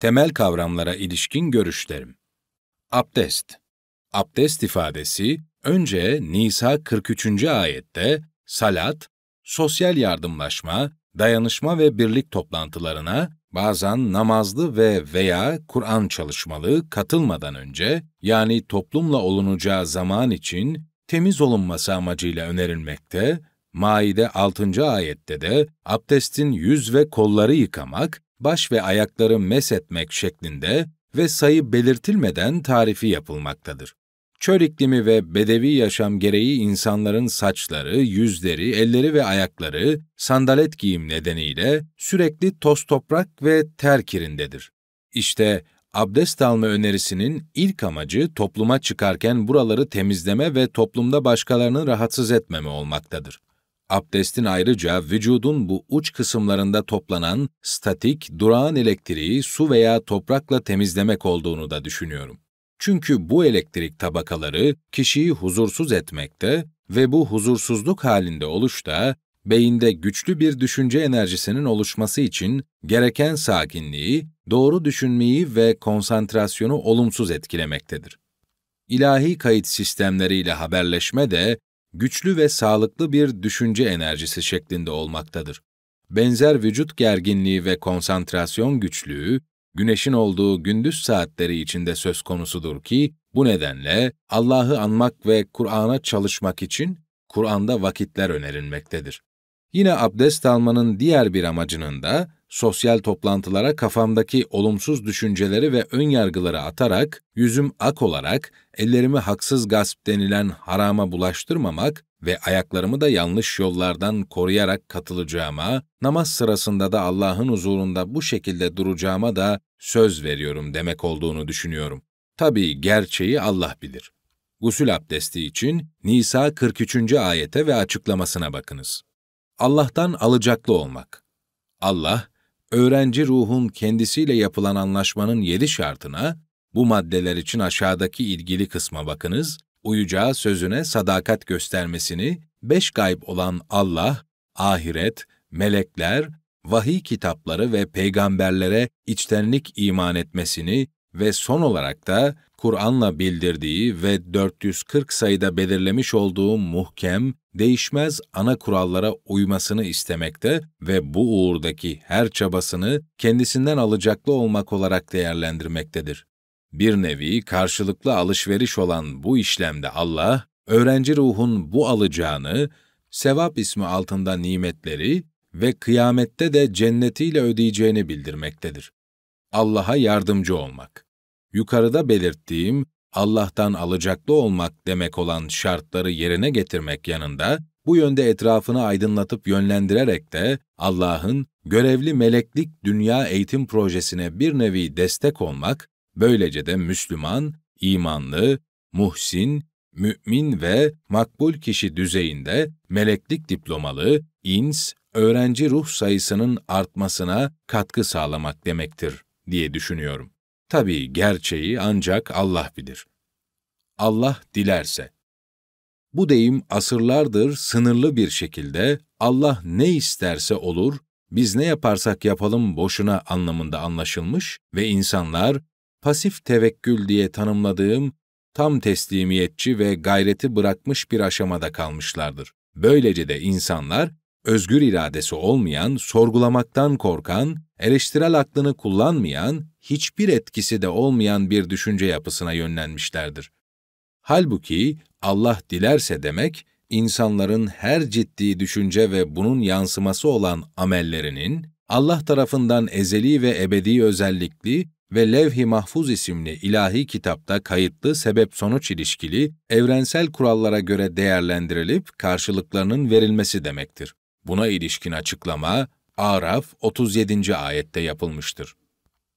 Temel kavramlara ilişkin görüşlerim. Abdest. Abdest ifadesi önce Nisa 43. ayette salat, sosyal yardımlaşma, dayanışma ve birlik toplantılarına, bazen namazlı ve veya Kur'an çalışmalı katılmadan önce, yani toplumla olunacağı zaman için temiz olunması amacıyla önerilmekte, Maide 6. ayette de abdestin yüz ve kolları yıkamak, baş ve ayakları meshetmek şeklinde ve sayı belirtilmeden tarifi yapılmaktadır. Çöl iklimi ve bedevi yaşam gereği insanların saçları, yüzleri, elleri ve ayakları sandalet giyim nedeniyle sürekli toz toprak ve ter kirindedir. İşte abdest alma önerisinin ilk amacı topluma çıkarken buraları temizleme ve toplumda başkalarını rahatsız etmeme olmaktadır. Abdestin ayrıca vücudun bu uç kısımlarında toplanan statik, durağan elektriği su veya toprakla temizlemek olduğunu da düşünüyorum. Çünkü bu elektrik tabakaları kişiyi huzursuz etmekte ve bu huzursuzluk halinde oluşta beyinde güçlü bir düşünce enerjisinin oluşması için gereken sakinliği, doğru düşünmeyi ve konsantrasyonu olumsuz etkilemektedir. İlahi kayıt sistemleriyle haberleşme de güçlü ve sağlıklı bir düşünce enerjisi şeklinde olmaktadır. Benzer vücut gerginliği ve konsantrasyon güçlüğü, güneşin olduğu gündüz saatleri içinde söz konusudur ki, bu nedenle Allah'ı anmak ve Kur'an'a çalışmak için Kur'an'da vakitler önerilmektedir. Yine abdest almanın diğer bir amacının da sosyal toplantılara kafamdaki olumsuz düşünceleri ve ön yargıları atarak, yüzüm ak olarak, ellerimi haksız gasp denilen harama bulaştırmamak ve ayaklarımı da yanlış yollardan koruyarak katılacağıma, namaz sırasında da Allah'ın huzurunda bu şekilde duracağıma da söz veriyorum demek olduğunu düşünüyorum. Tabii gerçeği Allah bilir. Gusül abdesti için Nisa 43. ayete ve açıklamasına bakınız. Allah'tan alacaklı olmak. Allah, öğrenci ruhun kendisiyle yapılan anlaşmanın yedi şartına, bu maddeler için aşağıdaki ilgili kısma bakınız, uyacağı sözüne sadakat göstermesini, beş gayb olan Allah, ahiret, melekler, vahiy kitapları ve peygamberlere içtenlik iman etmesini ve son olarak da Kur'an'la bildirdiği ve 440 sayıda belirlemiş olduğu muhkem, değişmez ana kurallara uymasını istemekte ve bu uğurdaki her çabasını kendisinden alacaklı olmak olarak değerlendirmektedir. Bir nevi karşılıklı alışveriş olan bu işlemde Allah, öğrenci ruhun bu alacağını, sevap ismi altında nimetleri ve kıyamette de cennetiyle ödeyeceğini bildirmektedir. Allah'a yardımcı olmak yukarıda belirttiğim Allah'tan alacaklı olmak demek olan şartları yerine getirmek yanında, bu yönde etrafını aydınlatıp yönlendirerek de Allah'ın görevli meleklik dünya eğitim projesine bir nevi destek olmak, böylece de Müslüman, imanlı, muhsin, mümin ve makbul kişi düzeyinde meleklik diplomalı, ins, öğrenci ruh sayısının artmasına katkı sağlamak demektir diye düşünüyorum. Tabii gerçeği ancak Allah bilir. Allah dilerse. Bu deyim asırlardır sınırlı bir şekilde Allah ne isterse olur, biz ne yaparsak yapalım boşuna anlamında anlaşılmış ve insanlar pasif tevekkül diye tanımladığım tam teslimiyetçi ve gayreti bırakmış bir aşamada kalmışlardır. Böylece de insanlar özgür iradesi olmayan, sorgulamaktan korkan, eleştirel aklını kullanmayan, hiçbir etkisi de olmayan bir düşünce yapısına yönlenmişlerdir. Halbuki Allah dilerse demek, insanların her ciddi düşünce ve bunun yansıması olan amellerinin, Allah tarafından ezeli ve ebedi özellikli ve Levh-i Mahfuz isimli ilahi kitapta kayıtlı sebep-sonuç ilişkili evrensel kurallara göre değerlendirilip karşılıklarının verilmesi demektir. Buna ilişkin açıklama Araf 37. ayette yapılmıştır.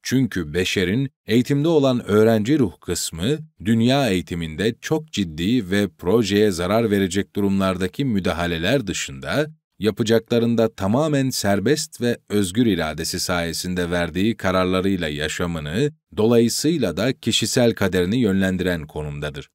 Çünkü beşerin eğitimde olan öğrenci ruh kısmı dünya eğitiminde çok ciddi ve projeye zarar verecek durumlardaki müdahaleler dışında yapacaklarında tamamen serbest ve özgür iradesi sayesinde verdiği kararlarıyla yaşamını, dolayısıyla da kişisel kaderini yönlendiren konumdadır.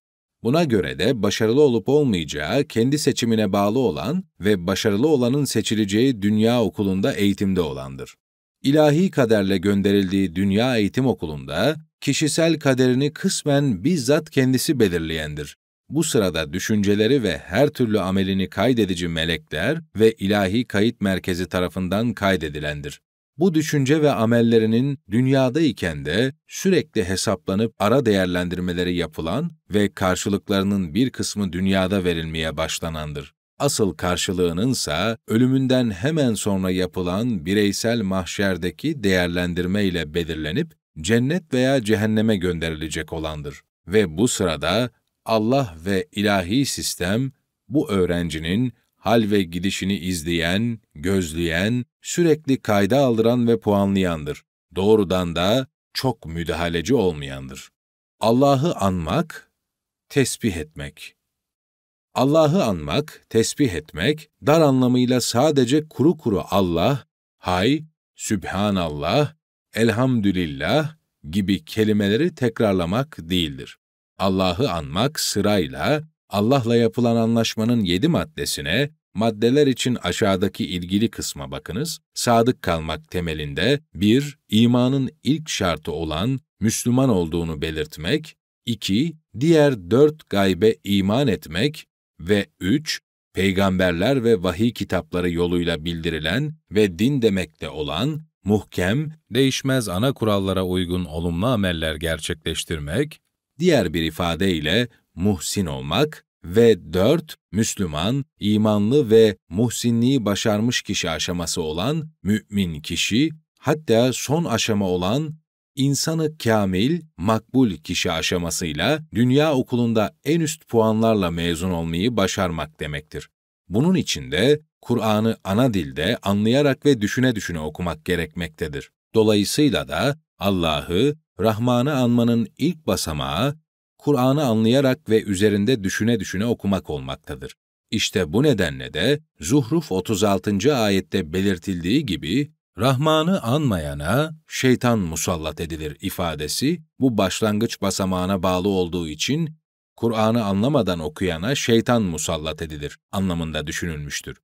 Buna göre de başarılı olup olmayacağı kendi seçimine bağlı olan ve başarılı olanın seçileceği dünya okulunda eğitimde olandır. İlahi kaderle gönderildiği dünya eğitim okulunda kişisel kaderini kısmen bizzat kendisi belirleyendir. Bu sırada düşünceleri ve her türlü amelini kaydedici melekler ve ilahi kayıt merkezi tarafından kaydedilendir bu düşünce ve amellerinin dünyada iken de sürekli hesaplanıp ara değerlendirmeleri yapılan ve karşılıklarının bir kısmı dünyada verilmeye başlanandır. Asıl karşılığınınsa ölümünden hemen sonra yapılan bireysel mahşerdeki değerlendirme ile belirlenip cennet veya cehenneme gönderilecek olandır. Ve bu sırada Allah ve ilahi sistem bu öğrencinin hal ve gidişini izleyen, gözleyen, sürekli kayda aldıran ve puanlayandır. Doğrudan da çok müdahaleci olmayandır. Allah'ı anmak, tesbih etmek. Allah'ı anmak, tesbih etmek, dar anlamıyla sadece kuru kuru Allah, hay, Sübhanallah, Elhamdülillah gibi kelimeleri tekrarlamak değildir. Allah'ı anmak sırayla Allah'la yapılan anlaşmanın yedi maddesine, maddeler için aşağıdaki ilgili kısma bakınız, sadık kalmak temelinde 1. imanın ilk şartı olan Müslüman olduğunu belirtmek, 2. diğer dört gaybe iman etmek ve 3. peygamberler ve vahiy kitapları yoluyla bildirilen ve din demekte olan muhkem, değişmez ana kurallara uygun olumlu ameller gerçekleştirmek, diğer bir ifadeyle muhsin olmak ve 4. Müslüman, imanlı ve muhsinliği başarmış kişi aşaması olan mümin kişi, hatta son aşama olan insanı kamil, makbul kişi aşamasıyla dünya okulunda en üst puanlarla mezun olmayı başarmak demektir. Bunun için de Kur'an'ı ana dilde anlayarak ve düşüne düşüne okumak gerekmektedir. Dolayısıyla da Allah'ı, Rahman'ı anmanın ilk basamağı Kur'an'ı anlayarak ve üzerinde düşüne düşüne okumak olmaktadır. İşte bu nedenle de Zuhruf 36. ayette belirtildiği gibi Rahman'ı anmayana şeytan musallat edilir ifadesi bu başlangıç basamağına bağlı olduğu için Kur'an'ı anlamadan okuyana şeytan musallat edilir anlamında düşünülmüştür.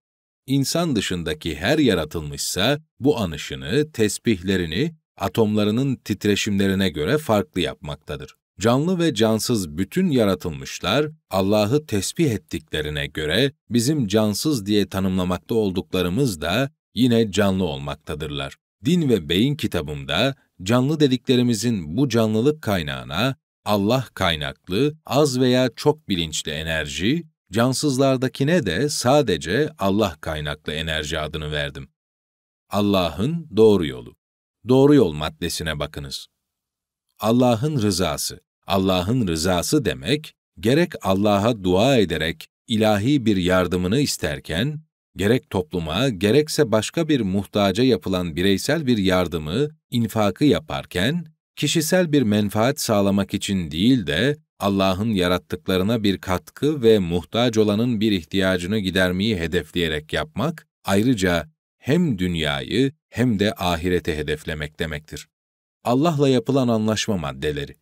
İnsan dışındaki her yaratılmışsa bu anışını, tesbihlerini atomlarının titreşimlerine göre farklı yapmaktadır canlı ve cansız bütün yaratılmışlar Allah'ı tesbih ettiklerine göre bizim cansız diye tanımlamakta olduklarımız da yine canlı olmaktadırlar. Din ve Beyin kitabımda canlı dediklerimizin bu canlılık kaynağına Allah kaynaklı az veya çok bilinçli enerji, cansızlardakine de sadece Allah kaynaklı enerji adını verdim. Allah'ın doğru yolu. Doğru yol maddesine bakınız. Allah'ın rızası. Allah'ın rızası demek, gerek Allah'a dua ederek ilahi bir yardımını isterken, gerek topluma, gerekse başka bir muhtaca yapılan bireysel bir yardımı, infakı yaparken, kişisel bir menfaat sağlamak için değil de Allah'ın yarattıklarına bir katkı ve muhtaç olanın bir ihtiyacını gidermeyi hedefleyerek yapmak, ayrıca hem dünyayı hem de ahirete hedeflemek demektir. Allah'la yapılan anlaşma maddeleri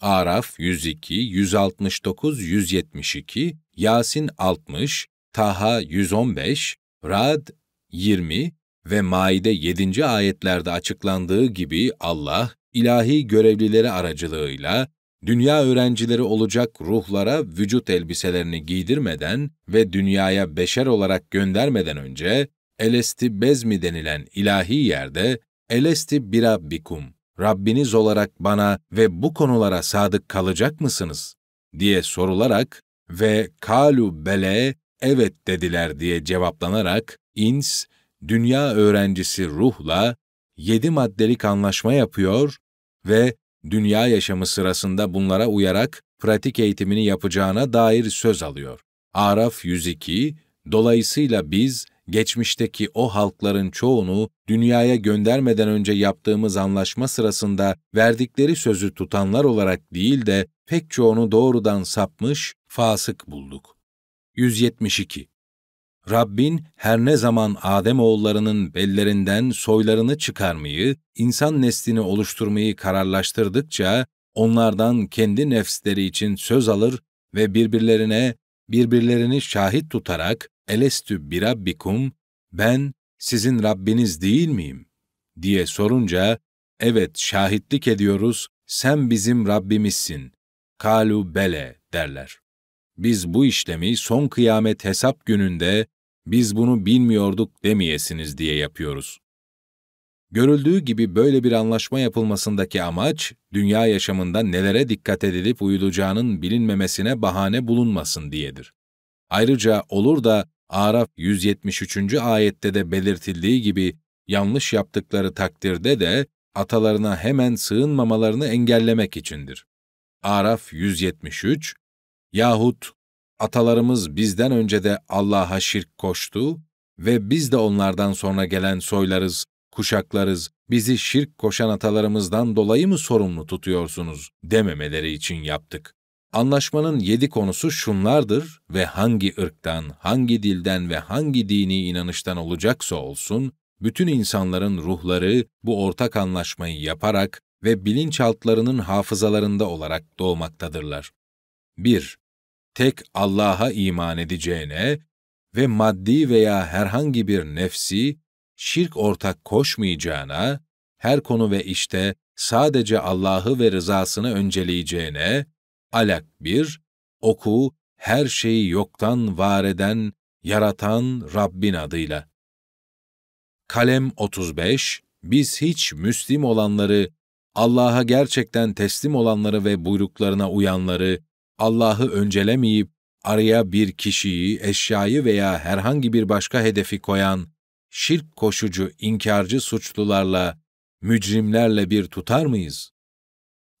Araf 102, 169, 172, Yasin 60, Taha 115, Rad 20 ve Maide 7. ayetlerde açıklandığı gibi Allah, ilahi görevlileri aracılığıyla dünya öğrencileri olacak ruhlara vücut elbiselerini giydirmeden ve dünyaya beşer olarak göndermeden önce Elesti Bezmi denilen ilahi yerde Elesti Birabbikum Rabbiniz olarak bana ve bu konulara sadık kalacak mısınız? diye sorularak ve kalu bele evet dediler diye cevaplanarak ins, dünya öğrencisi ruhla yedi maddelik anlaşma yapıyor ve dünya yaşamı sırasında bunlara uyarak pratik eğitimini yapacağına dair söz alıyor. Araf 102, dolayısıyla biz geçmişteki o halkların çoğunu dünyaya göndermeden önce yaptığımız anlaşma sırasında verdikleri sözü tutanlar olarak değil de pek çoğunu doğrudan sapmış, fasık bulduk. 172 Rabbin her ne zaman Adem oğullarının bellerinden soylarını çıkarmayı, insan neslini oluşturmayı kararlaştırdıkça onlardan kendi nefsleri için söz alır ve birbirlerine birbirlerini şahit tutarak Elestü birabbikum, ben sizin Rabbiniz değil miyim? diye sorunca, evet şahitlik ediyoruz, sen bizim Rabbimizsin. Kalu bele derler. Biz bu işlemi son kıyamet hesap gününde biz bunu bilmiyorduk demeyesiniz diye yapıyoruz. Görüldüğü gibi böyle bir anlaşma yapılmasındaki amaç, dünya yaşamında nelere dikkat edilip uyulacağının bilinmemesine bahane bulunmasın diyedir. Ayrıca olur da Araf 173. ayette de belirtildiği gibi yanlış yaptıkları takdirde de atalarına hemen sığınmamalarını engellemek içindir. Araf 173 Yahut atalarımız bizden önce de Allah'a şirk koştu ve biz de onlardan sonra gelen soylarız, kuşaklarız, bizi şirk koşan atalarımızdan dolayı mı sorumlu tutuyorsunuz dememeleri için yaptık. Anlaşmanın yedi konusu şunlardır ve hangi ırktan, hangi dilden ve hangi dini inanıştan olacaksa olsun, bütün insanların ruhları bu ortak anlaşmayı yaparak ve bilinçaltlarının hafızalarında olarak doğmaktadırlar. 1. Tek Allah'a iman edeceğine ve maddi veya herhangi bir nefsi, şirk ortak koşmayacağına, her konu ve işte sadece Allah'ı ve rızasını önceleyeceğine, Alak 1, oku her şeyi yoktan var eden, yaratan Rabbin adıyla. Kalem 35, biz hiç Müslim olanları, Allah'a gerçekten teslim olanları ve buyruklarına uyanları, Allah'ı öncelemeyip araya bir kişiyi, eşyayı veya herhangi bir başka hedefi koyan, şirk koşucu, inkarcı suçlularla, mücrimlerle bir tutar mıyız?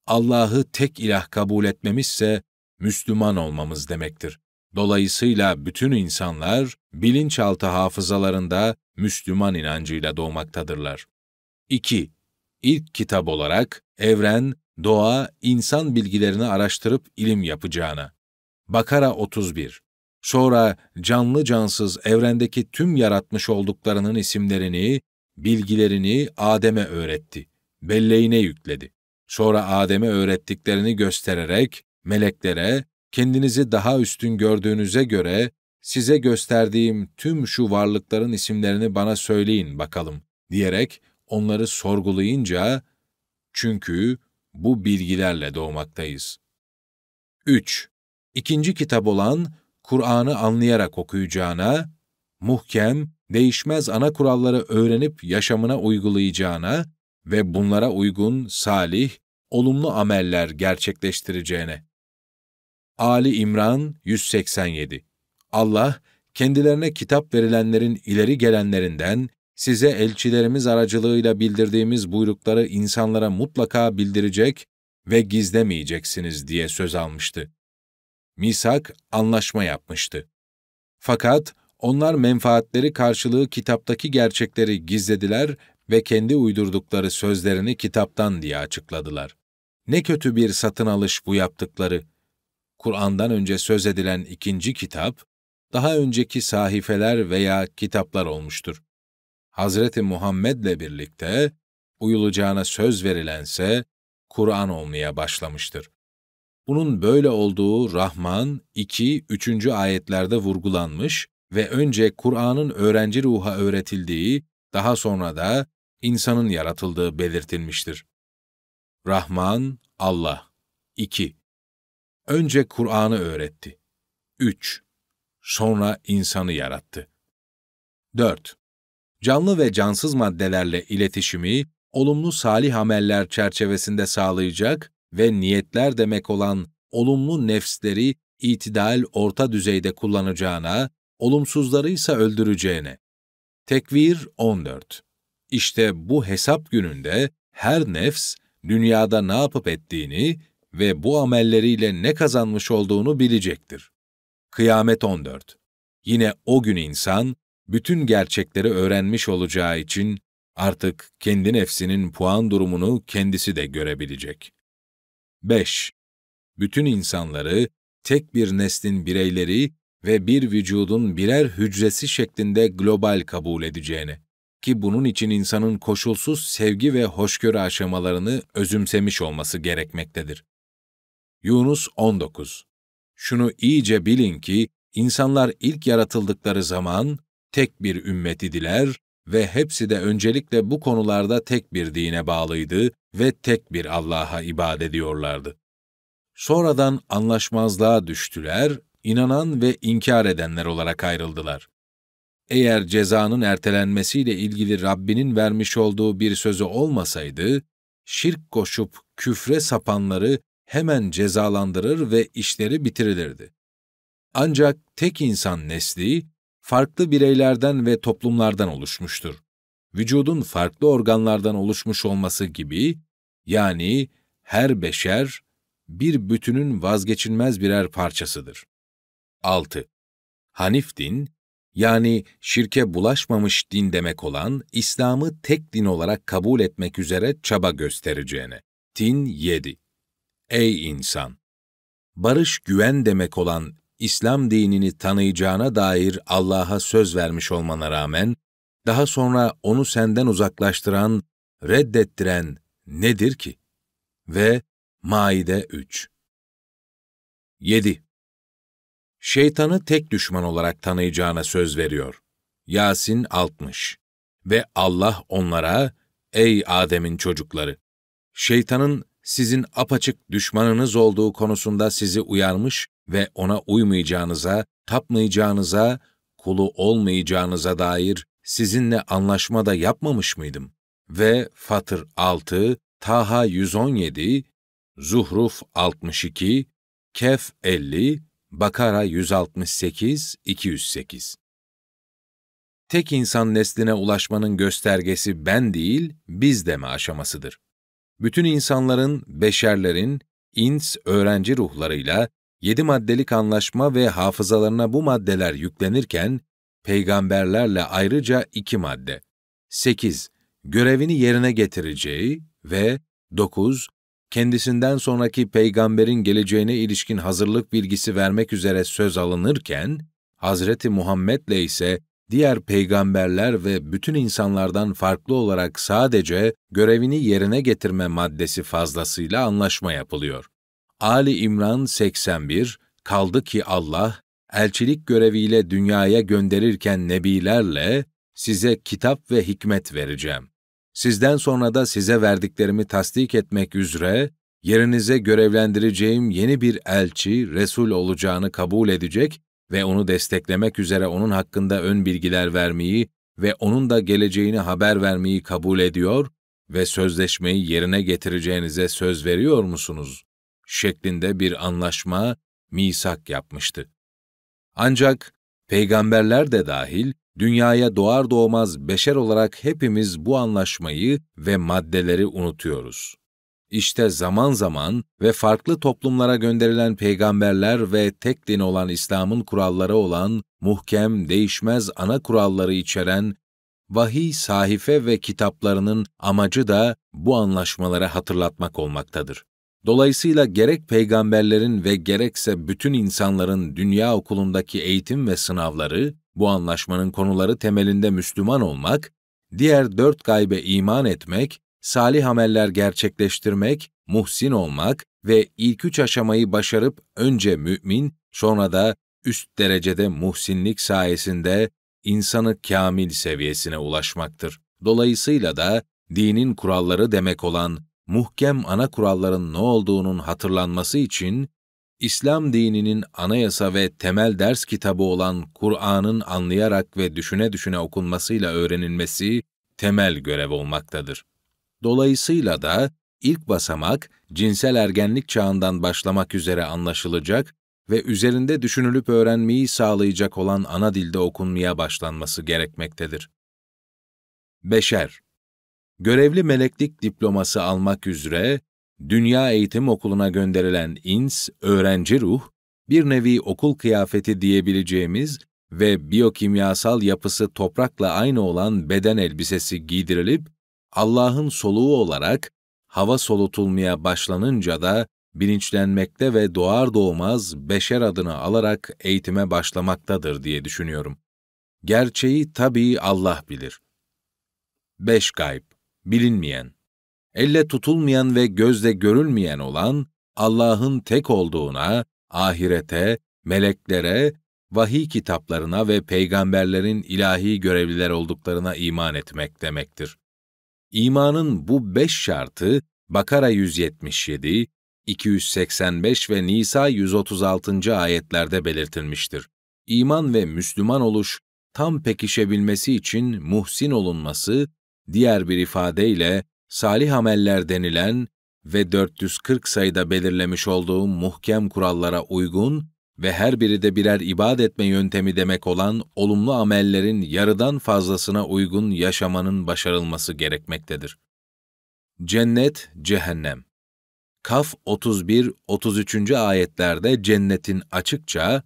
Allah'ı tek ilah kabul etmemizse Müslüman olmamız demektir. Dolayısıyla bütün insanlar bilinçaltı hafızalarında Müslüman inancıyla doğmaktadırlar. 2. İlk kitap olarak evren, doğa, insan bilgilerini araştırıp ilim yapacağına. Bakara 31 Sonra canlı cansız evrendeki tüm yaratmış olduklarının isimlerini, bilgilerini Adem'e öğretti, belleğine yükledi. Sonra Adem'e öğrettiklerini göstererek meleklere kendinizi daha üstün gördüğünüze göre size gösterdiğim tüm şu varlıkların isimlerini bana söyleyin bakalım diyerek onları sorgulayınca çünkü bu bilgilerle doğmaktayız. 3. İkinci kitap olan Kur'an'ı anlayarak okuyacağına, muhkem, değişmez ana kuralları öğrenip yaşamına uygulayacağına ve bunlara uygun, salih, olumlu ameller gerçekleştireceğine. Ali İmran 187 Allah, kendilerine kitap verilenlerin ileri gelenlerinden, size elçilerimiz aracılığıyla bildirdiğimiz buyrukları insanlara mutlaka bildirecek ve gizlemeyeceksiniz diye söz almıştı. Misak anlaşma yapmıştı. Fakat onlar menfaatleri karşılığı kitaptaki gerçekleri gizlediler ve kendi uydurdukları sözlerini kitaptan diye açıkladılar. Ne kötü bir satın alış bu yaptıkları. Kur'an'dan önce söz edilen ikinci kitap, daha önceki sahifeler veya kitaplar olmuştur. Hazreti Muhammed'le birlikte uyulacağına söz verilense Kur'an olmaya başlamıştır. Bunun böyle olduğu Rahman 2 3. ayetlerde vurgulanmış ve önce Kur'an'ın öğrenci ruha öğretildiği, daha sonra da insanın yaratıldığı belirtilmiştir. Rahman, Allah. 2. Önce Kur'an'ı öğretti. 3. Sonra insanı yarattı. 4. Canlı ve cansız maddelerle iletişimi, olumlu salih ameller çerçevesinde sağlayacak ve niyetler demek olan olumlu nefsleri itidal orta düzeyde kullanacağına, olumsuzları ise öldüreceğine. Tekvir 14 işte bu hesap gününde her nefs dünyada ne yapıp ettiğini ve bu amelleriyle ne kazanmış olduğunu bilecektir. Kıyamet 14 Yine o gün insan, bütün gerçekleri öğrenmiş olacağı için artık kendi nefsinin puan durumunu kendisi de görebilecek. 5. Bütün insanları, tek bir neslin bireyleri ve bir vücudun birer hücresi şeklinde global kabul edeceğini ki bunun için insanın koşulsuz sevgi ve hoşgörü aşamalarını özümsemiş olması gerekmektedir. Yunus 19 Şunu iyice bilin ki, insanlar ilk yaratıldıkları zaman tek bir ümmet idiler ve hepsi de öncelikle bu konularda tek bir dine bağlıydı ve tek bir Allah'a ibadet ediyorlardı. Sonradan anlaşmazlığa düştüler, inanan ve inkar edenler olarak ayrıldılar. Eğer cezanın ertelenmesiyle ilgili Rabbinin vermiş olduğu bir sözü olmasaydı, şirk koşup küfre sapanları hemen cezalandırır ve işleri bitirilirdi. Ancak tek insan nesli, farklı bireylerden ve toplumlardan oluşmuştur. Vücudun farklı organlardan oluşmuş olması gibi, yani her beşer, bir bütünün vazgeçilmez birer parçasıdır. 6. Hanif din, yani şirke bulaşmamış din demek olan İslam'ı tek din olarak kabul etmek üzere çaba göstereceğini. Din 7 Ey insan! Barış güven demek olan İslam dinini tanıyacağına dair Allah'a söz vermiş olmana rağmen, daha sonra onu senden uzaklaştıran, reddettiren nedir ki? Ve Maide 3 7 şeytanı tek düşman olarak tanıyacağına söz veriyor. Yasin 60 Ve Allah onlara, ey Adem'in çocukları! Şeytanın sizin apaçık düşmanınız olduğu konusunda sizi uyarmış ve ona uymayacağınıza, tapmayacağınıza, kulu olmayacağınıza dair sizinle anlaşma da yapmamış mıydım? Ve Fatır 6, Taha 117, Zuhruf 62, Kef 50, Bakara 168 208 Tek insan nesline ulaşmanın göstergesi ben değil, biz deme aşamasıdır. Bütün insanların, beşerlerin, ins öğrenci ruhlarıyla yedi maddelik anlaşma ve hafızalarına bu maddeler yüklenirken, peygamberlerle ayrıca iki madde. 8. Görevini yerine getireceği ve 9 kendisinden sonraki peygamberin geleceğine ilişkin hazırlık bilgisi vermek üzere söz alınırken, Hazreti Muhammed'le ise diğer peygamberler ve bütün insanlardan farklı olarak sadece görevini yerine getirme maddesi fazlasıyla anlaşma yapılıyor. Ali İmran 81, kaldı ki Allah, elçilik göreviyle dünyaya gönderirken nebilerle size kitap ve hikmet vereceğim. Sizden sonra da size verdiklerimi tasdik etmek üzere yerinize görevlendireceğim yeni bir elçi, Resul olacağını kabul edecek ve onu desteklemek üzere onun hakkında ön bilgiler vermeyi ve onun da geleceğini haber vermeyi kabul ediyor ve sözleşmeyi yerine getireceğinize söz veriyor musunuz? şeklinde bir anlaşma, misak yapmıştı. Ancak peygamberler de dahil Dünyaya doğar doğmaz beşer olarak hepimiz bu anlaşmayı ve maddeleri unutuyoruz. İşte zaman zaman ve farklı toplumlara gönderilen peygamberler ve tek din olan İslam'ın kuralları olan muhkem, değişmez ana kuralları içeren vahiy sahife ve kitaplarının amacı da bu anlaşmaları hatırlatmak olmaktadır. Dolayısıyla gerek peygamberlerin ve gerekse bütün insanların dünya okulundaki eğitim ve sınavları, bu anlaşmanın konuları temelinde Müslüman olmak, diğer dört gaybe iman etmek, salih ameller gerçekleştirmek, muhsin olmak ve ilk üç aşamayı başarıp önce mümin, sonra da üst derecede muhsinlik sayesinde insanı kamil seviyesine ulaşmaktır. Dolayısıyla da dinin kuralları demek olan muhkem ana kuralların ne olduğunun hatırlanması için İslam dininin anayasa ve temel ders kitabı olan Kur'an'ın anlayarak ve düşüne düşüne okunmasıyla öğrenilmesi temel görev olmaktadır. Dolayısıyla da ilk basamak cinsel ergenlik çağından başlamak üzere anlaşılacak ve üzerinde düşünülüp öğrenmeyi sağlayacak olan ana dilde okunmaya başlanması gerekmektedir. Beşer Görevli meleklik diploması almak üzere Dünya Eğitim Okulu'na gönderilen ins, öğrenci ruh, bir nevi okul kıyafeti diyebileceğimiz ve biyokimyasal yapısı toprakla aynı olan beden elbisesi giydirilip, Allah'ın soluğu olarak hava solutulmaya başlanınca da bilinçlenmekte ve doğar doğmaz beşer adını alarak eğitime başlamaktadır diye düşünüyorum. Gerçeği tabii Allah bilir. 5 Gayb, bilinmeyen elle tutulmayan ve gözle görülmeyen olan Allah'ın tek olduğuna, ahirete, meleklere, vahiy kitaplarına ve peygamberlerin ilahi görevliler olduklarına iman etmek demektir. İmanın bu beş şartı Bakara 177, 285 ve Nisa 136. ayetlerde belirtilmiştir. İman ve Müslüman oluş tam pekişebilmesi için muhsin olunması, diğer bir ifadeyle salih ameller denilen ve 440 sayıda belirlemiş olduğum muhkem kurallara uygun ve her biri de birer ibad etme yöntemi demek olan olumlu amellerin yarıdan fazlasına uygun yaşamanın başarılması gerekmektedir. Cennet, cehennem. Kaf 31-33. ayetlerde cennetin açıkça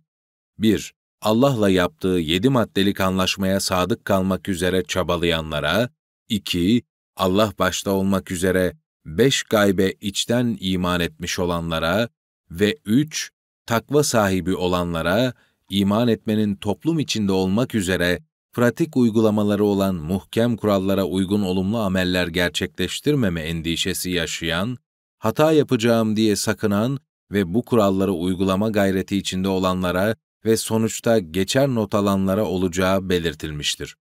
1. Allah'la yaptığı yedi maddelik anlaşmaya sadık kalmak üzere çabalayanlara, 2. Allah başta olmak üzere beş gaybe içten iman etmiş olanlara ve üç takva sahibi olanlara iman etmenin toplum içinde olmak üzere pratik uygulamaları olan muhkem kurallara uygun olumlu ameller gerçekleştirmeme endişesi yaşayan, hata yapacağım diye sakınan ve bu kuralları uygulama gayreti içinde olanlara ve sonuçta geçer not alanlara olacağı belirtilmiştir.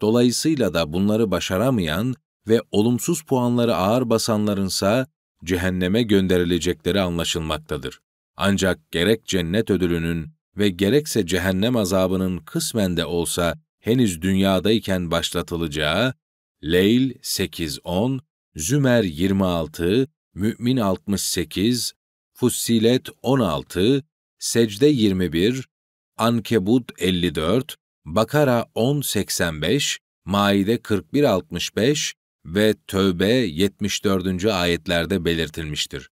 Dolayısıyla da bunları başaramayan ve olumsuz puanları ağır basanlarınsa cehenneme gönderilecekleri anlaşılmaktadır. Ancak gerek cennet ödülünün ve gerekse cehennem azabının kısmen de olsa henüz dünyadayken başlatılacağı Leyl 8-10, Zümer 26, Mü'min 68, Fussilet 16, Secde 21, Ankebut 54, Bakara 10-85, Maide 41-65, ve Tövbe 74. ayetlerde belirtilmiştir.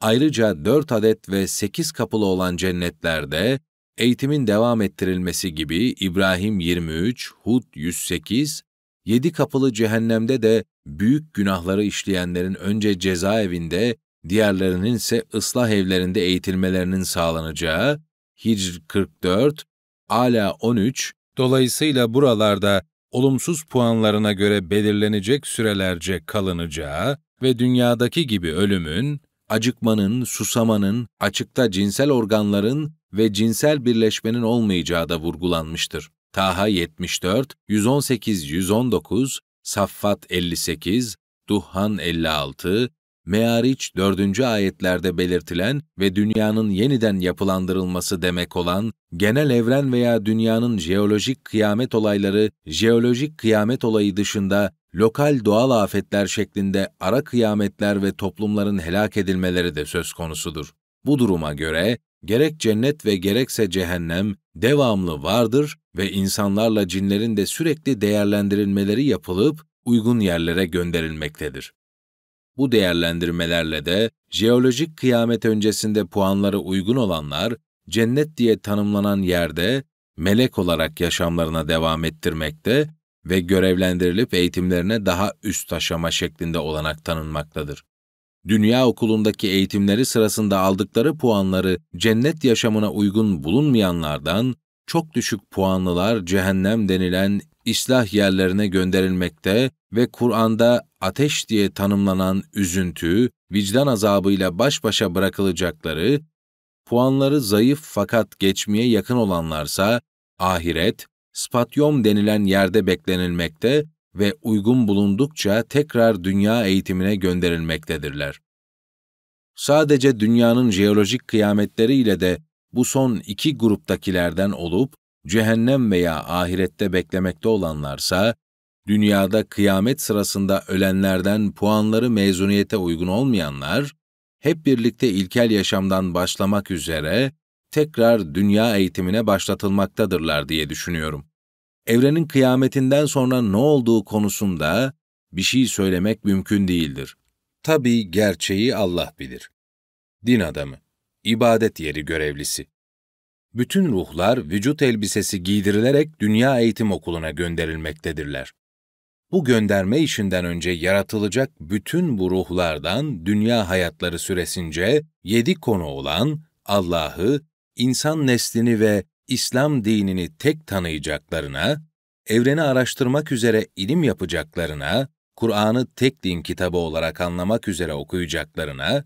Ayrıca 4 adet ve 8 kapılı olan cennetlerde eğitimin devam ettirilmesi gibi İbrahim 23, Hud 108, 7 kapılı cehennemde de büyük günahları işleyenlerin önce cezaevinde, diğerlerinin ise ıslah evlerinde eğitilmelerinin sağlanacağı Hicr 44, Ala 13, dolayısıyla buralarda olumsuz puanlarına göre belirlenecek sürelerce kalınacağı ve dünyadaki gibi ölümün, acıkmanın, susamanın, açıkta cinsel organların ve cinsel birleşmenin olmayacağı da vurgulanmıştır. Taha 74, 118-119, Saffat 58, Duhan 56, Meariç 4. ayetlerde belirtilen ve dünyanın yeniden yapılandırılması demek olan genel evren veya dünyanın jeolojik kıyamet olayları, jeolojik kıyamet olayı dışında lokal doğal afetler şeklinde ara kıyametler ve toplumların helak edilmeleri de söz konusudur. Bu duruma göre gerek cennet ve gerekse cehennem devamlı vardır ve insanlarla cinlerin de sürekli değerlendirilmeleri yapılıp uygun yerlere gönderilmektedir. Bu değerlendirmelerle de jeolojik kıyamet öncesinde puanları uygun olanlar cennet diye tanımlanan yerde melek olarak yaşamlarına devam ettirmekte ve görevlendirilip eğitimlerine daha üst aşama şeklinde olanak tanınmaktadır. Dünya okulundaki eğitimleri sırasında aldıkları puanları cennet yaşamına uygun bulunmayanlardan çok düşük puanlılar cehennem denilen islah yerlerine gönderilmekte ve Kur'an'da ateş diye tanımlanan üzüntü, vicdan azabıyla baş başa bırakılacakları, puanları zayıf fakat geçmeye yakın olanlarsa ahiret, spatyom denilen yerde beklenilmekte ve uygun bulundukça tekrar dünya eğitimine gönderilmektedirler. Sadece dünyanın jeolojik kıyametleriyle de bu son iki gruptakilerden olup, cehennem veya ahirette beklemekte olanlarsa, dünyada kıyamet sırasında ölenlerden puanları mezuniyete uygun olmayanlar, hep birlikte ilkel yaşamdan başlamak üzere tekrar dünya eğitimine başlatılmaktadırlar diye düşünüyorum. Evrenin kıyametinden sonra ne olduğu konusunda bir şey söylemek mümkün değildir. Tabi gerçeği Allah bilir. Din adamı, ibadet yeri görevlisi. Bütün ruhlar vücut elbisesi giydirilerek dünya eğitim okuluna gönderilmektedirler bu gönderme işinden önce yaratılacak bütün bu ruhlardan dünya hayatları süresince yedi konu olan Allah'ı, insan neslini ve İslam dinini tek tanıyacaklarına, evreni araştırmak üzere ilim yapacaklarına, Kur'an'ı tek din kitabı olarak anlamak üzere okuyacaklarına,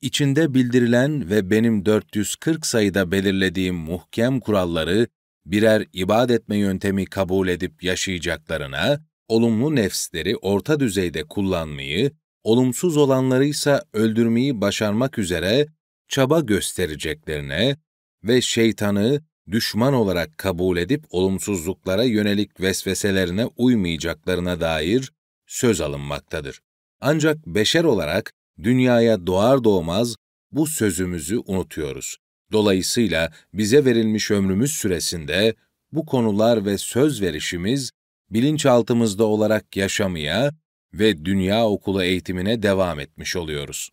içinde bildirilen ve benim 440 sayıda belirlediğim muhkem kuralları birer ibadet etme yöntemi kabul edip yaşayacaklarına, olumlu nefsleri orta düzeyde kullanmayı, olumsuz olanları ise öldürmeyi başarmak üzere çaba göstereceklerine ve şeytanı düşman olarak kabul edip olumsuzluklara yönelik vesveselerine uymayacaklarına dair söz alınmaktadır. Ancak beşer olarak dünyaya doğar doğmaz bu sözümüzü unutuyoruz. Dolayısıyla bize verilmiş ömrümüz süresinde bu konular ve söz verişimiz bilinçaltımızda olarak yaşamaya ve dünya okulu eğitimine devam etmiş oluyoruz.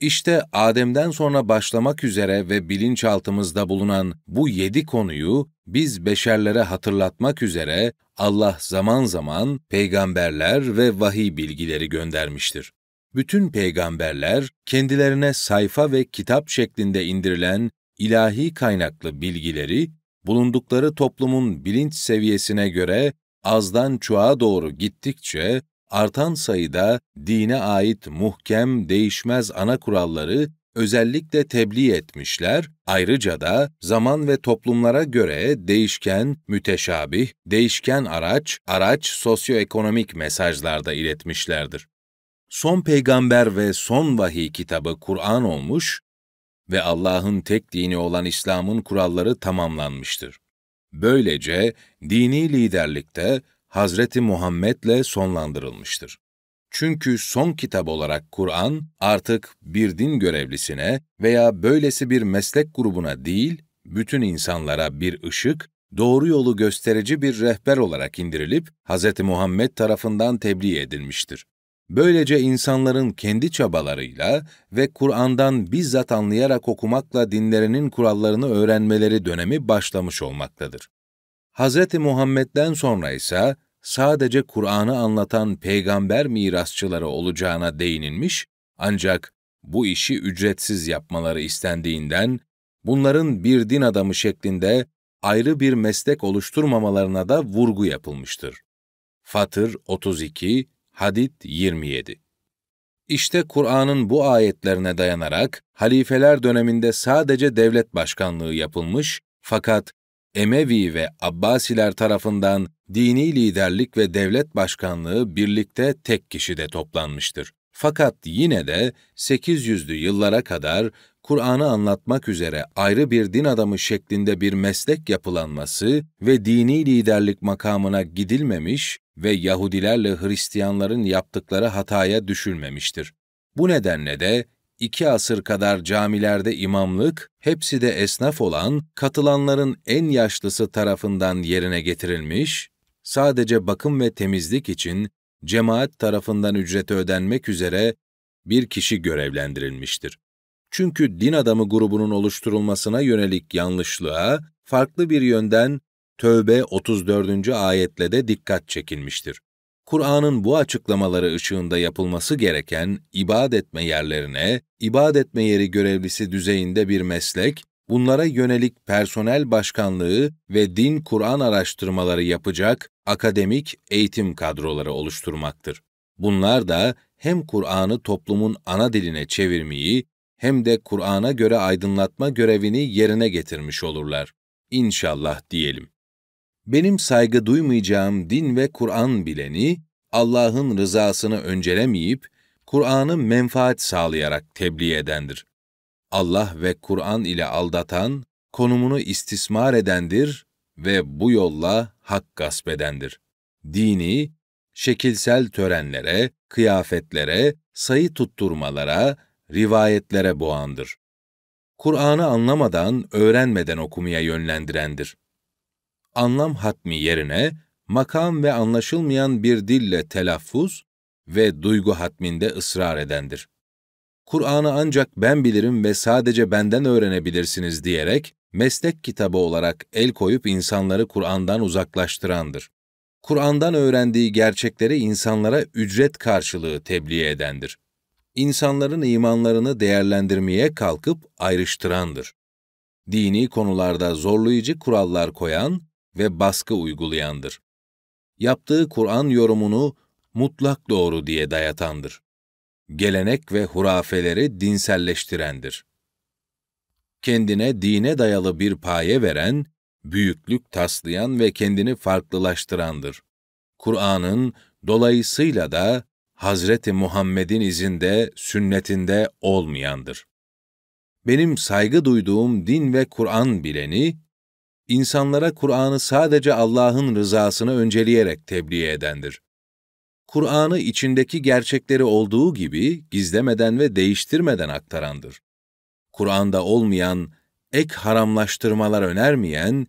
İşte Adem'den sonra başlamak üzere ve bilinçaltımızda bulunan bu yedi konuyu biz beşerlere hatırlatmak üzere Allah zaman zaman peygamberler ve vahiy bilgileri göndermiştir. Bütün peygamberler kendilerine sayfa ve kitap şeklinde indirilen ilahi kaynaklı bilgileri bulundukları toplumun bilinç seviyesine göre azdan çoğa doğru gittikçe artan sayıda dine ait muhkem, değişmez ana kuralları özellikle tebliğ etmişler, ayrıca da zaman ve toplumlara göre değişken, müteşabih, değişken araç, araç sosyoekonomik mesajlarda iletmişlerdir. Son peygamber ve son vahiy kitabı Kur'an olmuş, ve Allah'ın tek dini olan İslam'ın kuralları tamamlanmıştır. Böylece dini liderlikte Hazreti Muhammed'le sonlandırılmıştır. Çünkü son kitap olarak Kur'an artık bir din görevlisine veya böylesi bir meslek grubuna değil, bütün insanlara bir ışık, doğru yolu gösterici bir rehber olarak indirilip Hz. Muhammed tarafından tebliğ edilmiştir. Böylece insanların kendi çabalarıyla ve Kur'an'dan bizzat anlayarak okumakla dinlerinin kurallarını öğrenmeleri dönemi başlamış olmaktadır. Hz. Muhammed'den sonra ise sadece Kur'an'ı anlatan peygamber mirasçıları olacağına değinilmiş ancak bu işi ücretsiz yapmaları istendiğinden bunların bir din adamı şeklinde ayrı bir meslek oluşturmamalarına da vurgu yapılmıştır. Fatır 32, Hadid 27 İşte Kur'an'ın bu ayetlerine dayanarak halifeler döneminde sadece devlet başkanlığı yapılmış fakat Emevi ve Abbasiler tarafından dini liderlik ve devlet başkanlığı birlikte tek kişide toplanmıştır. Fakat yine de 800'lü yıllara kadar Kur'an'ı anlatmak üzere ayrı bir din adamı şeklinde bir meslek yapılanması ve dini liderlik makamına gidilmemiş ve Yahudilerle Hristiyanların yaptıkları hataya düşülmemiştir. Bu nedenle de iki asır kadar camilerde imamlık, hepsi de esnaf olan, katılanların en yaşlısı tarafından yerine getirilmiş, sadece bakım ve temizlik için cemaat tarafından ücreti ödenmek üzere bir kişi görevlendirilmiştir. Çünkü din adamı grubunun oluşturulmasına yönelik yanlışlığa, farklı bir yönden Tövbe 34. ayetle de dikkat çekilmiştir. Kur'an'ın bu açıklamaları ışığında yapılması gereken ibadetme yerlerine, ibadetme yeri görevlisi düzeyinde bir meslek, bunlara yönelik personel başkanlığı ve din Kur'an araştırmaları yapacak akademik eğitim kadroları oluşturmaktır. Bunlar da hem Kur'an'ı toplumun ana diline çevirmeyi hem de Kur'an'a göre aydınlatma görevini yerine getirmiş olurlar. İnşallah diyelim benim saygı duymayacağım din ve Kur'an bileni, Allah'ın rızasını öncelemeyip, Kur'an'ı menfaat sağlayarak tebliğ edendir. Allah ve Kur'an ile aldatan, konumunu istismar edendir ve bu yolla hak gasp edendir. Dini, şekilsel törenlere, kıyafetlere, sayı tutturmalara, rivayetlere boğandır. Kur'an'ı anlamadan, öğrenmeden okumaya yönlendirendir anlam hatmi yerine makam ve anlaşılmayan bir dille telaffuz ve duygu hatminde ısrar edendir. Kur'an'ı ancak ben bilirim ve sadece benden öğrenebilirsiniz diyerek meslek kitabı olarak el koyup insanları Kur'an'dan uzaklaştırandır. Kur'an'dan öğrendiği gerçekleri insanlara ücret karşılığı tebliğ edendir. İnsanların imanlarını değerlendirmeye kalkıp ayrıştırandır. Dini konularda zorlayıcı kurallar koyan ve baskı uygulayandır. Yaptığı Kur'an yorumunu mutlak doğru diye dayatandır. Gelenek ve hurafeleri dinselleştirendir. Kendine dine dayalı bir paye veren, büyüklük taslayan ve kendini farklılaştırandır. Kur'an'ın dolayısıyla da Hazreti Muhammed'in izinde, sünnetinde olmayandır. Benim saygı duyduğum din ve Kur'an bileni, insanlara Kur'an'ı sadece Allah'ın rızasını önceleyerek tebliğ edendir. Kur'an'ı içindeki gerçekleri olduğu gibi gizlemeden ve değiştirmeden aktarandır. Kur'an'da olmayan, ek haramlaştırmalar önermeyen,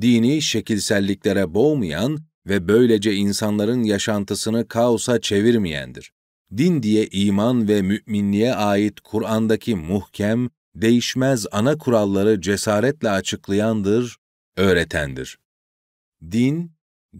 dini şekilselliklere boğmayan ve böylece insanların yaşantısını kaosa çevirmeyendir. Din diye iman ve müminliğe ait Kur'an'daki muhkem, değişmez ana kuralları cesaretle açıklayandır öğretendir. Din,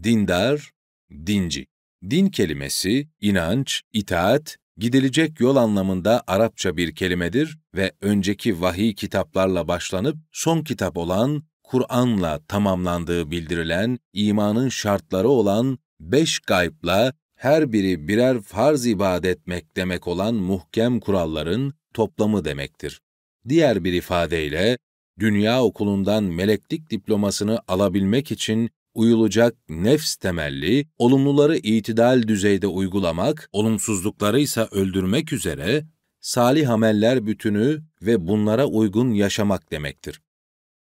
dindar, dinci. Din kelimesi, inanç, itaat, gidilecek yol anlamında Arapça bir kelimedir ve önceki vahiy kitaplarla başlanıp son kitap olan Kur'an'la tamamlandığı bildirilen imanın şartları olan beş gaybla her biri birer farz ibadetmek demek olan muhkem kuralların toplamı demektir. Diğer bir ifadeyle dünya okulundan meleklik diplomasını alabilmek için uyulacak nefs temelli, olumluları itidal düzeyde uygulamak, olumsuzlukları ise öldürmek üzere salih ameller bütünü ve bunlara uygun yaşamak demektir.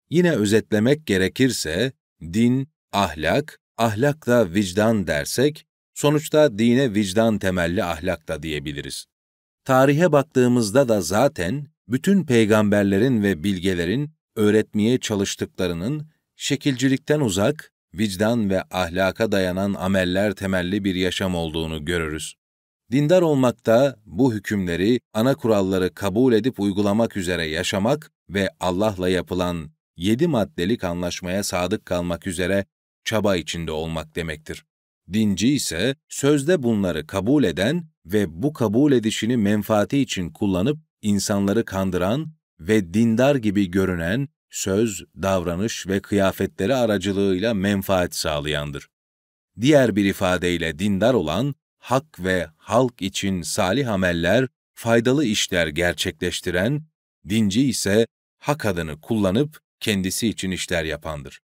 Yine özetlemek gerekirse, din, ahlak, ahlak da vicdan dersek, sonuçta dine vicdan temelli ahlak da diyebiliriz. Tarihe baktığımızda da zaten bütün peygamberlerin ve bilgelerin öğretmeye çalıştıklarının şekilcilikten uzak, vicdan ve ahlaka dayanan ameller temelli bir yaşam olduğunu görürüz. Dindar olmakta bu hükümleri, ana kuralları kabul edip uygulamak üzere yaşamak ve Allah'la yapılan yedi maddelik anlaşmaya sadık kalmak üzere çaba içinde olmak demektir. Dinci ise sözde bunları kabul eden ve bu kabul edişini menfaati için kullanıp insanları kandıran ve dindar gibi görünen söz, davranış ve kıyafetleri aracılığıyla menfaat sağlayandır. Diğer bir ifadeyle dindar olan, hak ve halk için salih ameller, faydalı işler gerçekleştiren, dinci ise hak adını kullanıp kendisi için işler yapandır.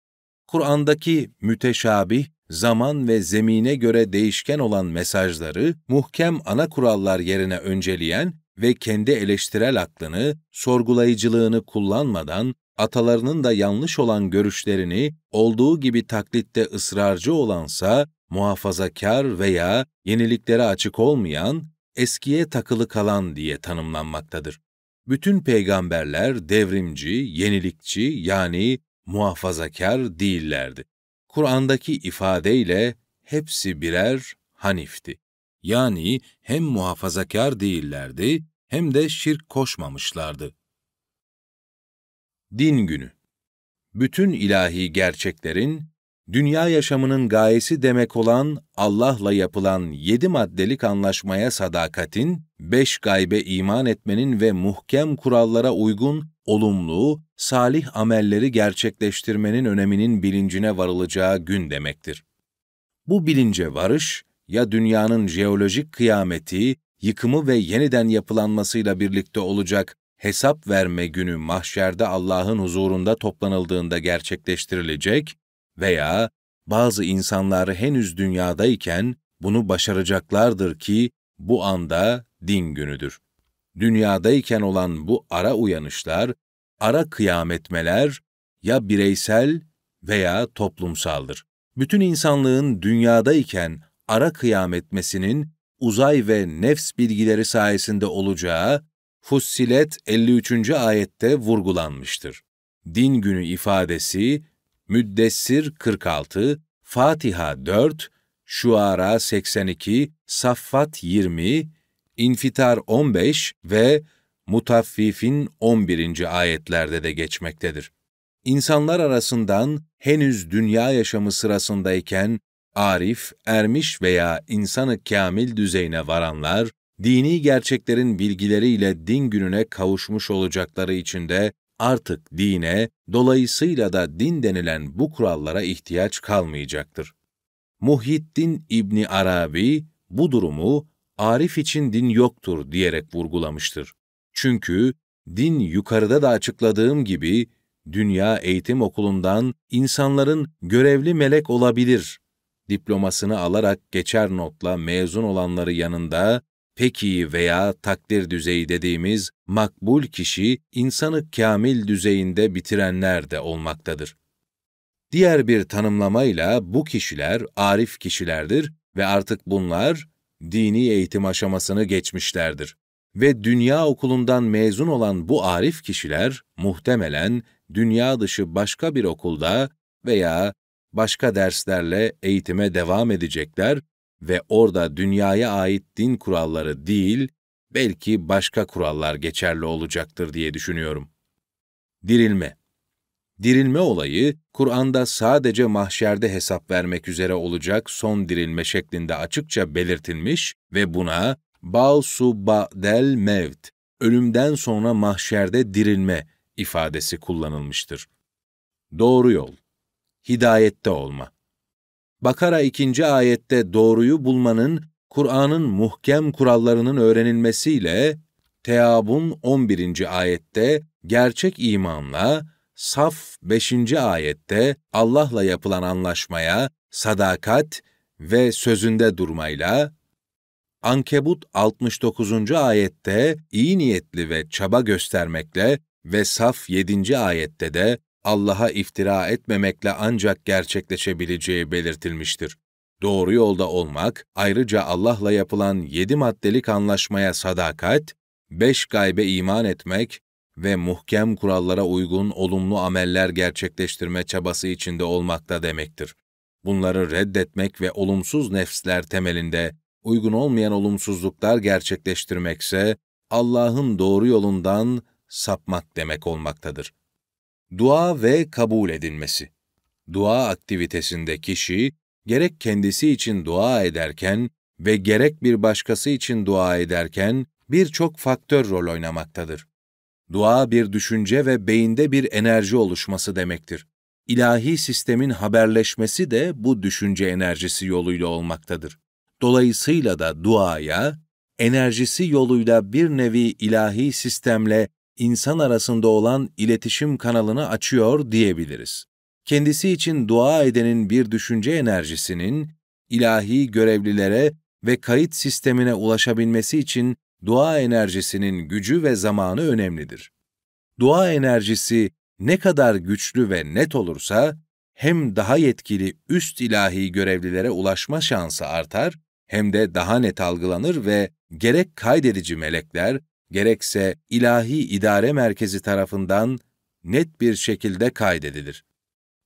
Kur'an'daki müteşabih, zaman ve zemine göre değişken olan mesajları muhkem ana kurallar yerine önceleyen ve kendi eleştirel aklını, sorgulayıcılığını kullanmadan atalarının da yanlış olan görüşlerini olduğu gibi taklitte ısrarcı olansa muhafazakar veya yeniliklere açık olmayan, eskiye takılı kalan diye tanımlanmaktadır. Bütün peygamberler devrimci, yenilikçi yani muhafazakar değillerdi. Kur'an'daki ifadeyle hepsi birer Hanif'ti. Yani hem muhafazakar değillerdi hem de şirk koşmamışlardı. Din günü Bütün ilahi gerçeklerin, dünya yaşamının gayesi demek olan Allah'la yapılan yedi maddelik anlaşmaya sadakatin, beş gaybe iman etmenin ve muhkem kurallara uygun, olumlu, salih amelleri gerçekleştirmenin öneminin bilincine varılacağı gün demektir. Bu bilince varış, ya dünyanın jeolojik kıyameti, yıkımı ve yeniden yapılanmasıyla birlikte olacak hesap verme günü mahşerde Allah'ın huzurunda toplanıldığında gerçekleştirilecek veya bazı insanlar henüz dünyadayken bunu başaracaklardır ki bu anda din günüdür. Dünyadayken olan bu ara uyanışlar, ara kıyametmeler ya bireysel veya toplumsaldır. Bütün insanlığın dünyadayken ara kıyametmesinin uzay ve nefs bilgileri sayesinde olacağı Fussilet 53. ayette vurgulanmıştır. Din günü ifadesi Müddessir 46, Fatiha 4, Şuara 82, Saffat 20, İnfitar 15 ve Mutaffifin 11. ayetlerde de geçmektedir. İnsanlar arasından henüz dünya yaşamı sırasındayken arif, ermiş veya insanı kamil düzeyine varanlar, dini gerçeklerin bilgileriyle din gününe kavuşmuş olacakları için de artık dine, dolayısıyla da din denilen bu kurallara ihtiyaç kalmayacaktır. Muhyiddin İbni Arabi bu durumu arif için din yoktur diyerek vurgulamıştır. Çünkü din yukarıda da açıkladığım gibi dünya eğitim okulundan insanların görevli melek olabilir diplomasını alarak geçer notla mezun olanları yanında peki veya takdir düzeyi dediğimiz makbul kişi insanı kamil düzeyinde bitirenler de olmaktadır. Diğer bir tanımlamayla bu kişiler arif kişilerdir ve artık bunlar dini eğitim aşamasını geçmişlerdir. Ve dünya okulundan mezun olan bu arif kişiler muhtemelen dünya dışı başka bir okulda veya başka derslerle eğitime devam edecekler ve orada dünyaya ait din kuralları değil, belki başka kurallar geçerli olacaktır diye düşünüyorum. Dirilme Dirilme olayı, Kur'an'da sadece mahşerde hesap vermek üzere olacak son dirilme şeklinde açıkça belirtilmiş ve buna Balsu Ba'del Mevt, ölümden sonra mahşerde dirilme ifadesi kullanılmıştır. Doğru yol hidayette olma. Bakara 2. ayette doğruyu bulmanın, Kur'an'ın muhkem kurallarının öğrenilmesiyle, Teabun 11. ayette gerçek imanla, Saf 5. ayette Allah'la yapılan anlaşmaya, sadakat ve sözünde durmayla, Ankebut 69. ayette iyi niyetli ve çaba göstermekle ve Saf 7. ayette de Allah'a iftira etmemekle ancak gerçekleşebileceği belirtilmiştir. Doğru yolda olmak, ayrıca Allah'la yapılan yedi maddelik anlaşmaya sadakat, beş gaybe iman etmek ve muhkem kurallara uygun olumlu ameller gerçekleştirme çabası içinde olmakta demektir. Bunları reddetmek ve olumsuz nefsler temelinde uygun olmayan olumsuzluklar gerçekleştirmekse Allah'ın doğru yolundan sapmak demek olmaktadır. Dua ve kabul edilmesi. Dua aktivitesinde kişi, gerek kendisi için dua ederken ve gerek bir başkası için dua ederken birçok faktör rol oynamaktadır. Dua bir düşünce ve beyinde bir enerji oluşması demektir. İlahi sistemin haberleşmesi de bu düşünce enerjisi yoluyla olmaktadır. Dolayısıyla da duaya, enerjisi yoluyla bir nevi ilahi sistemle insan arasında olan iletişim kanalını açıyor diyebiliriz. Kendisi için dua edenin bir düşünce enerjisinin ilahi görevlilere ve kayıt sistemine ulaşabilmesi için dua enerjisinin gücü ve zamanı önemlidir. Dua enerjisi ne kadar güçlü ve net olursa hem daha yetkili üst ilahi görevlilere ulaşma şansı artar hem de daha net algılanır ve gerek kaydedici melekler gerekse ilahi idare merkezi tarafından net bir şekilde kaydedilir.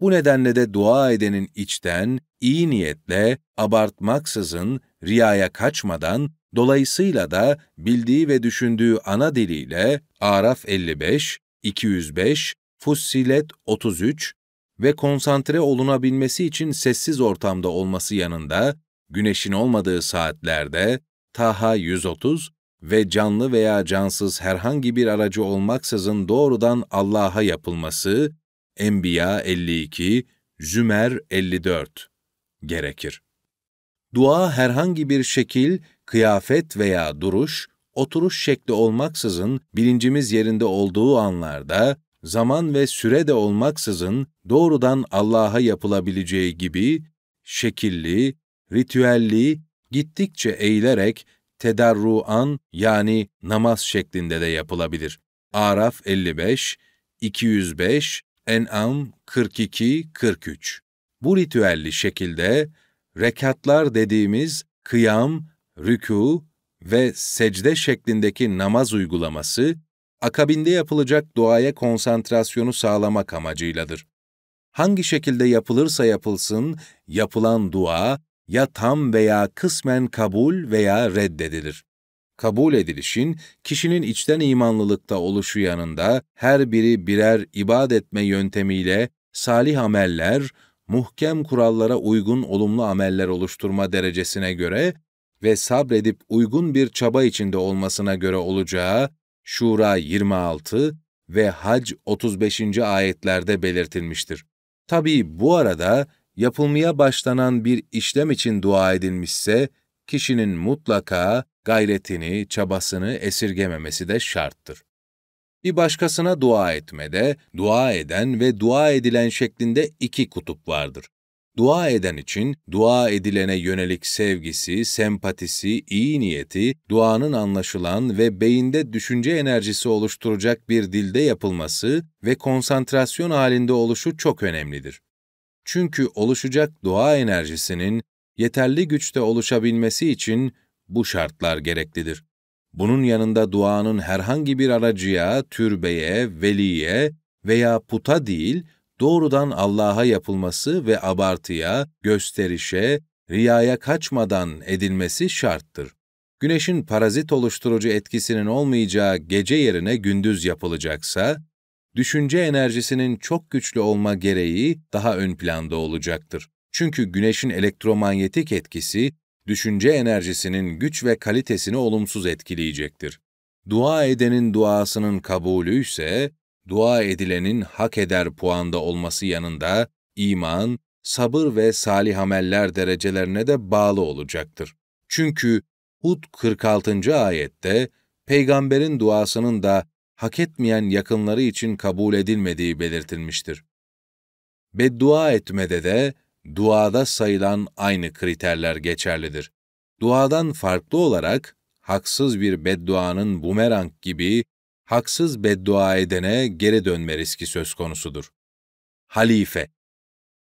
Bu nedenle de dua edenin içten, iyi niyetle, abartmaksızın, riyaya kaçmadan, dolayısıyla da bildiği ve düşündüğü ana diliyle Araf 55, 205, Fussilet 33 ve konsantre olunabilmesi için sessiz ortamda olması yanında, güneşin olmadığı saatlerde Taha 130, ve canlı veya cansız herhangi bir aracı olmaksızın doğrudan Allah'a yapılması Enbiya 52, Zümer 54 gerekir. Dua herhangi bir şekil, kıyafet veya duruş, oturuş şekli olmaksızın bilincimiz yerinde olduğu anlarda, zaman ve süre de olmaksızın doğrudan Allah'a yapılabileceği gibi, şekilli, ritüelli, gittikçe eğilerek tedarruan yani namaz şeklinde de yapılabilir. Araf 55, 205, En'am 42-43. Bu ritüelli şekilde rekatlar dediğimiz kıyam, rükû ve secde şeklindeki namaz uygulaması, akabinde yapılacak duaya konsantrasyonu sağlamak amacıyladır. Hangi şekilde yapılırsa yapılsın, yapılan dua, ya tam veya kısmen kabul veya reddedilir. Kabul edilişin, kişinin içten imanlılıkta oluşu yanında her biri birer ibad etme yöntemiyle salih ameller, muhkem kurallara uygun olumlu ameller oluşturma derecesine göre ve sabredip uygun bir çaba içinde olmasına göre olacağı Şura 26 ve Hac 35. ayetlerde belirtilmiştir. Tabii bu arada yapılmaya başlanan bir işlem için dua edilmişse, kişinin mutlaka gayretini, çabasını esirgememesi de şarttır. Bir başkasına dua etmede, dua eden ve dua edilen şeklinde iki kutup vardır. Dua eden için dua edilene yönelik sevgisi, sempatisi, iyi niyeti, duanın anlaşılan ve beyinde düşünce enerjisi oluşturacak bir dilde yapılması ve konsantrasyon halinde oluşu çok önemlidir. Çünkü oluşacak doğa enerjisinin yeterli güçte oluşabilmesi için bu şartlar gereklidir. Bunun yanında duanın herhangi bir aracıya, türbeye, veliye veya puta değil, doğrudan Allah'a yapılması ve abartıya, gösterişe, riyaya kaçmadan edilmesi şarttır. Güneşin parazit oluşturucu etkisinin olmayacağı gece yerine gündüz yapılacaksa, düşünce enerjisinin çok güçlü olma gereği daha ön planda olacaktır. Çünkü güneşin elektromanyetik etkisi, düşünce enerjisinin güç ve kalitesini olumsuz etkileyecektir. Dua edenin duasının kabulü ise, dua edilenin hak eder puanda olması yanında iman, sabır ve salih ameller derecelerine de bağlı olacaktır. Çünkü Hud 46. ayette peygamberin duasının da hak etmeyen yakınları için kabul edilmediği belirtilmiştir. Beddua etmede de duada sayılan aynı kriterler geçerlidir. Duadan farklı olarak haksız bir bedduanın bumerang gibi haksız beddua edene geri dönme riski söz konusudur. Halife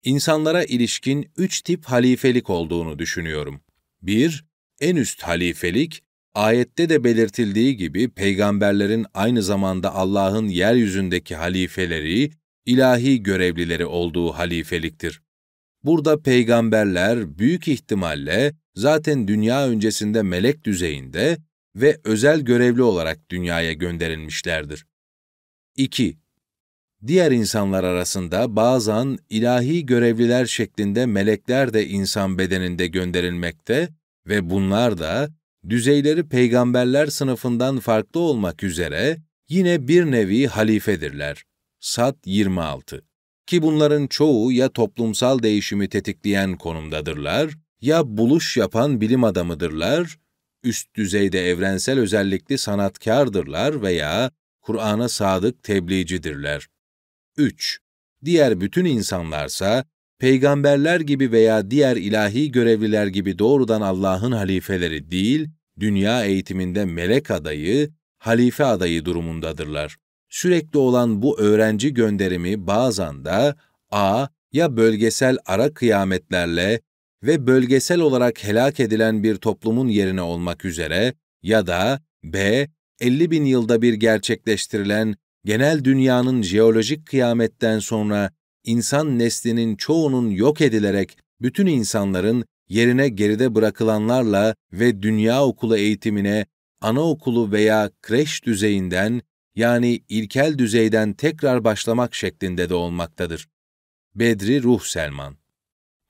İnsanlara ilişkin üç tip halifelik olduğunu düşünüyorum. 1- En üst halifelik, Ayette de belirtildiği gibi peygamberlerin aynı zamanda Allah'ın yeryüzündeki halifeleri, ilahi görevlileri olduğu halifeliktir. Burada peygamberler büyük ihtimalle zaten dünya öncesinde melek düzeyinde ve özel görevli olarak dünyaya gönderilmişlerdir. 2. Diğer insanlar arasında bazen ilahi görevliler şeklinde melekler de insan bedeninde gönderilmekte ve bunlar da düzeyleri peygamberler sınıfından farklı olmak üzere yine bir nevi halifedirler. Sat 26 Ki bunların çoğu ya toplumsal değişimi tetikleyen konumdadırlar, ya buluş yapan bilim adamıdırlar, üst düzeyde evrensel özellikli sanatkardırlar veya Kur'an'a sadık tebliğcidirler. 3. Diğer bütün insanlarsa peygamberler gibi veya diğer ilahi görevliler gibi doğrudan Allah'ın halifeleri değil, dünya eğitiminde melek adayı, halife adayı durumundadırlar. Sürekli olan bu öğrenci gönderimi bazen de a. ya bölgesel ara kıyametlerle ve bölgesel olarak helak edilen bir toplumun yerine olmak üzere ya da b. 50 bin yılda bir gerçekleştirilen genel dünyanın jeolojik kıyametten sonra insan neslinin çoğunun yok edilerek bütün insanların yerine geride bırakılanlarla ve dünya okulu eğitimine anaokulu veya kreş düzeyinden yani ilkel düzeyden tekrar başlamak şeklinde de olmaktadır. Bedri Ruh Selman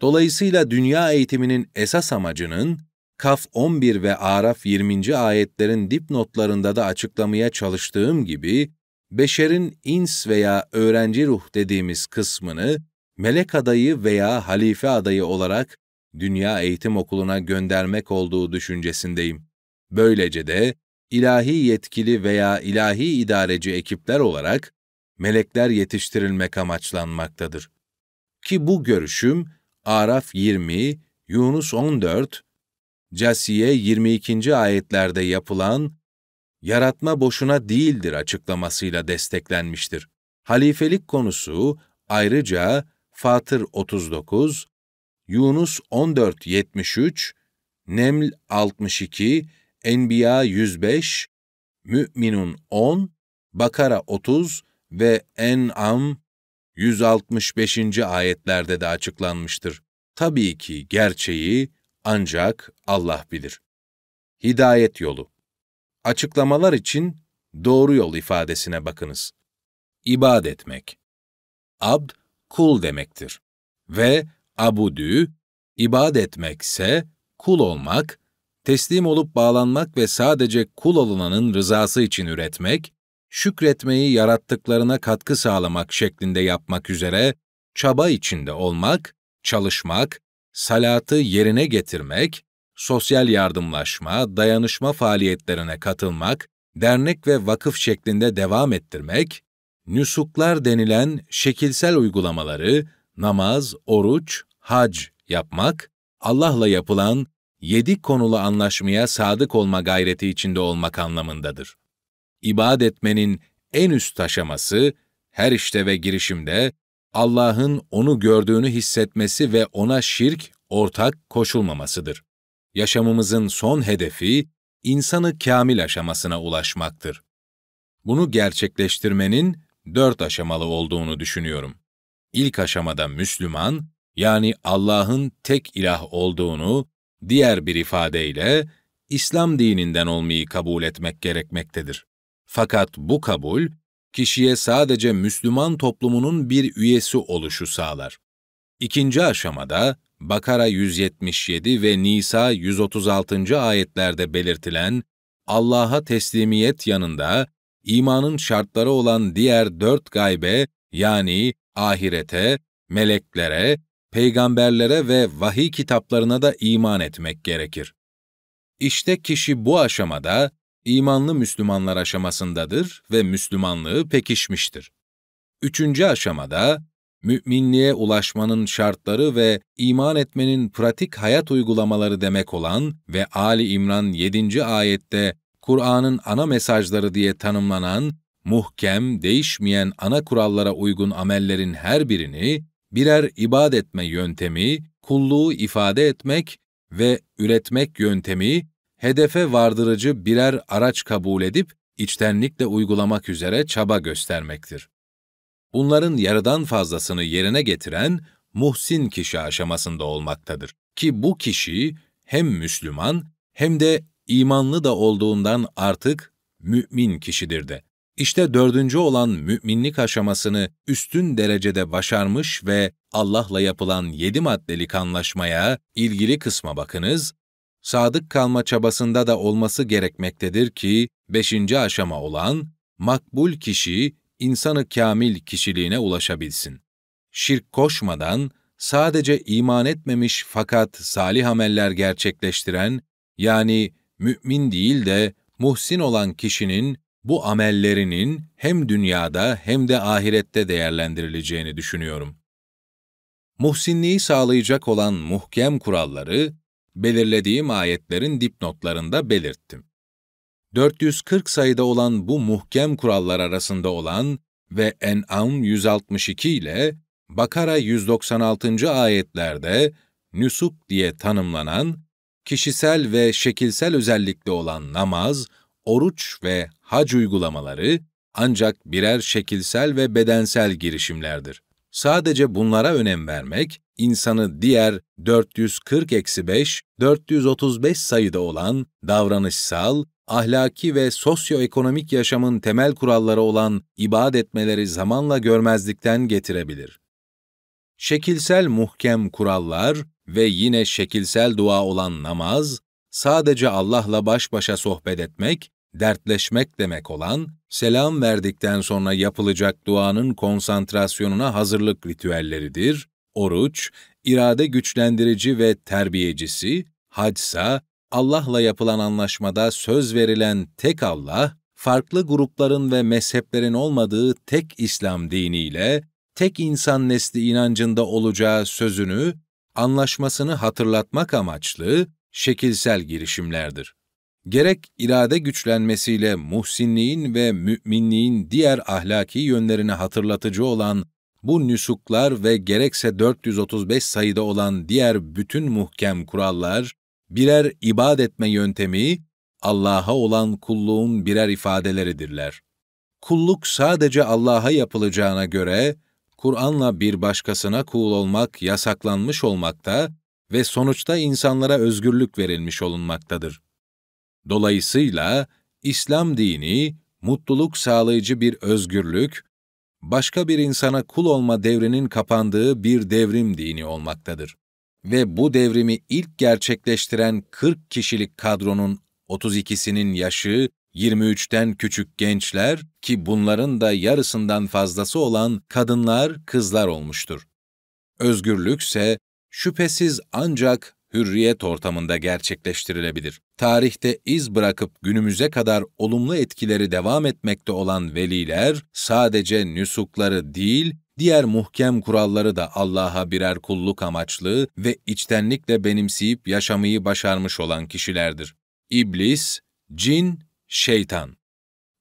Dolayısıyla dünya eğitiminin esas amacının Kaf 11 ve Araf 20. ayetlerin dipnotlarında da açıklamaya çalıştığım gibi beşerin ins veya öğrenci ruh dediğimiz kısmını melek adayı veya halife adayı olarak dünya eğitim okuluna göndermek olduğu düşüncesindeyim. Böylece de ilahi yetkili veya ilahi idareci ekipler olarak melekler yetiştirilmek amaçlanmaktadır. Ki bu görüşüm Araf 20, Yunus 14, Casiye 22. ayetlerde yapılan yaratma boşuna değildir açıklamasıyla desteklenmiştir. Halifelik konusu ayrıca Fatır 39, Yunus 14-73, Neml 62, Enbiya 105, Mü'minun 10, Bakara 30 ve En'am 165. ayetlerde de açıklanmıştır. Tabii ki gerçeği ancak Allah bilir. Hidayet yolu Açıklamalar için doğru yol ifadesine bakınız. İbad etmek. Abd, kul demektir. Ve abudü, ibad etmekse kul olmak, teslim olup bağlanmak ve sadece kul olunanın rızası için üretmek, şükretmeyi yarattıklarına katkı sağlamak şeklinde yapmak üzere çaba içinde olmak, çalışmak, salatı yerine getirmek, sosyal yardımlaşma, dayanışma faaliyetlerine katılmak, dernek ve vakıf şeklinde devam ettirmek, nüsuklar denilen şekilsel uygulamaları, namaz, oruç, hac yapmak, Allah'la yapılan yedi konulu anlaşmaya sadık olma gayreti içinde olmak anlamındadır. İbad etmenin en üst aşaması, her işte ve girişimde Allah'ın onu gördüğünü hissetmesi ve ona şirk, ortak koşulmamasıdır yaşamımızın son hedefi insanı kamil aşamasına ulaşmaktır. Bunu gerçekleştirmenin dört aşamalı olduğunu düşünüyorum. İlk aşamada Müslüman, yani Allah'ın tek ilah olduğunu, diğer bir ifadeyle İslam dininden olmayı kabul etmek gerekmektedir. Fakat bu kabul, kişiye sadece Müslüman toplumunun bir üyesi oluşu sağlar. İkinci aşamada Bakara 177 ve Nisa 136. ayetlerde belirtilen Allah'a teslimiyet yanında imanın şartları olan diğer dört gaybe yani ahirete, meleklere, peygamberlere ve vahiy kitaplarına da iman etmek gerekir. İşte kişi bu aşamada imanlı Müslümanlar aşamasındadır ve Müslümanlığı pekişmiştir. Üçüncü aşamada müminliğe ulaşmanın şartları ve iman etmenin pratik hayat uygulamaları demek olan ve Ali İmran 7. ayette Kur'an'ın ana mesajları diye tanımlanan muhkem, değişmeyen ana kurallara uygun amellerin her birini birer ibadet etme yöntemi, kulluğu ifade etmek ve üretmek yöntemi, hedefe vardırıcı birer araç kabul edip içtenlikle uygulamak üzere çaba göstermektir. Bunların yarıdan fazlasını yerine getiren muhsin kişi aşamasında olmaktadır. Ki bu kişi hem Müslüman hem de imanlı da olduğundan artık mümin kişidir de. İşte dördüncü olan müminlik aşamasını üstün derecede başarmış ve Allah'la yapılan yedi maddelik anlaşmaya ilgili kısma bakınız, sadık kalma çabasında da olması gerekmektedir ki, beşinci aşama olan, makbul kişi insanı kamil kişiliğine ulaşabilsin. Şirk koşmadan, sadece iman etmemiş fakat salih ameller gerçekleştiren, yani mümin değil de muhsin olan kişinin bu amellerinin hem dünyada hem de ahirette değerlendirileceğini düşünüyorum. Muhsinliği sağlayacak olan muhkem kuralları, belirlediğim ayetlerin dipnotlarında belirttim. 440 sayıda olan bu muhkem kurallar arasında olan ve En'am 162 ile Bakara 196. ayetlerde nüsup diye tanımlanan, kişisel ve şekilsel özellikli olan namaz, oruç ve hac uygulamaları ancak birer şekilsel ve bedensel girişimlerdir. Sadece bunlara önem vermek, insanı diğer 440-5, 435 sayıda olan davranışsal ahlaki ve sosyoekonomik yaşamın temel kuralları olan ibad etmeleri zamanla görmezlikten getirebilir. Şekilsel muhkem kurallar ve yine şekilsel dua olan namaz, sadece Allah'la baş başa sohbet etmek, dertleşmek demek olan, selam verdikten sonra yapılacak duanın konsantrasyonuna hazırlık ritüelleridir, oruç, irade güçlendirici ve terbiyecisi, hacsa, Allah'la yapılan anlaşmada söz verilen tek Allah, farklı grupların ve mezheplerin olmadığı tek İslam diniyle, tek insan nesli inancında olacağı sözünü, anlaşmasını hatırlatmak amaçlı şekilsel girişimlerdir. Gerek irade güçlenmesiyle muhsinliğin ve müminliğin diğer ahlaki yönlerini hatırlatıcı olan bu nüsuklar ve gerekse 435 sayıda olan diğer bütün muhkem kurallar, birer ibadet etme yöntemi, Allah'a olan kulluğun birer ifadeleridirler. Kulluk sadece Allah'a yapılacağına göre, Kur'an'la bir başkasına kul olmak yasaklanmış olmakta ve sonuçta insanlara özgürlük verilmiş olunmaktadır. Dolayısıyla İslam dini, mutluluk sağlayıcı bir özgürlük, başka bir insana kul olma devrinin kapandığı bir devrim dini olmaktadır ve bu devrimi ilk gerçekleştiren 40 kişilik kadronun 32'sinin yaşı 23'ten küçük gençler ki bunların da yarısından fazlası olan kadınlar, kızlar olmuştur. Özgürlükse şüphesiz ancak hürriyet ortamında gerçekleştirilebilir. Tarihte iz bırakıp günümüze kadar olumlu etkileri devam etmekte olan veliler sadece nüsukları değil, diğer muhkem kuralları da Allah'a birer kulluk amaçlı ve içtenlikle benimseyip yaşamayı başarmış olan kişilerdir. İblis, cin, şeytan.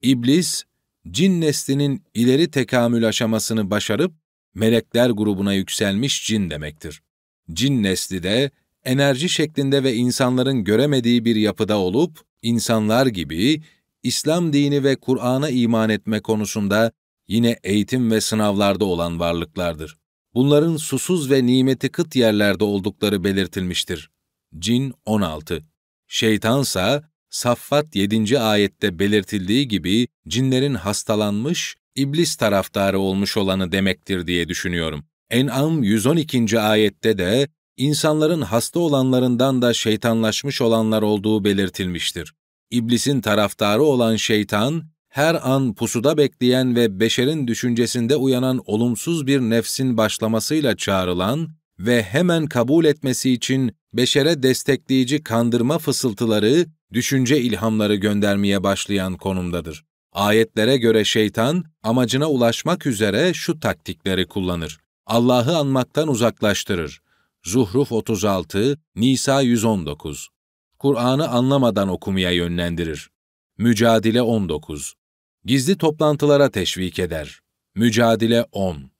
İblis, cin neslinin ileri tekamül aşamasını başarıp melekler grubuna yükselmiş cin demektir. Cin nesli de enerji şeklinde ve insanların göremediği bir yapıda olup insanlar gibi İslam dini ve Kur'an'a iman etme konusunda yine eğitim ve sınavlarda olan varlıklardır. Bunların susuz ve nimeti kıt yerlerde oldukları belirtilmiştir. Cin 16 Şeytansa Saffat 7. ayette belirtildiği gibi cinlerin hastalanmış, iblis taraftarı olmuş olanı demektir diye düşünüyorum. En'am 112. ayette de insanların hasta olanlarından da şeytanlaşmış olanlar olduğu belirtilmiştir. İblisin taraftarı olan şeytan, her an pusuda bekleyen ve beşerin düşüncesinde uyanan olumsuz bir nefsin başlamasıyla çağrılan ve hemen kabul etmesi için beşere destekleyici kandırma fısıltıları, düşünce ilhamları göndermeye başlayan konumdadır. Ayetlere göre şeytan amacına ulaşmak üzere şu taktikleri kullanır. Allah'ı anmaktan uzaklaştırır. Zuhruf 36, Nisa 119. Kur'an'ı anlamadan okumaya yönlendirir. Mücadele 19. Gizli toplantılara teşvik eder. Mücadele 10.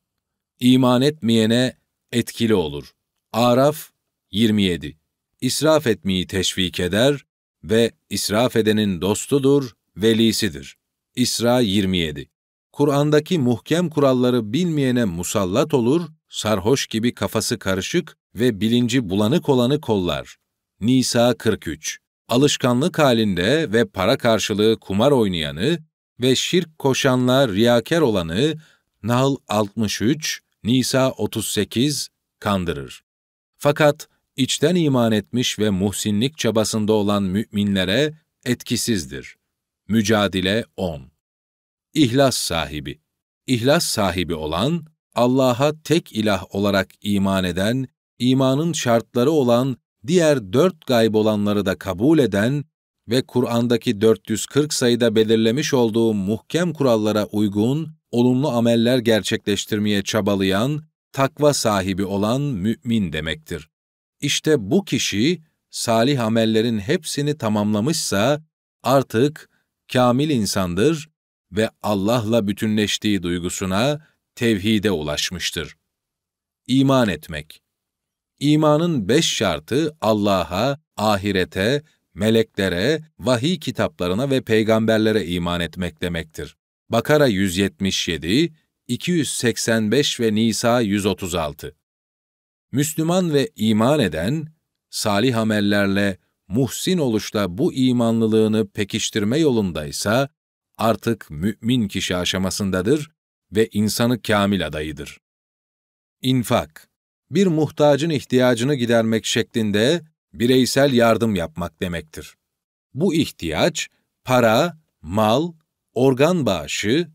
İman etmeyene etkili olur. Araf 27. İsraf etmeyi teşvik eder ve israf edenin dostudur, velisidir. İsra 27. Kur'an'daki muhkem kuralları bilmeyene musallat olur, sarhoş gibi kafası karışık ve bilinci bulanık olanı kollar. Nisa 43 alışkanlık halinde ve para karşılığı kumar oynayanı ve şirk koşanla riyakar olanı Nahl 63, Nisa 38 kandırır. Fakat içten iman etmiş ve muhsinlik çabasında olan müminlere etkisizdir. Mücadele 10 İhlas sahibi İhlas sahibi olan, Allah'a tek ilah olarak iman eden, imanın şartları olan diğer dört gayb olanları da kabul eden ve Kur'an'daki 440 sayıda belirlemiş olduğu muhkem kurallara uygun, olumlu ameller gerçekleştirmeye çabalayan, takva sahibi olan mümin demektir. İşte bu kişi, salih amellerin hepsini tamamlamışsa, artık kamil insandır ve Allah'la bütünleştiği duygusuna, tevhide ulaşmıştır. İman etmek İmanın beş şartı Allah'a, ahirete, meleklere, vahiy kitaplarına ve peygamberlere iman etmek demektir. Bakara 177, 285 ve Nisa 136. Müslüman ve iman eden, salih amellerle, muhsin oluşta bu imanlılığını pekiştirme yolundaysa, artık mümin kişi aşamasındadır ve insanı kamil adayıdır. İnfak bir muhtacın ihtiyacını gidermek şeklinde bireysel yardım yapmak demektir. Bu ihtiyaç para, mal, organ bağışı,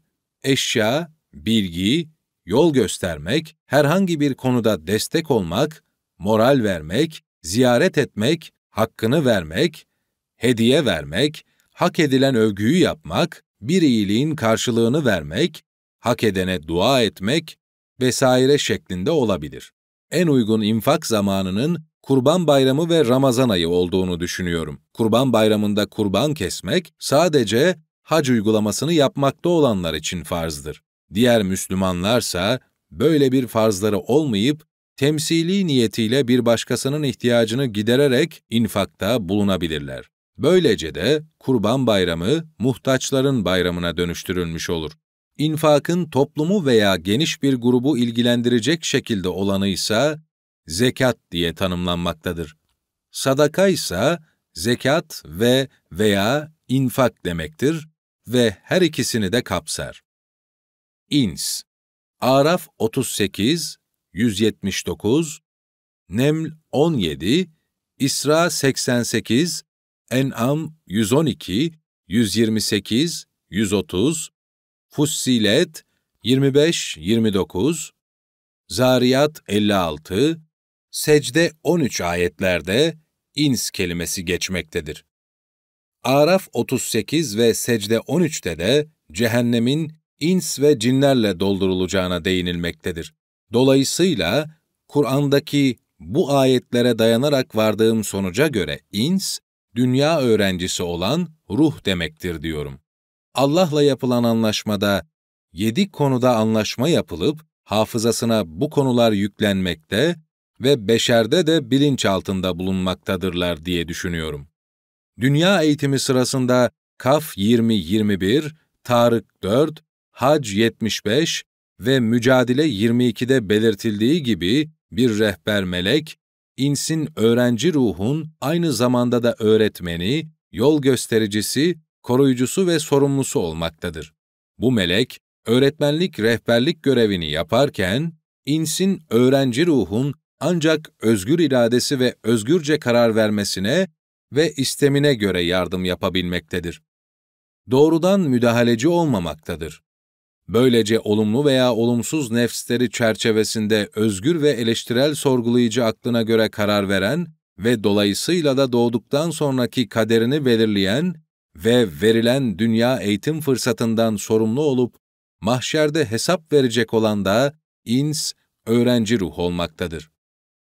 eşya, bilgi, yol göstermek, herhangi bir konuda destek olmak, moral vermek, ziyaret etmek, hakkını vermek, hediye vermek, hak edilen övgüyü yapmak, bir iyiliğin karşılığını vermek, hak edene dua etmek vesaire şeklinde olabilir en uygun infak zamanının Kurban Bayramı ve Ramazan ayı olduğunu düşünüyorum. Kurban Bayramı'nda kurban kesmek sadece hac uygulamasını yapmakta olanlar için farzdır. Diğer Müslümanlarsa böyle bir farzları olmayıp temsili niyetiyle bir başkasının ihtiyacını gidererek infakta bulunabilirler. Böylece de Kurban Bayramı muhtaçların bayramına dönüştürülmüş olur. İnfakın toplumu veya geniş bir grubu ilgilendirecek şekilde olanı ise zekat diye tanımlanmaktadır. Sadaka ise zekat ve veya infak demektir ve her ikisini de kapsar. İns Araf 38, 179, Neml 17, İsra 88, En'am 112, 128, 130, Fussilet 25-29, Zariyat 56, Secde 13 ayetlerde ins kelimesi geçmektedir. Araf 38 ve Secde 13'te de cehennemin ins ve cinlerle doldurulacağına değinilmektedir. Dolayısıyla Kur'an'daki bu ayetlere dayanarak vardığım sonuca göre ins, dünya öğrencisi olan ruh demektir diyorum. Allah'la yapılan anlaşmada yedi konuda anlaşma yapılıp hafızasına bu konular yüklenmekte ve beşerde de bilinç altında bulunmaktadırlar diye düşünüyorum. Dünya eğitimi sırasında Kaf 20-21, Tarık 4, Hac 75 ve Mücadele 22'de belirtildiği gibi bir rehber melek, insin öğrenci ruhun aynı zamanda da öğretmeni, yol göstericisi koruyucusu ve sorumlusu olmaktadır. Bu melek, öğretmenlik, rehberlik görevini yaparken, insin öğrenci ruhun ancak özgür iradesi ve özgürce karar vermesine ve istemine göre yardım yapabilmektedir. Doğrudan müdahaleci olmamaktadır. Böylece olumlu veya olumsuz nefsleri çerçevesinde özgür ve eleştirel sorgulayıcı aklına göre karar veren ve dolayısıyla da doğduktan sonraki kaderini belirleyen ve verilen dünya eğitim fırsatından sorumlu olup mahşerde hesap verecek olan da ins, öğrenci ruh olmaktadır.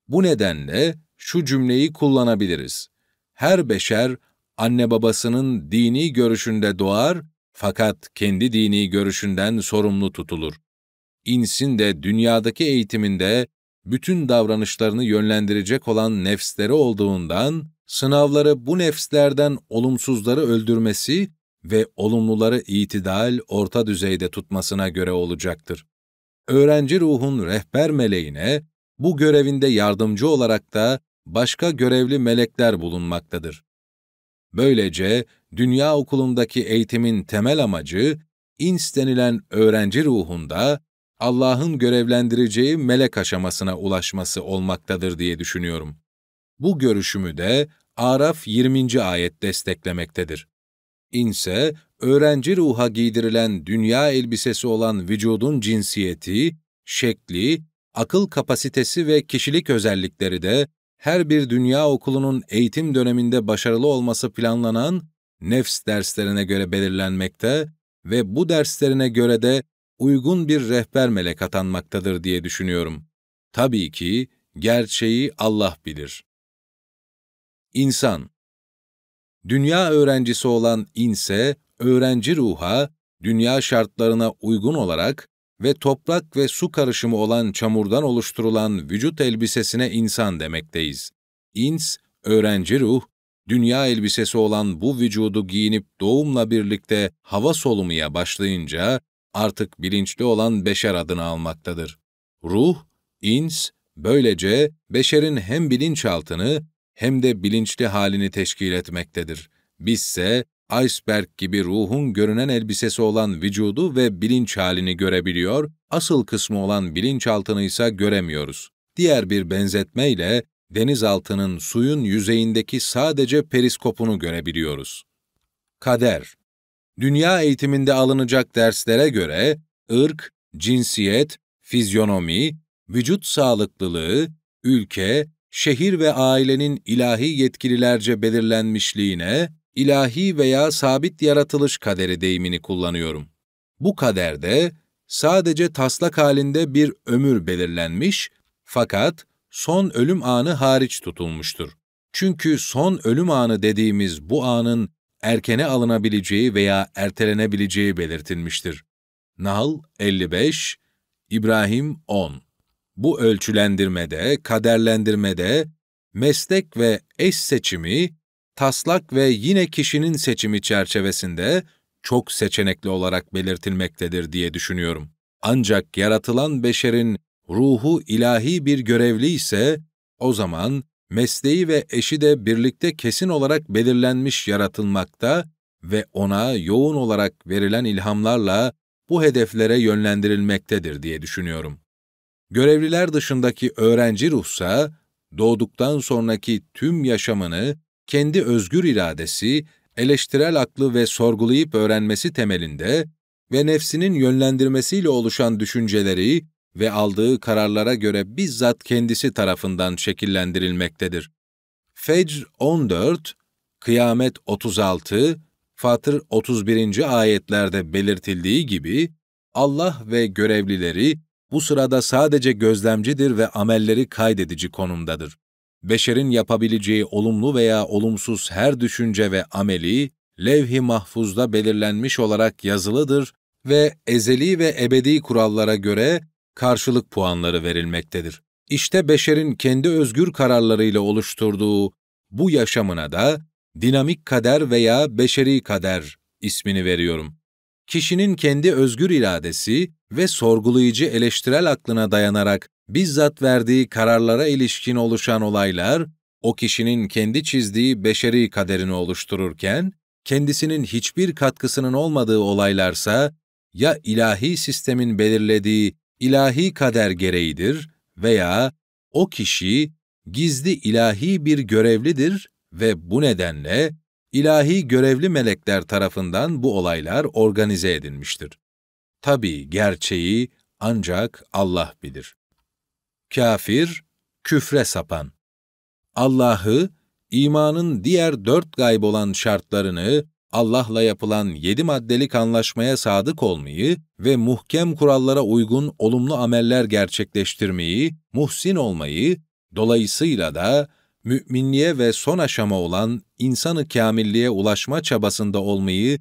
Bu nedenle şu cümleyi kullanabiliriz. Her beşer anne babasının dini görüşünde doğar fakat kendi dini görüşünden sorumlu tutulur. İnsin de dünyadaki eğitiminde bütün davranışlarını yönlendirecek olan nefsleri olduğundan, sınavları bu nefslerden olumsuzları öldürmesi ve olumluları itidal, orta düzeyde tutmasına göre olacaktır. Öğrenci ruhun rehber meleğine, bu görevinde yardımcı olarak da başka görevli melekler bulunmaktadır. Böylece dünya okulundaki eğitimin temel amacı, ins denilen öğrenci ruhunda Allah'ın görevlendireceği melek aşamasına ulaşması olmaktadır diye düşünüyorum. Bu görüşümü de Araf 20. ayet desteklemektedir. İnse, öğrenci ruha giydirilen dünya elbisesi olan vücudun cinsiyeti, şekli, akıl kapasitesi ve kişilik özellikleri de her bir dünya okulunun eğitim döneminde başarılı olması planlanan nefs derslerine göre belirlenmekte ve bu derslerine göre de uygun bir rehber melek atanmaktadır diye düşünüyorum. Tabii ki gerçeği Allah bilir. İnsan Dünya öğrencisi olan inse, öğrenci ruha, dünya şartlarına uygun olarak ve toprak ve su karışımı olan çamurdan oluşturulan vücut elbisesine insan demekteyiz. İns, öğrenci ruh, dünya elbisesi olan bu vücudu giyinip doğumla birlikte hava solumaya başlayınca, artık bilinçli olan beşer adını almaktadır. Ruh, ins, böylece beşerin hem bilinçaltını hem de bilinçli halini teşkil etmektedir. Bizse iceberg gibi ruhun görünen elbisesi olan vücudu ve bilinç halini görebiliyor, asıl kısmı olan bilinçaltını ise göremiyoruz. Diğer bir benzetmeyle denizaltının suyun yüzeyindeki sadece periskopunu görebiliyoruz. Kader dünya eğitiminde alınacak derslere göre ırk, cinsiyet, fizyonomi, vücut sağlıklılığı, ülke, şehir ve ailenin ilahi yetkililerce belirlenmişliğine, ilahi veya sabit yaratılış kaderi deyimini kullanıyorum. Bu kaderde sadece taslak halinde bir ömür belirlenmiş fakat son ölüm anı hariç tutulmuştur. Çünkü son ölüm anı dediğimiz bu anın erkene alınabileceği veya ertelenebileceği belirtilmiştir. Nahl 55, İbrahim 10. Bu ölçülendirmede, kaderlendirmede, meslek ve eş seçimi, taslak ve yine kişinin seçimi çerçevesinde çok seçenekli olarak belirtilmektedir diye düşünüyorum. Ancak yaratılan beşerin ruhu ilahi bir görevli ise, o zaman mesleği ve eşi de birlikte kesin olarak belirlenmiş yaratılmakta ve ona yoğun olarak verilen ilhamlarla bu hedeflere yönlendirilmektedir diye düşünüyorum. Görevliler dışındaki öğrenci ruhsa, doğduktan sonraki tüm yaşamını kendi özgür iradesi, eleştirel aklı ve sorgulayıp öğrenmesi temelinde ve nefsinin yönlendirmesiyle oluşan düşünceleri ve aldığı kararlara göre bizzat kendisi tarafından şekillendirilmektedir. Fecr 14, Kıyamet 36, Fatır 31. ayetlerde belirtildiği gibi Allah ve görevlileri bu sırada sadece gözlemcidir ve amelleri kaydedici konumdadır. Beşerin yapabileceği olumlu veya olumsuz her düşünce ve ameli levh-i mahfuzda belirlenmiş olarak yazılıdır ve ezeli ve ebedi kurallara göre karşılık puanları verilmektedir. İşte beşerin kendi özgür kararlarıyla oluşturduğu bu yaşamına da dinamik kader veya beşeri kader ismini veriyorum. Kişinin kendi özgür iradesi ve sorgulayıcı eleştirel aklına dayanarak bizzat verdiği kararlara ilişkin oluşan olaylar, o kişinin kendi çizdiği beşeri kaderini oluştururken, kendisinin hiçbir katkısının olmadığı olaylarsa, ya ilahi sistemin belirlediği ilahi kader gereğidir veya o kişi gizli ilahi bir görevlidir ve bu nedenle ilahi görevli melekler tarafından bu olaylar organize edilmiştir. Tabi gerçeği ancak Allah bilir. Kafir, küfre sapan. Allah'ı, imanın diğer dört gayb olan şartlarını Allah'la yapılan yedi maddelik anlaşmaya sadık olmayı ve muhkem kurallara uygun olumlu ameller gerçekleştirmeyi, muhsin olmayı, dolayısıyla da müminliğe ve son aşama olan insanı kamilliğe ulaşma çabasında olmayı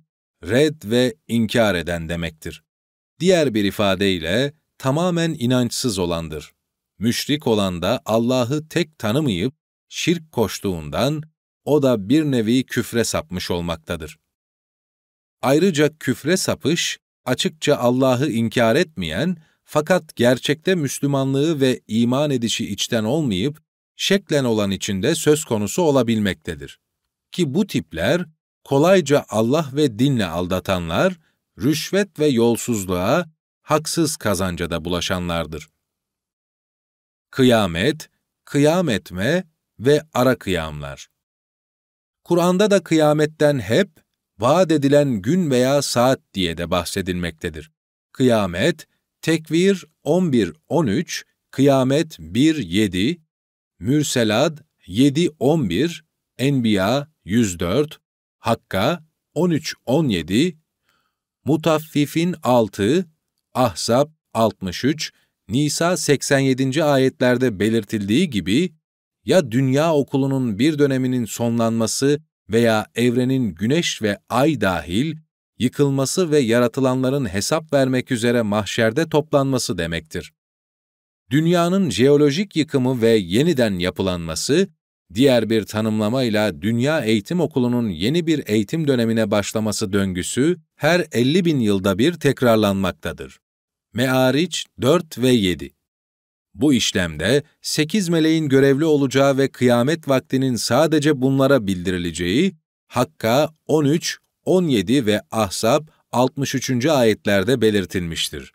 red ve inkar eden demektir. Diğer bir ifadeyle tamamen inançsız olandır. Müşrik olan da Allah'ı tek tanımayıp şirk koştuğundan o da bir nevi küfre sapmış olmaktadır. Ayrıca küfre sapış, açıkça Allah'ı inkar etmeyen, fakat gerçekte Müslümanlığı ve iman edişi içten olmayıp, şeklen olan içinde söz konusu olabilmektedir. Ki bu tipler, kolayca Allah ve dinle aldatanlar, rüşvet ve yolsuzluğa, haksız kazanca da bulaşanlardır. Kıyamet, kıyam etme ve ara kıyamlar. Kur'an'da da kıyametten hep vaat edilen gün veya saat diye de bahsedilmektedir. Kıyamet, Tekvir 11-13, Kıyamet 1-7, Mürselad 7-11, Enbiya 104, Hakka 13-17, Mutaffifin 6, Ahzab 63, Nisa 87. ayetlerde belirtildiği gibi ya dünya okulunun bir döneminin sonlanması veya evrenin güneş ve ay dahil yıkılması ve yaratılanların hesap vermek üzere mahşerde toplanması demektir. Dünyanın jeolojik yıkımı ve yeniden yapılanması, diğer bir tanımlamayla Dünya Eğitim Okulu'nun yeni bir eğitim dönemine başlaması döngüsü her 50 bin yılda bir tekrarlanmaktadır. Meariç 4 ve 7 bu işlemde sekiz meleğin görevli olacağı ve kıyamet vaktinin sadece bunlara bildirileceği Hakka 13, 17 ve Ahzab 63. ayetlerde belirtilmiştir.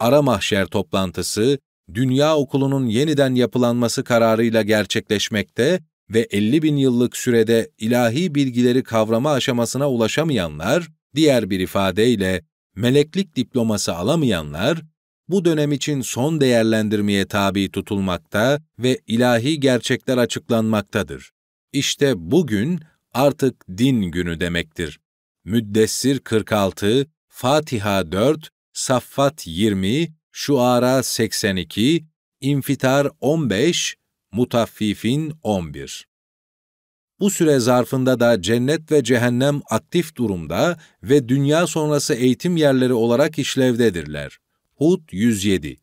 Ara mahşer toplantısı, Dünya Okulu'nun yeniden yapılanması kararıyla gerçekleşmekte ve 50 bin yıllık sürede ilahi bilgileri kavrama aşamasına ulaşamayanlar, diğer bir ifadeyle meleklik diploması alamayanlar, bu dönem için son değerlendirmeye tabi tutulmakta ve ilahi gerçekler açıklanmaktadır. İşte bugün artık din günü demektir. Müddessir 46, Fatiha 4, Saffat 20, Şuara 82, İnfitar 15, Mutaffifin 11. Bu süre zarfında da cennet ve cehennem aktif durumda ve dünya sonrası eğitim yerleri olarak işlevdedirler. Hud 107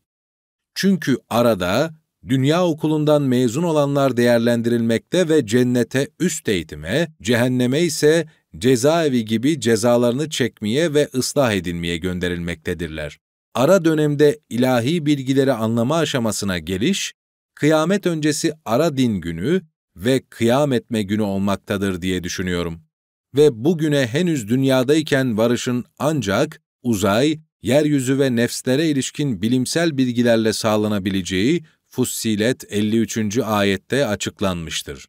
Çünkü arada dünya okulundan mezun olanlar değerlendirilmekte ve cennete üst eğitime, cehenneme ise cezaevi gibi cezalarını çekmeye ve ıslah edilmeye gönderilmektedirler. Ara dönemde ilahi bilgileri anlama aşamasına geliş, kıyamet öncesi ara din günü ve kıyam etme günü olmaktadır diye düşünüyorum. Ve bugüne henüz dünyadayken varışın ancak uzay, yeryüzü ve nefslere ilişkin bilimsel bilgilerle sağlanabileceği Fussilet 53. ayette açıklanmıştır.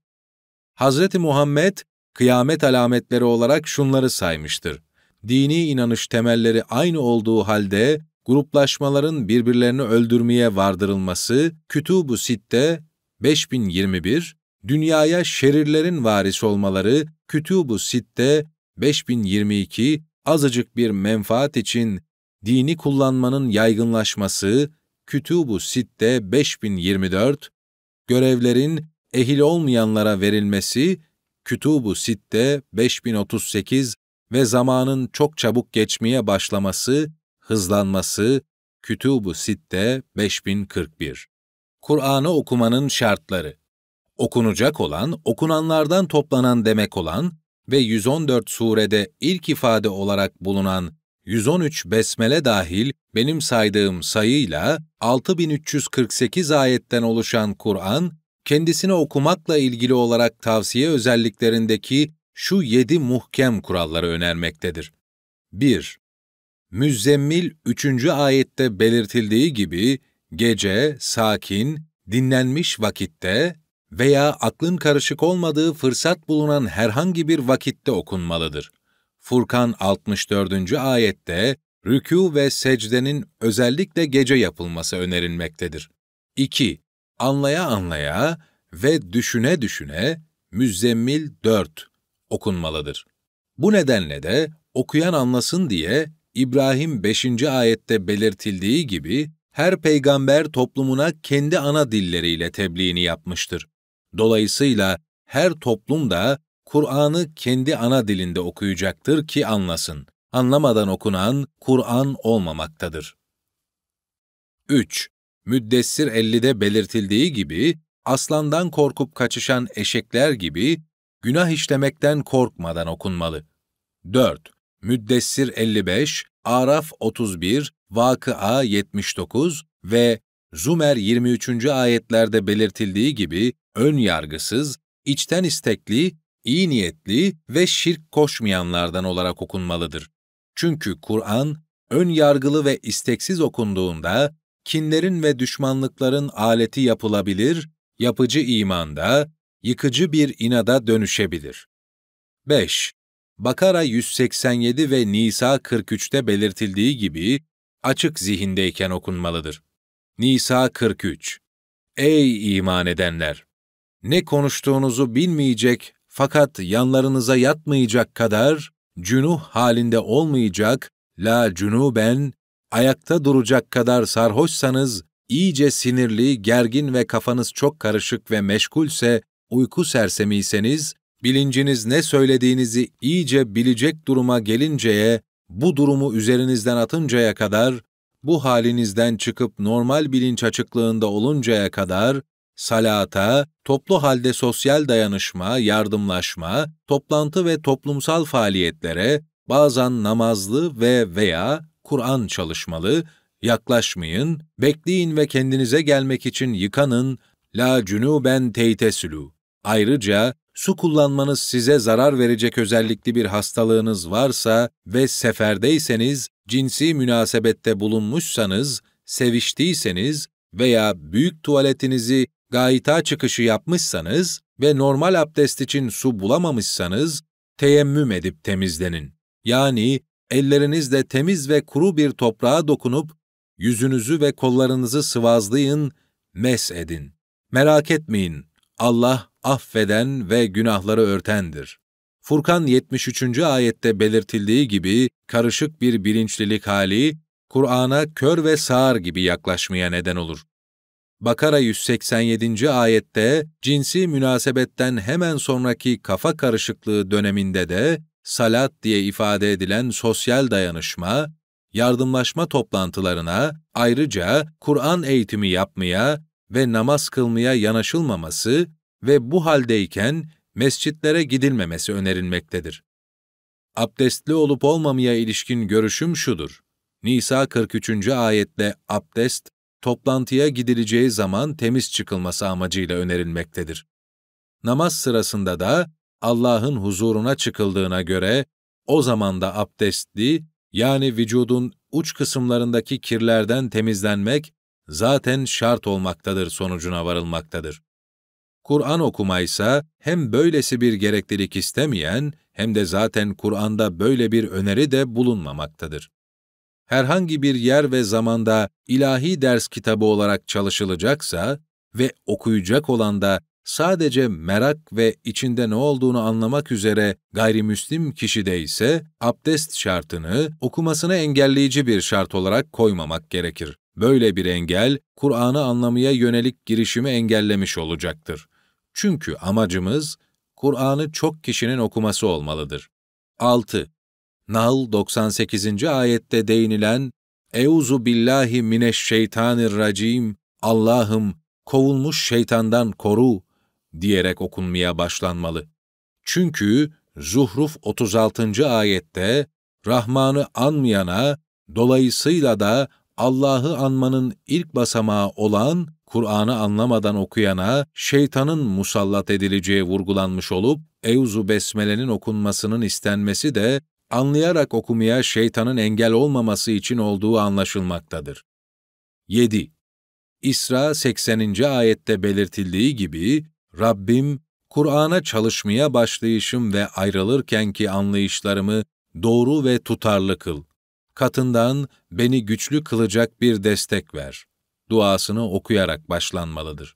Hz. Muhammed, kıyamet alametleri olarak şunları saymıştır. Dini inanış temelleri aynı olduğu halde, gruplaşmaların birbirlerini öldürmeye vardırılması, Kütüb-ü Sitte 5021, dünyaya şerirlerin varisi olmaları, Kütüb-ü Sitte 5022, azıcık bir menfaat için dini kullanmanın yaygınlaşması Kütüb-ü Sitte 5024, görevlerin ehil olmayanlara verilmesi Kütüb-ü Sitte 5038 ve zamanın çok çabuk geçmeye başlaması, hızlanması Kütüb-ü Sitte 5041. Kur'an'ı okumanın şartları. Okunacak olan, okunanlardan toplanan demek olan ve 114 surede ilk ifade olarak bulunan 113 besmele dahil benim saydığım sayıyla 6348 ayetten oluşan Kur'an, kendisini okumakla ilgili olarak tavsiye özelliklerindeki şu yedi muhkem kuralları önermektedir. 1. Müzzemmil 3. ayette belirtildiği gibi gece, sakin, dinlenmiş vakitte veya aklın karışık olmadığı fırsat bulunan herhangi bir vakitte okunmalıdır. Furkan 64. ayette rükû ve secdenin özellikle gece yapılması önerilmektedir. 2. Anlaya anlaya ve düşüne düşüne Müzzemmil 4 okunmalıdır. Bu nedenle de okuyan anlasın diye İbrahim 5. ayette belirtildiği gibi her peygamber toplumuna kendi ana dilleriyle tebliğini yapmıştır. Dolayısıyla her toplum da Kur'an'ı kendi ana dilinde okuyacaktır ki anlasın. Anlamadan okunan Kur'an olmamaktadır. 3. Müddessir 50'de belirtildiği gibi, aslandan korkup kaçışan eşekler gibi, günah işlemekten korkmadan okunmalı. 4. Müddessir 55, Araf 31, Vakıa 79 ve Zumer 23. ayetlerde belirtildiği gibi ön yargısız, içten istekli iyi niyetli ve şirk koşmayanlardan olarak okunmalıdır. Çünkü Kur'an, ön yargılı ve isteksiz okunduğunda, kinlerin ve düşmanlıkların aleti yapılabilir, yapıcı imanda, yıkıcı bir inada dönüşebilir. 5. Bakara 187 ve Nisa 43'te belirtildiği gibi açık zihindeyken okunmalıdır. Nisa 43 Ey iman edenler! Ne konuştuğunuzu bilmeyecek fakat yanlarınıza yatmayacak kadar, cünuh halinde olmayacak, la cünuben, ayakta duracak kadar sarhoşsanız, iyice sinirli, gergin ve kafanız çok karışık ve meşgulse, uyku sersemiyseniz, bilinciniz ne söylediğinizi iyice bilecek duruma gelinceye, bu durumu üzerinizden atıncaya kadar, bu halinizden çıkıp normal bilinç açıklığında oluncaya kadar salata, toplu halde sosyal dayanışma, yardımlaşma, toplantı ve toplumsal faaliyetlere, bazen namazlı ve veya Kur'an çalışmalı, yaklaşmayın, bekleyin ve kendinize gelmek için yıkanın, la cünuben teytesülü. Ayrıca su kullanmanız size zarar verecek özellikli bir hastalığınız varsa ve seferdeyseniz, cinsi münasebette bulunmuşsanız, seviştiyseniz veya büyük tuvaletinizi gayita çıkışı yapmışsanız ve normal abdest için su bulamamışsanız, teyemmüm edip temizlenin. Yani ellerinizle temiz ve kuru bir toprağa dokunup, yüzünüzü ve kollarınızı sıvazlayın, mes edin. Merak etmeyin, Allah affeden ve günahları örtendir. Furkan 73. ayette belirtildiği gibi karışık bir bilinçlilik hali, Kur'an'a kör ve sağır gibi yaklaşmaya neden olur. Bakara 187. ayette cinsi münasebetten hemen sonraki kafa karışıklığı döneminde de salat diye ifade edilen sosyal dayanışma, yardımlaşma toplantılarına, ayrıca Kur'an eğitimi yapmaya ve namaz kılmaya yanaşılmaması ve bu haldeyken mescitlere gidilmemesi önerilmektedir. Abdestli olup olmamaya ilişkin görüşüm şudur. Nisa 43. ayette abdest toplantıya gidileceği zaman temiz çıkılması amacıyla önerilmektedir. Namaz sırasında da Allah'ın huzuruna çıkıldığına göre o zaman da abdestli yani vücudun uç kısımlarındaki kirlerden temizlenmek zaten şart olmaktadır sonucuna varılmaktadır. Kur'an okumaysa hem böylesi bir gereklilik istemeyen hem de zaten Kur'an'da böyle bir öneri de bulunmamaktadır herhangi bir yer ve zamanda ilahi ders kitabı olarak çalışılacaksa ve okuyacak olan da sadece merak ve içinde ne olduğunu anlamak üzere gayrimüslim kişide ise abdest şartını okumasını engelleyici bir şart olarak koymamak gerekir. Böyle bir engel, Kur'an'ı anlamaya yönelik girişimi engellemiş olacaktır. Çünkü amacımız, Kur'an'ı çok kişinin okuması olmalıdır. 6. Nahl 98. ayette değinilen Euzu billahi mineşşeytanirracim Allah'ım kovulmuş şeytandan koru diyerek okunmaya başlanmalı. Çünkü Zuhruf 36. ayette Rahman'ı anmayana dolayısıyla da Allah'ı anmanın ilk basamağı olan Kur'an'ı anlamadan okuyana şeytanın musallat edileceği vurgulanmış olup Euzu Besmele'nin okunmasının istenmesi de anlayarak okumaya şeytanın engel olmaması için olduğu anlaşılmaktadır. 7. İsra 80. ayette belirtildiği gibi Rabbim Kur'an'a çalışmaya başlayışım ve ayrılırkenki anlayışlarımı doğru ve tutarlı kıl. Katından beni güçlü kılacak bir destek ver. Duasını okuyarak başlanmalıdır.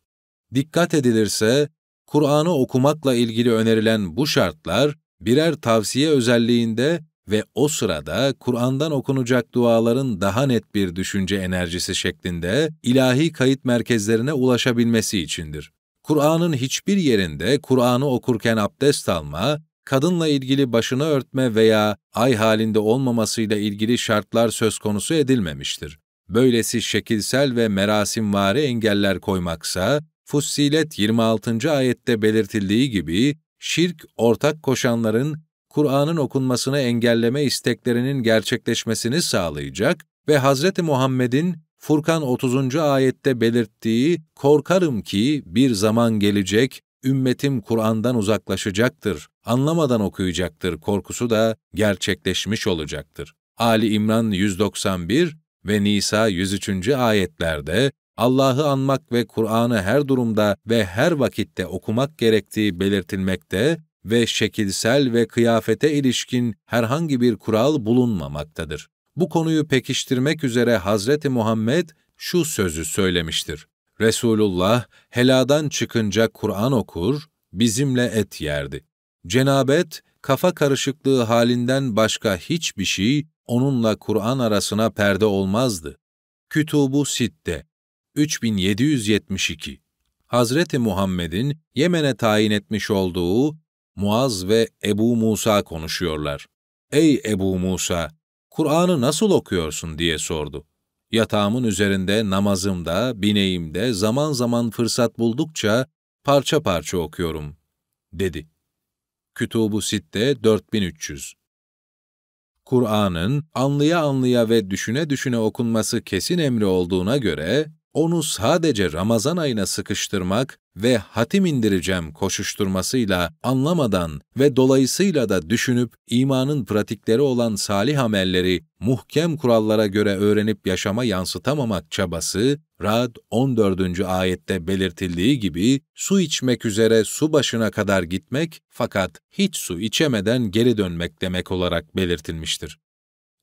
Dikkat edilirse, Kur'an'ı okumakla ilgili önerilen bu şartlar, birer tavsiye özelliğinde ve o sırada Kur'an'dan okunacak duaların daha net bir düşünce enerjisi şeklinde ilahi kayıt merkezlerine ulaşabilmesi içindir. Kur'an'ın hiçbir yerinde Kur'an'ı okurken abdest alma, kadınla ilgili başını örtme veya ay halinde olmamasıyla ilgili şartlar söz konusu edilmemiştir. Böylesi şekilsel ve merasimvari engeller koymaksa, Fussilet 26. ayette belirtildiği gibi şirk ortak koşanların Kur'an'ın okunmasını engelleme isteklerinin gerçekleşmesini sağlayacak ve Hz. Muhammed'in Furkan 30. ayette belirttiği korkarım ki bir zaman gelecek ümmetim Kur'an'dan uzaklaşacaktır, anlamadan okuyacaktır korkusu da gerçekleşmiş olacaktır. Ali İmran 191 ve Nisa 103. ayetlerde Allah'ı anmak ve Kur'an'ı her durumda ve her vakitte okumak gerektiği belirtilmekte ve şekilsel ve kıyafete ilişkin herhangi bir kural bulunmamaktadır. Bu konuyu pekiştirmek üzere Hazreti Muhammed şu sözü söylemiştir. Resulullah heladan çıkınca Kur'an okur, bizimle et yerdi. Cenabet, kafa karışıklığı halinden başka hiçbir şey onunla Kur'an arasına perde olmazdı. Kütubu Sitte 3772 Hazreti Muhammed'in Yemen'e tayin etmiş olduğu Muaz ve Ebu Musa konuşuyorlar. Ey Ebu Musa, Kur'an'ı nasıl okuyorsun diye sordu. Yatağımın üzerinde, namazımda, bineğimde zaman zaman fırsat buldukça parça parça okuyorum, dedi. Kütubu Sitte 4300 Kur'an'ın anlaya anlaya ve düşüne düşüne okunması kesin emri olduğuna göre, onu sadece Ramazan ayına sıkıştırmak ve hatim indireceğim koşuşturmasıyla anlamadan ve dolayısıyla da düşünüp imanın pratikleri olan salih amelleri muhkem kurallara göre öğrenip yaşama yansıtamamak çabası, Rad 14. ayette belirtildiği gibi su içmek üzere su başına kadar gitmek fakat hiç su içemeden geri dönmek demek olarak belirtilmiştir.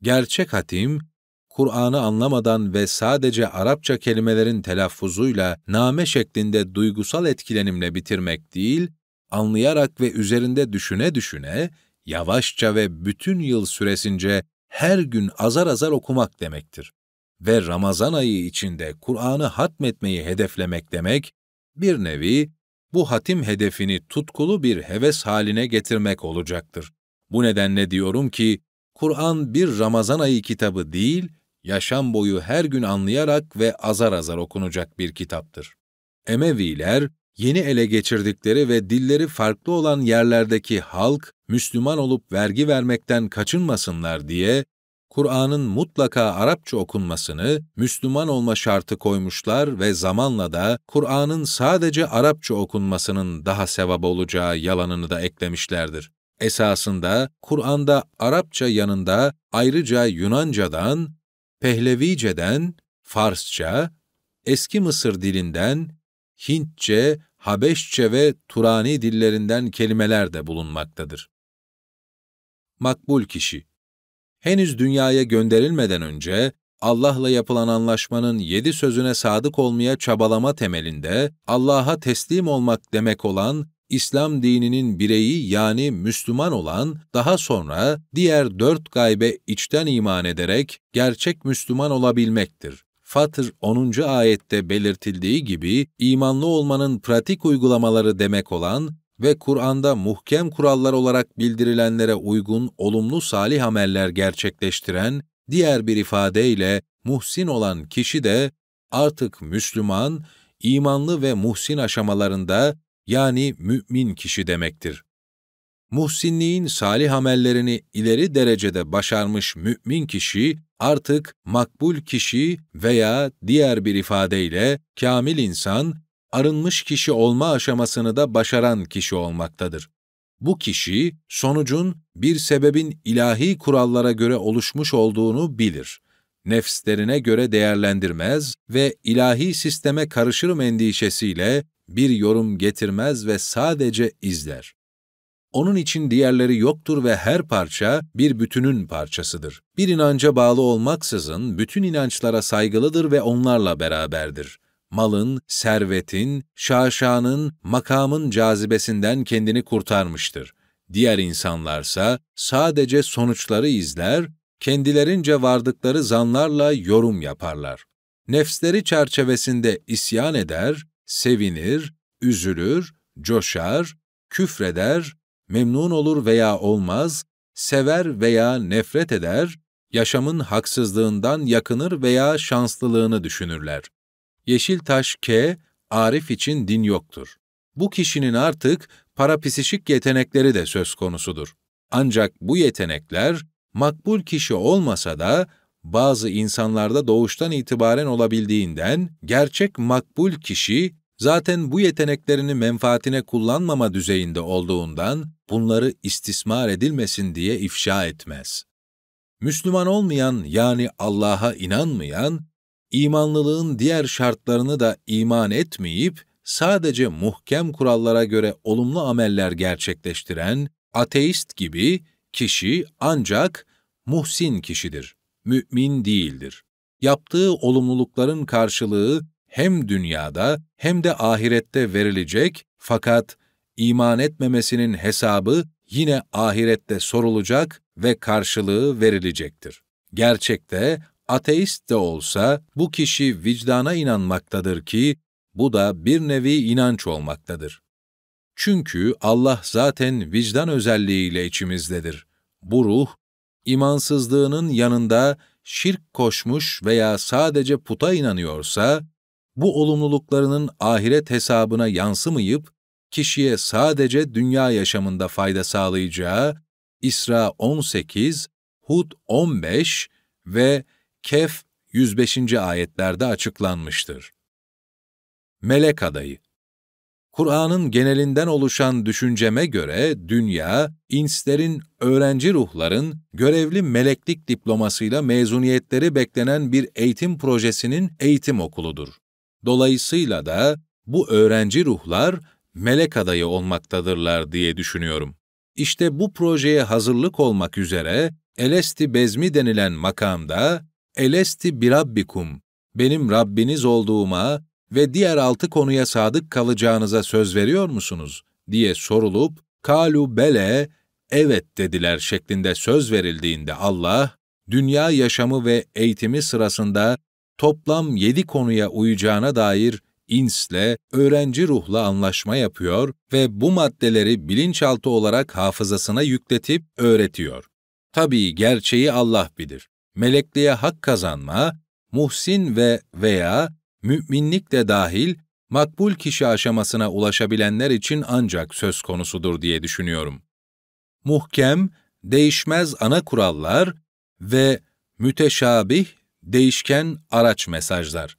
Gerçek hatim, Kur'an'ı anlamadan ve sadece Arapça kelimelerin telaffuzuyla name şeklinde duygusal etkilenimle bitirmek değil, anlayarak ve üzerinde düşüne düşüne, yavaşça ve bütün yıl süresince her gün azar azar okumak demektir. Ve Ramazan ayı içinde Kur'an'ı hatmetmeyi hedeflemek demek, bir nevi bu hatim hedefini tutkulu bir heves haline getirmek olacaktır. Bu nedenle diyorum ki, Kur'an bir Ramazan ayı kitabı değil, yaşam boyu her gün anlayarak ve azar azar okunacak bir kitaptır. Emeviler, yeni ele geçirdikleri ve dilleri farklı olan yerlerdeki halk, Müslüman olup vergi vermekten kaçınmasınlar diye, Kur'an'ın mutlaka Arapça okunmasını Müslüman olma şartı koymuşlar ve zamanla da Kur'an'ın sadece Arapça okunmasının daha sevap olacağı yalanını da eklemişlerdir. Esasında Kur'an'da Arapça yanında ayrıca Yunanca'dan, Pehlevice'den Farsça, Eski Mısır dilinden Hintçe, Habeşçe ve Turani dillerinden kelimeler de bulunmaktadır. Makbul kişi Henüz dünyaya gönderilmeden önce Allah'la yapılan anlaşmanın yedi sözüne sadık olmaya çabalama temelinde Allah'a teslim olmak demek olan İslam dininin bireyi yani Müslüman olan, daha sonra diğer dört gaybe içten iman ederek gerçek Müslüman olabilmektir. Fatır 10. ayette belirtildiği gibi imanlı olmanın pratik uygulamaları demek olan ve Kur'an'da muhkem kurallar olarak bildirilenlere uygun olumlu salih ameller gerçekleştiren, diğer bir ifadeyle muhsin olan kişi de artık Müslüman, imanlı ve muhsin aşamalarında yani mümin kişi demektir. Muhsinliğin salih amellerini ileri derecede başarmış mümin kişi artık makbul kişi veya diğer bir ifadeyle kamil insan, arınmış kişi olma aşamasını da başaran kişi olmaktadır. Bu kişi sonucun bir sebebin ilahi kurallara göre oluşmuş olduğunu bilir. Nefslerine göre değerlendirmez ve ilahi sisteme karışırım endişesiyle bir yorum getirmez ve sadece izler. Onun için diğerleri yoktur ve her parça bir bütünün parçasıdır. Bir inanca bağlı olmaksızın bütün inançlara saygılıdır ve onlarla beraberdir. Malın, servetin, şaşanın, makamın cazibesinden kendini kurtarmıştır. Diğer insanlarsa sadece sonuçları izler, kendilerince vardıkları zanlarla yorum yaparlar. Nefsleri çerçevesinde isyan eder, sevinir, üzülür, coşar, küfreder, memnun olur veya olmaz, sever veya nefret eder, yaşamın haksızlığından yakınır veya şanslılığını düşünürler. Yeşil taş K, Arif için din yoktur. Bu kişinin artık parapsişik yetenekleri de söz konusudur. Ancak bu yetenekler makbul kişi olmasa da bazı insanlarda doğuştan itibaren olabildiğinden gerçek makbul kişi zaten bu yeteneklerini menfaatine kullanmama düzeyinde olduğundan bunları istismar edilmesin diye ifşa etmez. Müslüman olmayan yani Allah'a inanmayan, imanlılığın diğer şartlarını da iman etmeyip sadece muhkem kurallara göre olumlu ameller gerçekleştiren ateist gibi kişi ancak muhsin kişidir, mümin değildir. Yaptığı olumlulukların karşılığı hem dünyada hem de ahirette verilecek fakat iman etmemesinin hesabı yine ahirette sorulacak ve karşılığı verilecektir. Gerçekte ateist de olsa bu kişi vicdana inanmaktadır ki bu da bir nevi inanç olmaktadır. Çünkü Allah zaten vicdan özelliğiyle içimizdedir. Bu ruh, imansızlığının yanında şirk koşmuş veya sadece puta inanıyorsa, bu olumluluklarının ahiret hesabına yansımayıp, kişiye sadece dünya yaşamında fayda sağlayacağı İsra 18, Hud 15 ve Kef 105. ayetlerde açıklanmıştır. Melek Adayı Kur'an'ın genelinden oluşan düşünceme göre dünya, inslerin, öğrenci ruhların görevli meleklik diplomasıyla mezuniyetleri beklenen bir eğitim projesinin eğitim okuludur. Dolayısıyla da bu öğrenci ruhlar melek adayı olmaktadırlar diye düşünüyorum. İşte bu projeye hazırlık olmak üzere Elesti Bezmi denilen makamda Elesti birabbikum, benim Rabbiniz olduğuma ve diğer altı konuya sadık kalacağınıza söz veriyor musunuz? diye sorulup, kalu bele, evet dediler şeklinde söz verildiğinde Allah, dünya yaşamı ve eğitimi sırasında toplam yedi konuya uyacağına dair insle, öğrenci ruhla anlaşma yapıyor ve bu maddeleri bilinçaltı olarak hafızasına yükletip öğretiyor. Tabii gerçeği Allah bilir. Melekliğe hak kazanma, muhsin ve veya müminlik de dahil makbul kişi aşamasına ulaşabilenler için ancak söz konusudur diye düşünüyorum. Muhkem, değişmez ana kurallar ve müteşabih Değişken araç mesajlar.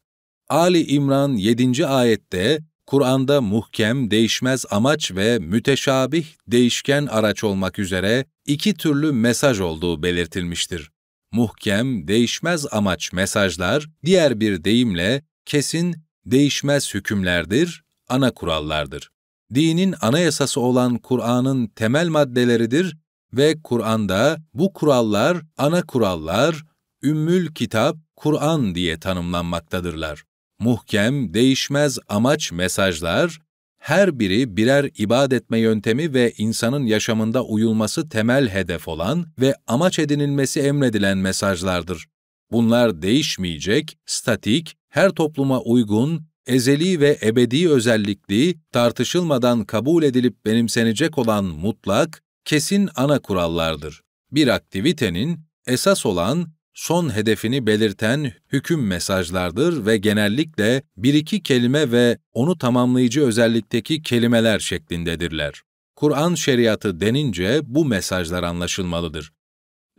Ali İmran 7. ayette Kur'an'da muhkem, değişmez amaç ve müteşabih, değişken araç olmak üzere iki türlü mesaj olduğu belirtilmiştir. Muhkem, değişmez amaç mesajlar, diğer bir deyimle kesin, değişmez hükümlerdir, ana kurallardır. Dinin anayasası olan Kur'an'ın temel maddeleridir ve Kur'an'da bu kurallar ana kurallar, ümmül kitap, Kur'an diye tanımlanmaktadırlar. Muhkem, değişmez amaç mesajlar, her biri birer ibadet etme yöntemi ve insanın yaşamında uyulması temel hedef olan ve amaç edinilmesi emredilen mesajlardır. Bunlar değişmeyecek, statik, her topluma uygun, ezeli ve ebedi özellikli, tartışılmadan kabul edilip benimsenecek olan mutlak, kesin ana kurallardır. Bir aktivitenin esas olan son hedefini belirten hüküm mesajlardır ve genellikle bir iki kelime ve onu tamamlayıcı özellikteki kelimeler şeklindedirler. Kur'an şeriatı denince bu mesajlar anlaşılmalıdır.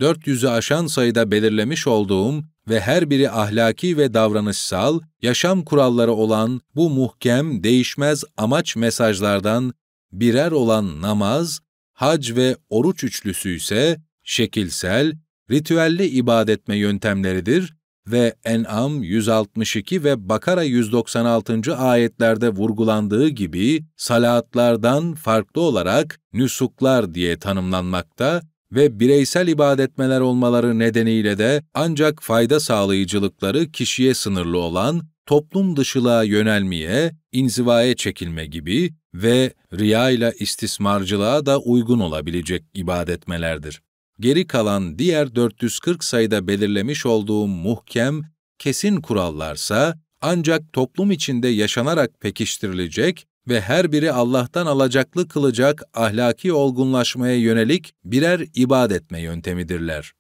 400'ü aşan sayıda belirlemiş olduğum ve her biri ahlaki ve davranışsal, yaşam kuralları olan bu muhkem, değişmez amaç mesajlardan birer olan namaz, hac ve oruç üçlüsü ise şekilsel, ritüelli ibadetme yöntemleridir ve En'am 162 ve Bakara 196. ayetlerde vurgulandığı gibi salatlardan farklı olarak nüsuklar diye tanımlanmakta ve bireysel ibadetmeler olmaları nedeniyle de ancak fayda sağlayıcılıkları kişiye sınırlı olan toplum dışılığa yönelmeye, inzivaya çekilme gibi ve riya ile istismarcılığa da uygun olabilecek ibadetmelerdir geri kalan diğer 440 sayıda belirlemiş olduğum muhkem, kesin kurallarsa ancak toplum içinde yaşanarak pekiştirilecek ve her biri Allah'tan alacaklı kılacak ahlaki olgunlaşmaya yönelik birer ibad etme yöntemidirler.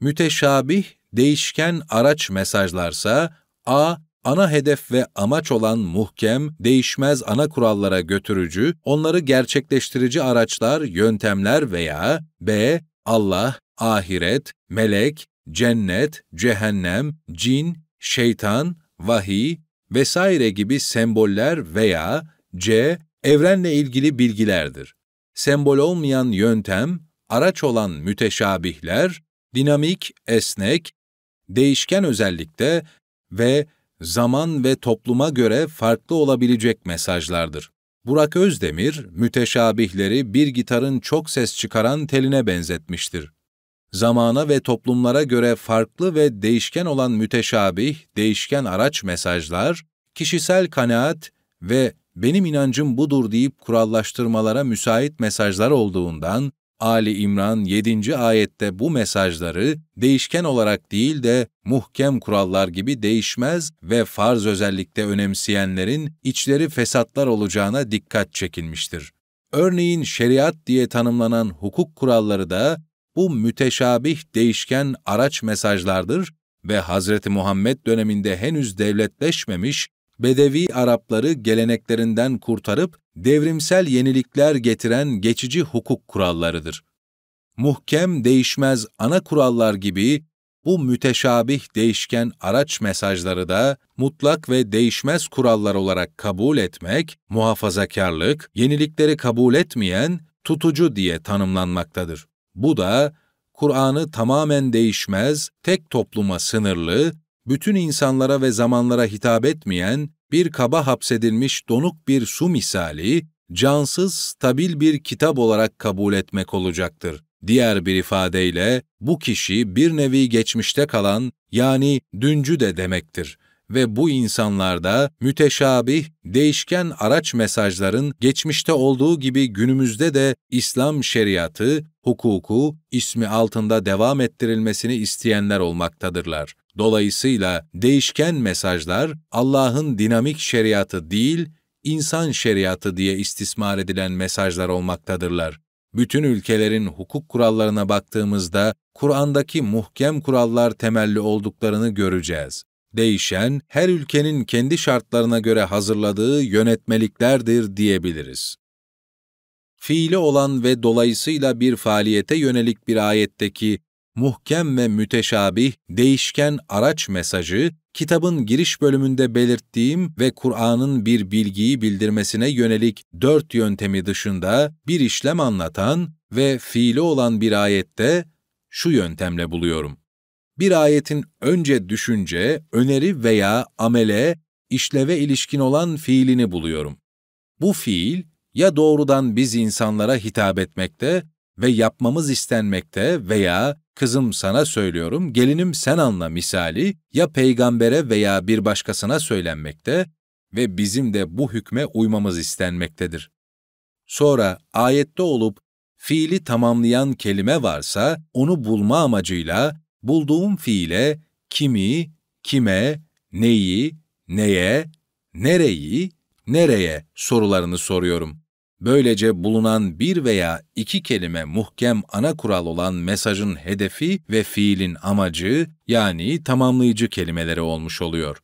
Müteşabih, değişken araç mesajlarsa a ana hedef ve amaç olan muhkem, değişmez ana kurallara götürücü, onları gerçekleştirici araçlar, yöntemler veya b. Allah, ahiret, melek, cennet, cehennem, cin, şeytan, vahiy vesaire gibi semboller veya C. Evrenle ilgili bilgilerdir. Sembol olmayan yöntem, araç olan müteşabihler, dinamik, esnek, değişken özellikte ve zaman ve topluma göre farklı olabilecek mesajlardır. Burak Özdemir, müteşabihleri bir gitarın çok ses çıkaran teline benzetmiştir. Zamana ve toplumlara göre farklı ve değişken olan müteşabih, değişken araç mesajlar, kişisel kanaat ve benim inancım budur deyip kurallaştırmalara müsait mesajlar olduğundan, Ali İmran 7. ayette bu mesajları değişken olarak değil de muhkem kurallar gibi değişmez ve farz özellikte önemseyenlerin içleri fesatlar olacağına dikkat çekilmiştir. Örneğin şeriat diye tanımlanan hukuk kuralları da bu müteşabih değişken araç mesajlardır ve Hz. Muhammed döneminde henüz devletleşmemiş Bedevi Arapları geleneklerinden kurtarıp devrimsel yenilikler getiren geçici hukuk kurallarıdır. Muhkem değişmez ana kurallar gibi bu müteşabih değişken araç mesajları da mutlak ve değişmez kurallar olarak kabul etmek, muhafazakarlık, yenilikleri kabul etmeyen tutucu diye tanımlanmaktadır. Bu da Kur'an'ı tamamen değişmez, tek topluma sınırlı, bütün insanlara ve zamanlara hitap etmeyen bir kaba hapsedilmiş donuk bir su misali, cansız, stabil bir kitap olarak kabul etmek olacaktır. Diğer bir ifadeyle bu kişi bir nevi geçmişte kalan yani düncü de demektir ve bu insanlarda müteşabih, değişken araç mesajların geçmişte olduğu gibi günümüzde de İslam şeriatı, hukuku ismi altında devam ettirilmesini isteyenler olmaktadırlar. Dolayısıyla değişken mesajlar Allah'ın dinamik şeriatı değil, insan şeriatı diye istismar edilen mesajlar olmaktadırlar. Bütün ülkelerin hukuk kurallarına baktığımızda Kur'an'daki muhkem kurallar temelli olduklarını göreceğiz. Değişen, her ülkenin kendi şartlarına göre hazırladığı yönetmeliklerdir diyebiliriz. Fiili olan ve dolayısıyla bir faaliyete yönelik bir ayetteki muhkem ve müteşabih, değişken araç mesajı, kitabın giriş bölümünde belirttiğim ve Kur'an'ın bir bilgiyi bildirmesine yönelik dört yöntemi dışında bir işlem anlatan ve fiili olan bir ayette şu yöntemle buluyorum. Bir ayetin önce düşünce, öneri veya amele, işleve ilişkin olan fiilini buluyorum. Bu fiil ya doğrudan biz insanlara hitap etmekte ve yapmamız istenmekte veya kızım sana söylüyorum, gelinim sen anla misali ya peygambere veya bir başkasına söylenmekte ve bizim de bu hükme uymamız istenmektedir. Sonra ayette olup fiili tamamlayan kelime varsa onu bulma amacıyla bulduğum fiile kimi, kime, neyi, neye, nereyi, nereye sorularını soruyorum. Böylece bulunan bir veya iki kelime muhkem ana kural olan mesajın hedefi ve fiilin amacı yani tamamlayıcı kelimeleri olmuş oluyor.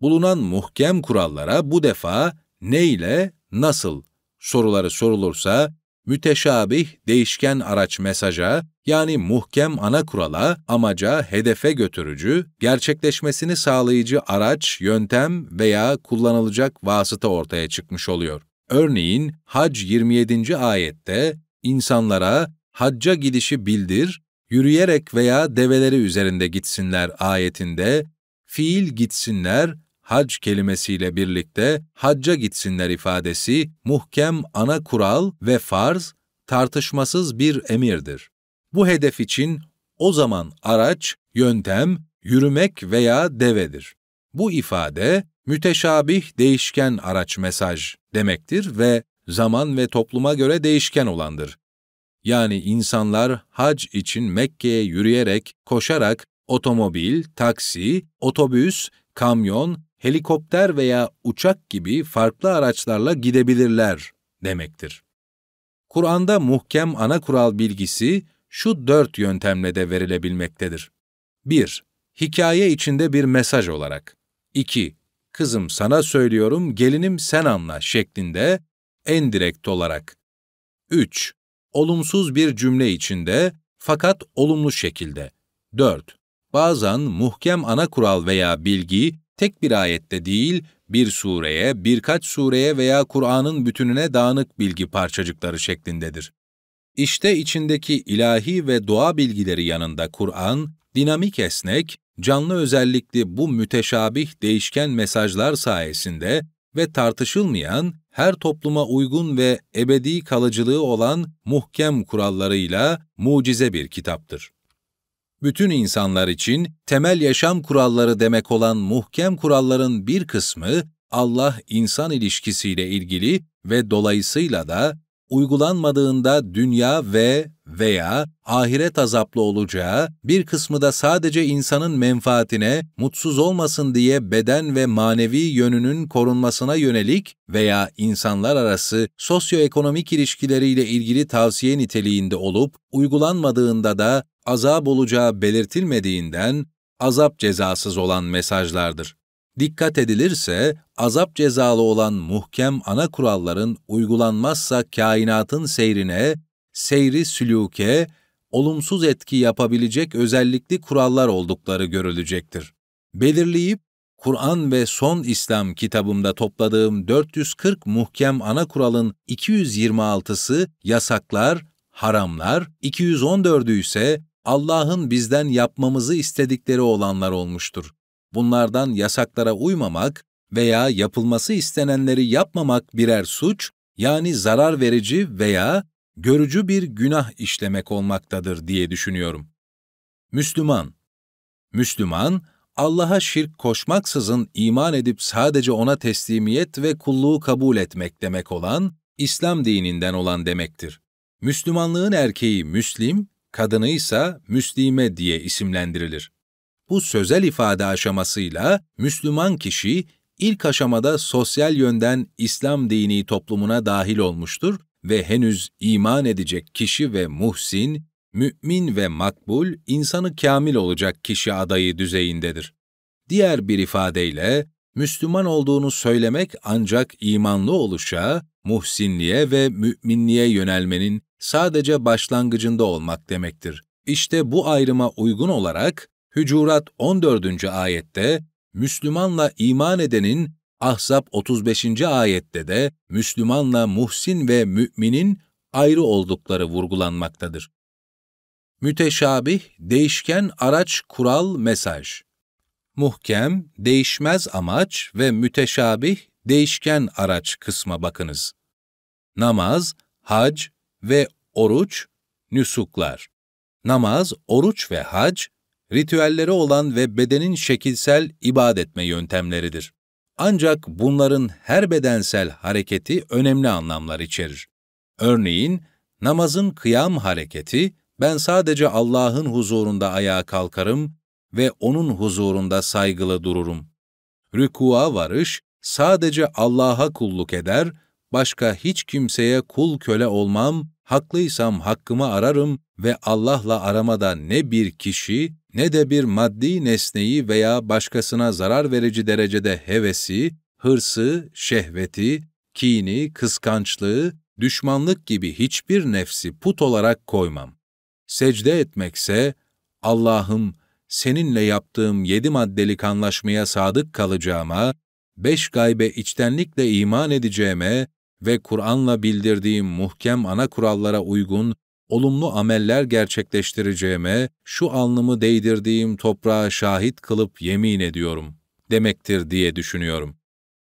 Bulunan muhkem kurallara bu defa ne ile nasıl soruları sorulursa müteşabih değişken araç mesaja yani muhkem ana kurala, amaca, hedefe götürücü, gerçekleşmesini sağlayıcı araç, yöntem veya kullanılacak vasıta ortaya çıkmış oluyor. Örneğin Hac 27. ayette insanlara hacca gidişi bildir, yürüyerek veya develeri üzerinde gitsinler ayetinde fiil gitsinler hac kelimesiyle birlikte hacca gitsinler ifadesi muhkem ana kural ve farz tartışmasız bir emirdir. Bu hedef için o zaman araç, yöntem, yürümek veya devedir. Bu ifade müteşabih değişken araç mesaj demektir ve zaman ve topluma göre değişken olandır. Yani insanlar hac için Mekke'ye yürüyerek, koşarak, otomobil, taksi, otobüs, kamyon, helikopter veya uçak gibi farklı araçlarla gidebilirler demektir. Kur'an'da muhkem ana kural bilgisi şu dört yöntemle de verilebilmektedir. 1. Hikaye içinde bir mesaj olarak. 2 kızım sana söylüyorum, gelinim sen anla şeklinde en direkt olarak. 3. Olumsuz bir cümle içinde fakat olumlu şekilde. 4. Bazen muhkem ana kural veya bilgi tek bir ayette değil, bir sureye, birkaç sureye veya Kur'an'ın bütününe dağınık bilgi parçacıkları şeklindedir. İşte içindeki ilahi ve doğa bilgileri yanında Kur'an, dinamik esnek, canlı özellikli bu müteşabih değişken mesajlar sayesinde ve tartışılmayan, her topluma uygun ve ebedi kalıcılığı olan muhkem kurallarıyla mucize bir kitaptır. Bütün insanlar için temel yaşam kuralları demek olan muhkem kuralların bir kısmı Allah-insan ilişkisiyle ilgili ve dolayısıyla da uygulanmadığında dünya ve veya ahiret azaplı olacağı, bir kısmı da sadece insanın menfaatine, mutsuz olmasın diye beden ve manevi yönünün korunmasına yönelik veya insanlar arası sosyoekonomik ilişkileriyle ilgili tavsiye niteliğinde olup, uygulanmadığında da azap olacağı belirtilmediğinden azap cezasız olan mesajlardır. Dikkat edilirse, azap cezalı olan muhkem ana kuralların uygulanmazsa kainatın seyrine, seyri sülüke olumsuz etki yapabilecek özellikli kurallar oldukları görülecektir. Belirleyip, Kur'an ve Son İslam kitabımda topladığım 440 muhkem ana kuralın 226'sı yasaklar, haramlar, 214'ü ise Allah'ın bizden yapmamızı istedikleri olanlar olmuştur bunlardan yasaklara uymamak veya yapılması istenenleri yapmamak birer suç, yani zarar verici veya görücü bir günah işlemek olmaktadır diye düşünüyorum. Müslüman Müslüman, Allah'a şirk koşmaksızın iman edip sadece ona teslimiyet ve kulluğu kabul etmek demek olan, İslam dininden olan demektir. Müslümanlığın erkeği Müslim, kadını ise Müslime diye isimlendirilir bu sözel ifade aşamasıyla Müslüman kişi ilk aşamada sosyal yönden İslam dini toplumuna dahil olmuştur ve henüz iman edecek kişi ve muhsin, mümin ve makbul, insanı kamil olacak kişi adayı düzeyindedir. Diğer bir ifadeyle, Müslüman olduğunu söylemek ancak imanlı oluşa, muhsinliğe ve müminliğe yönelmenin sadece başlangıcında olmak demektir. İşte bu ayrıma uygun olarak Hücurat 14. ayette, Müslümanla iman edenin, Ahzab 35. ayette de Müslümanla muhsin ve müminin ayrı oldukları vurgulanmaktadır. Müteşabih, değişken araç, kural, mesaj. Muhkem, değişmez amaç ve müteşabih, değişken araç kısma bakınız. Namaz, hac ve oruç, nüsuklar. Namaz, oruç ve hac, ritüelleri olan ve bedenin şekilsel ibad etme yöntemleridir. Ancak bunların her bedensel hareketi önemli anlamlar içerir. Örneğin, namazın kıyam hareketi, ben sadece Allah'ın huzurunda ayağa kalkarım ve O'nun huzurunda saygılı dururum. Rükua varış, sadece Allah'a kulluk eder, başka hiç kimseye kul köle olmam haklıysam hakkımı ararım ve Allah'la aramada ne bir kişi ne de bir maddi nesneyi veya başkasına zarar verici derecede hevesi, hırsı, şehveti, kini, kıskançlığı, düşmanlık gibi hiçbir nefsi put olarak koymam. Secde etmekse, Allah'ım seninle yaptığım yedi maddelik anlaşmaya sadık kalacağıma, beş gaybe içtenlikle iman edeceğime, ve Kur'an'la bildirdiğim muhkem ana kurallara uygun olumlu ameller gerçekleştireceğime şu alnımı değdirdiğim toprağa şahit kılıp yemin ediyorum demektir diye düşünüyorum.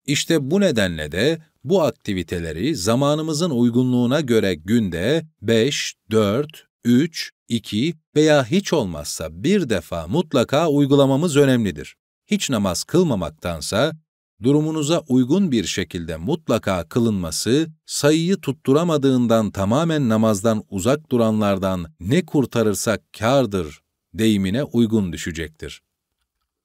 İşte bu nedenle de bu aktiviteleri zamanımızın uygunluğuna göre günde 5, 4, 3, 2 veya hiç olmazsa bir defa mutlaka uygulamamız önemlidir. Hiç namaz kılmamaktansa durumunuza uygun bir şekilde mutlaka kılınması, sayıyı tutturamadığından tamamen namazdan uzak duranlardan ne kurtarırsak kârdır deyimine uygun düşecektir.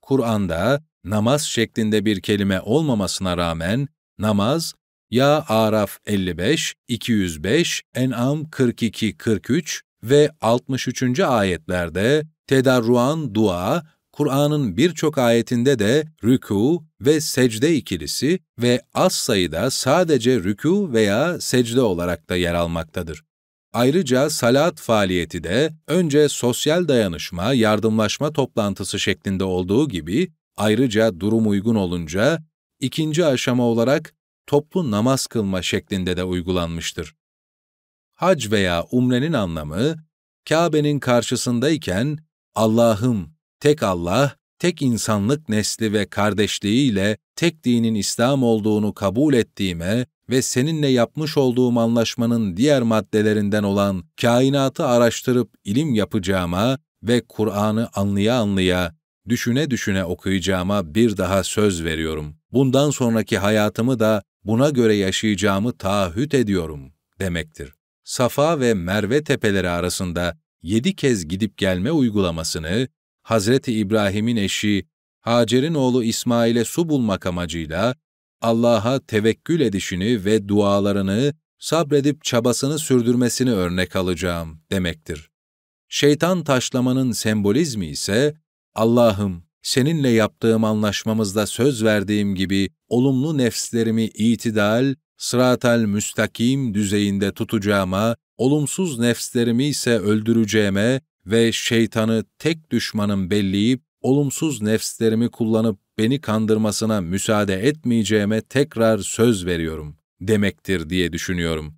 Kur'an'da namaz şeklinde bir kelime olmamasına rağmen namaz ya Araf 55, 205, En'am 42, 43 ve 63. ayetlerde tedarruan dua Kur'an'ın birçok ayetinde de rükû ve secde ikilisi ve az sayıda sadece rükû veya secde olarak da yer almaktadır. Ayrıca salat faaliyeti de önce sosyal dayanışma, yardımlaşma toplantısı şeklinde olduğu gibi ayrıca durum uygun olunca ikinci aşama olarak toplu namaz kılma şeklinde de uygulanmıştır. Hac veya umrenin anlamı, Kabe'nin karşısındayken Allah'ım tek Allah, tek insanlık nesli ve kardeşliğiyle tek dinin İslam olduğunu kabul ettiğime ve seninle yapmış olduğum anlaşmanın diğer maddelerinden olan kainatı araştırıp ilim yapacağıma ve Kur'an'ı anlaya anlaya, düşüne düşüne okuyacağıma bir daha söz veriyorum. Bundan sonraki hayatımı da buna göre yaşayacağımı taahhüt ediyorum demektir. Safa ve Merve tepeleri arasında yedi kez gidip gelme uygulamasını Hazreti İbrahim'in eşi Hacer'in oğlu İsmail'e su bulmak amacıyla Allah'a tevekkül edişini ve dualarını sabredip çabasını sürdürmesini örnek alacağım demektir. Şeytan taşlamanın sembolizmi ise Allah'ım seninle yaptığım anlaşmamızda söz verdiğim gibi olumlu nefslerimi itidal, sıratel müstakim düzeyinde tutacağıma, olumsuz nefslerimi ise öldüreceğime ve şeytanı tek düşmanım belleyip olumsuz nefslerimi kullanıp beni kandırmasına müsaade etmeyeceğime tekrar söz veriyorum demektir diye düşünüyorum.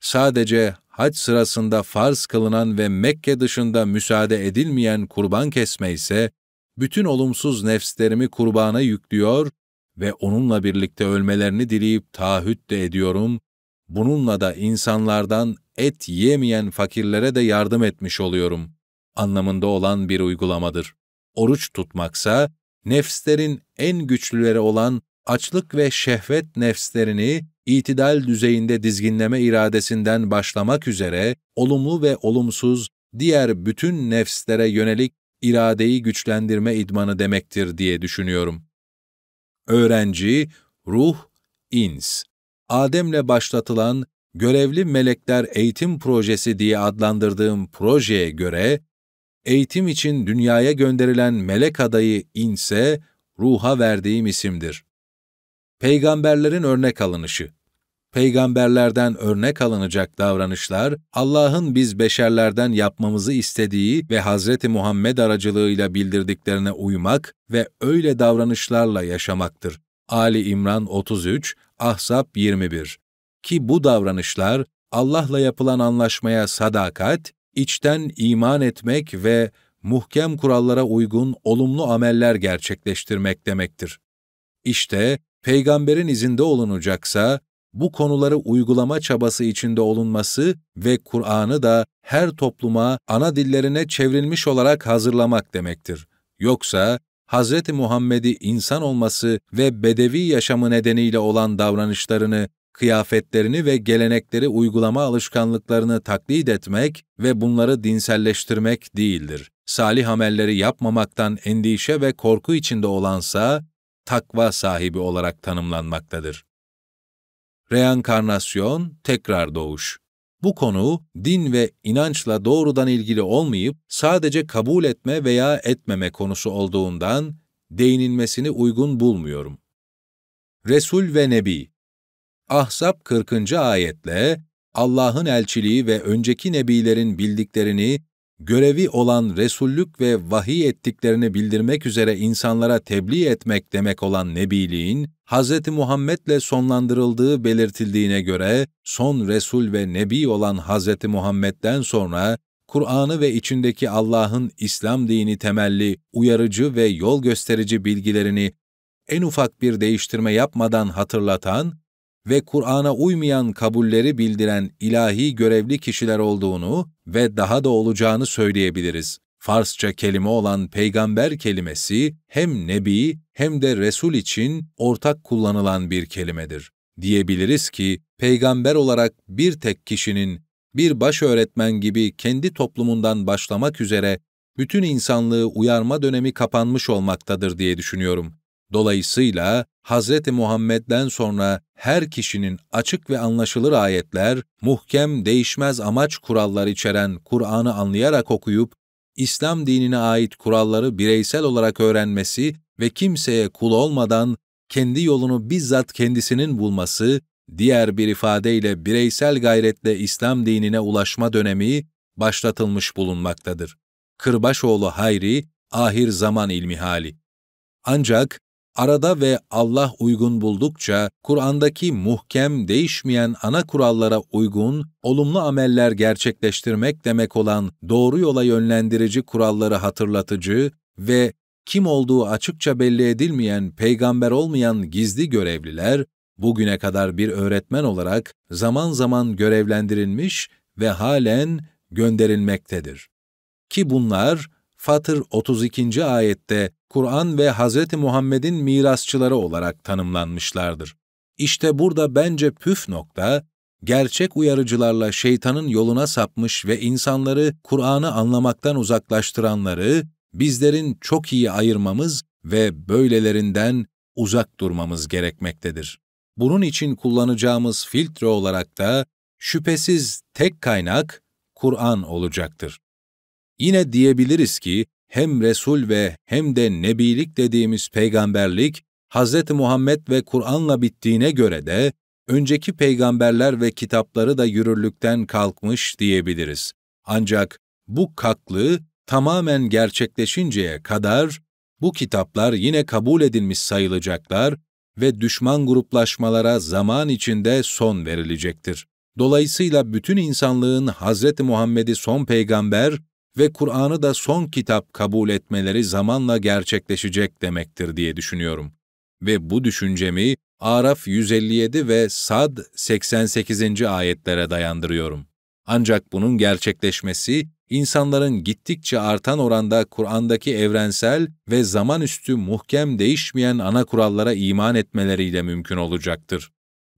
Sadece hac sırasında farz kılınan ve Mekke dışında müsaade edilmeyen kurban kesme ise bütün olumsuz nefslerimi kurbana yüklüyor ve onunla birlikte ölmelerini dileyip taahhüt de ediyorum. Bununla da insanlardan et yemeyen fakirlere de yardım etmiş oluyorum anlamında olan bir uygulamadır. Oruç tutmaksa, nefslerin en güçlüleri olan açlık ve şehvet nefslerini itidal düzeyinde dizginleme iradesinden başlamak üzere olumlu ve olumsuz diğer bütün nefslere yönelik iradeyi güçlendirme idmanı demektir diye düşünüyorum. Öğrenci, ruh, ins. Adem'le başlatılan görevli melekler eğitim projesi diye adlandırdığım projeye göre eğitim için dünyaya gönderilen melek adayı inse, ruha verdiğim isimdir. Peygamberlerin örnek alınışı Peygamberlerden örnek alınacak davranışlar, Allah'ın biz beşerlerden yapmamızı istediği ve Hz. Muhammed aracılığıyla bildirdiklerine uymak ve öyle davranışlarla yaşamaktır. Ali İmran 33, Ahzab 21 Ki bu davranışlar, Allah'la yapılan anlaşmaya sadakat, içten iman etmek ve muhkem kurallara uygun olumlu ameller gerçekleştirmek demektir. İşte peygamberin izinde olunacaksa bu konuları uygulama çabası içinde olunması ve Kur'an'ı da her topluma ana dillerine çevrilmiş olarak hazırlamak demektir. Yoksa Hz. Muhammed'i insan olması ve bedevi yaşamı nedeniyle olan davranışlarını kıyafetlerini ve gelenekleri uygulama alışkanlıklarını taklit etmek ve bunları dinselleştirmek değildir. Salih amelleri yapmamaktan endişe ve korku içinde olansa takva sahibi olarak tanımlanmaktadır. Reenkarnasyon, tekrar doğuş. Bu konu din ve inançla doğrudan ilgili olmayıp sadece kabul etme veya etmeme konusu olduğundan değinilmesini uygun bulmuyorum. Resul ve Nebi Ahsap 40. ayetle Allah'ın elçiliği ve önceki nebilerin bildiklerini, görevi olan resullük ve vahiy ettiklerini bildirmek üzere insanlara tebliğ etmek demek olan nebiliğin, Hz. Muhammed'le sonlandırıldığı belirtildiğine göre, son Resul ve Nebi olan Hz. Muhammed'den sonra, Kur'an'ı ve içindeki Allah'ın İslam dini temelli, uyarıcı ve yol gösterici bilgilerini en ufak bir değiştirme yapmadan hatırlatan ve Kur'an'a uymayan kabulleri bildiren ilahi görevli kişiler olduğunu ve daha da olacağını söyleyebiliriz. Farsça kelime olan peygamber kelimesi hem nebi hem de resul için ortak kullanılan bir kelimedir. Diyebiliriz ki peygamber olarak bir tek kişinin bir baş öğretmen gibi kendi toplumundan başlamak üzere bütün insanlığı uyarma dönemi kapanmış olmaktadır diye düşünüyorum. Dolayısıyla Hz. Muhammed'den sonra her kişinin açık ve anlaşılır ayetler, muhkem, değişmez amaç kuralları içeren Kur'an'ı anlayarak okuyup, İslam dinine ait kuralları bireysel olarak öğrenmesi ve kimseye kul olmadan kendi yolunu bizzat kendisinin bulması, diğer bir ifadeyle bireysel gayretle İslam dinine ulaşma dönemi başlatılmış bulunmaktadır. Kırbaşoğlu Hayri, Ahir Zaman ilmihali. Ancak arada ve Allah uygun buldukça Kur'an'daki muhkem, değişmeyen ana kurallara uygun, olumlu ameller gerçekleştirmek demek olan doğru yola yönlendirici kuralları hatırlatıcı ve kim olduğu açıkça belli edilmeyen peygamber olmayan gizli görevliler, bugüne kadar bir öğretmen olarak zaman zaman görevlendirilmiş ve halen gönderilmektedir. Ki bunlar Fatır 32. ayette Kur'an ve Hz. Muhammed'in mirasçıları olarak tanımlanmışlardır. İşte burada bence püf nokta, gerçek uyarıcılarla şeytanın yoluna sapmış ve insanları Kur'an'ı anlamaktan uzaklaştıranları bizlerin çok iyi ayırmamız ve böylelerinden uzak durmamız gerekmektedir. Bunun için kullanacağımız filtre olarak da şüphesiz tek kaynak Kur'an olacaktır. Yine diyebiliriz ki hem Resul ve hem de Nebilik dediğimiz peygamberlik, Hz. Muhammed ve Kur'an'la bittiğine göre de, önceki peygamberler ve kitapları da yürürlükten kalkmış diyebiliriz. Ancak bu kaklığı tamamen gerçekleşinceye kadar bu kitaplar yine kabul edilmiş sayılacaklar ve düşman gruplaşmalara zaman içinde son verilecektir. Dolayısıyla bütün insanlığın Hz. Muhammed'i son peygamber ve Kur'an'ı da son kitap kabul etmeleri zamanla gerçekleşecek demektir diye düşünüyorum. Ve bu düşüncemi Araf 157 ve Sad 88. ayetlere dayandırıyorum. Ancak bunun gerçekleşmesi insanların gittikçe artan oranda Kur'an'daki evrensel ve zaman üstü muhkem değişmeyen ana kurallara iman etmeleriyle mümkün olacaktır.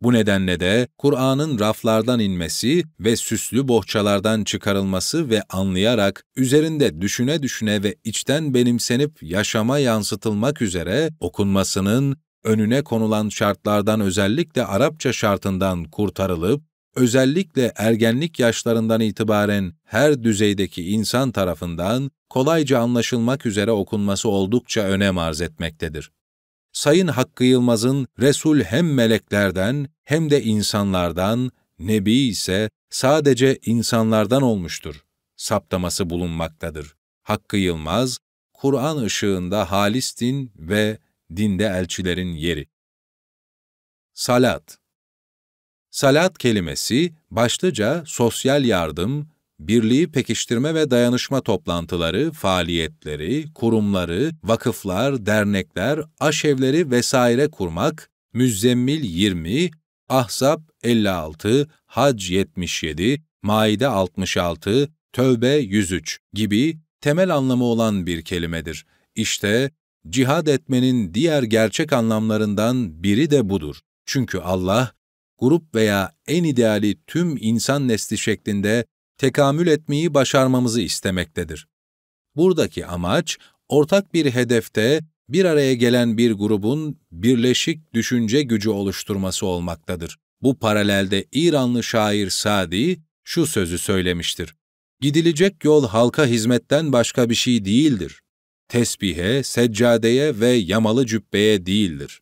Bu nedenle de Kur'an'ın raflardan inmesi ve süslü bohçalardan çıkarılması ve anlayarak, üzerinde düşüne düşüne ve içten benimsenip yaşama yansıtılmak üzere okunmasının önüne konulan şartlardan özellikle Arapça şartından kurtarılıp, özellikle ergenlik yaşlarından itibaren her düzeydeki insan tarafından kolayca anlaşılmak üzere okunması oldukça önem arz etmektedir. Sayın Hakkı Yılmaz'ın Resul hem meleklerden hem de insanlardan, Nebi ise sadece insanlardan olmuştur. Saptaması bulunmaktadır. Hakkı Yılmaz, Kur'an ışığında halis din ve dinde elçilerin yeri. Salat Salat kelimesi başlıca sosyal yardım, birliği pekiştirme ve dayanışma toplantıları, faaliyetleri, kurumları, vakıflar, dernekler, aşevleri vesaire kurmak, Müzzemmil 20, Ahzab 56, Hac 77, Maide 66, Tövbe 103 gibi temel anlamı olan bir kelimedir. İşte cihad etmenin diğer gerçek anlamlarından biri de budur. Çünkü Allah, grup veya en ideali tüm insan nesli şeklinde tekamül etmeyi başarmamızı istemektedir. Buradaki amaç, ortak bir hedefte bir araya gelen bir grubun birleşik düşünce gücü oluşturması olmaktadır. Bu paralelde İranlı şair Sadi şu sözü söylemiştir. Gidilecek yol halka hizmetten başka bir şey değildir. Tesbihe, seccadeye ve yamalı cübbeye değildir.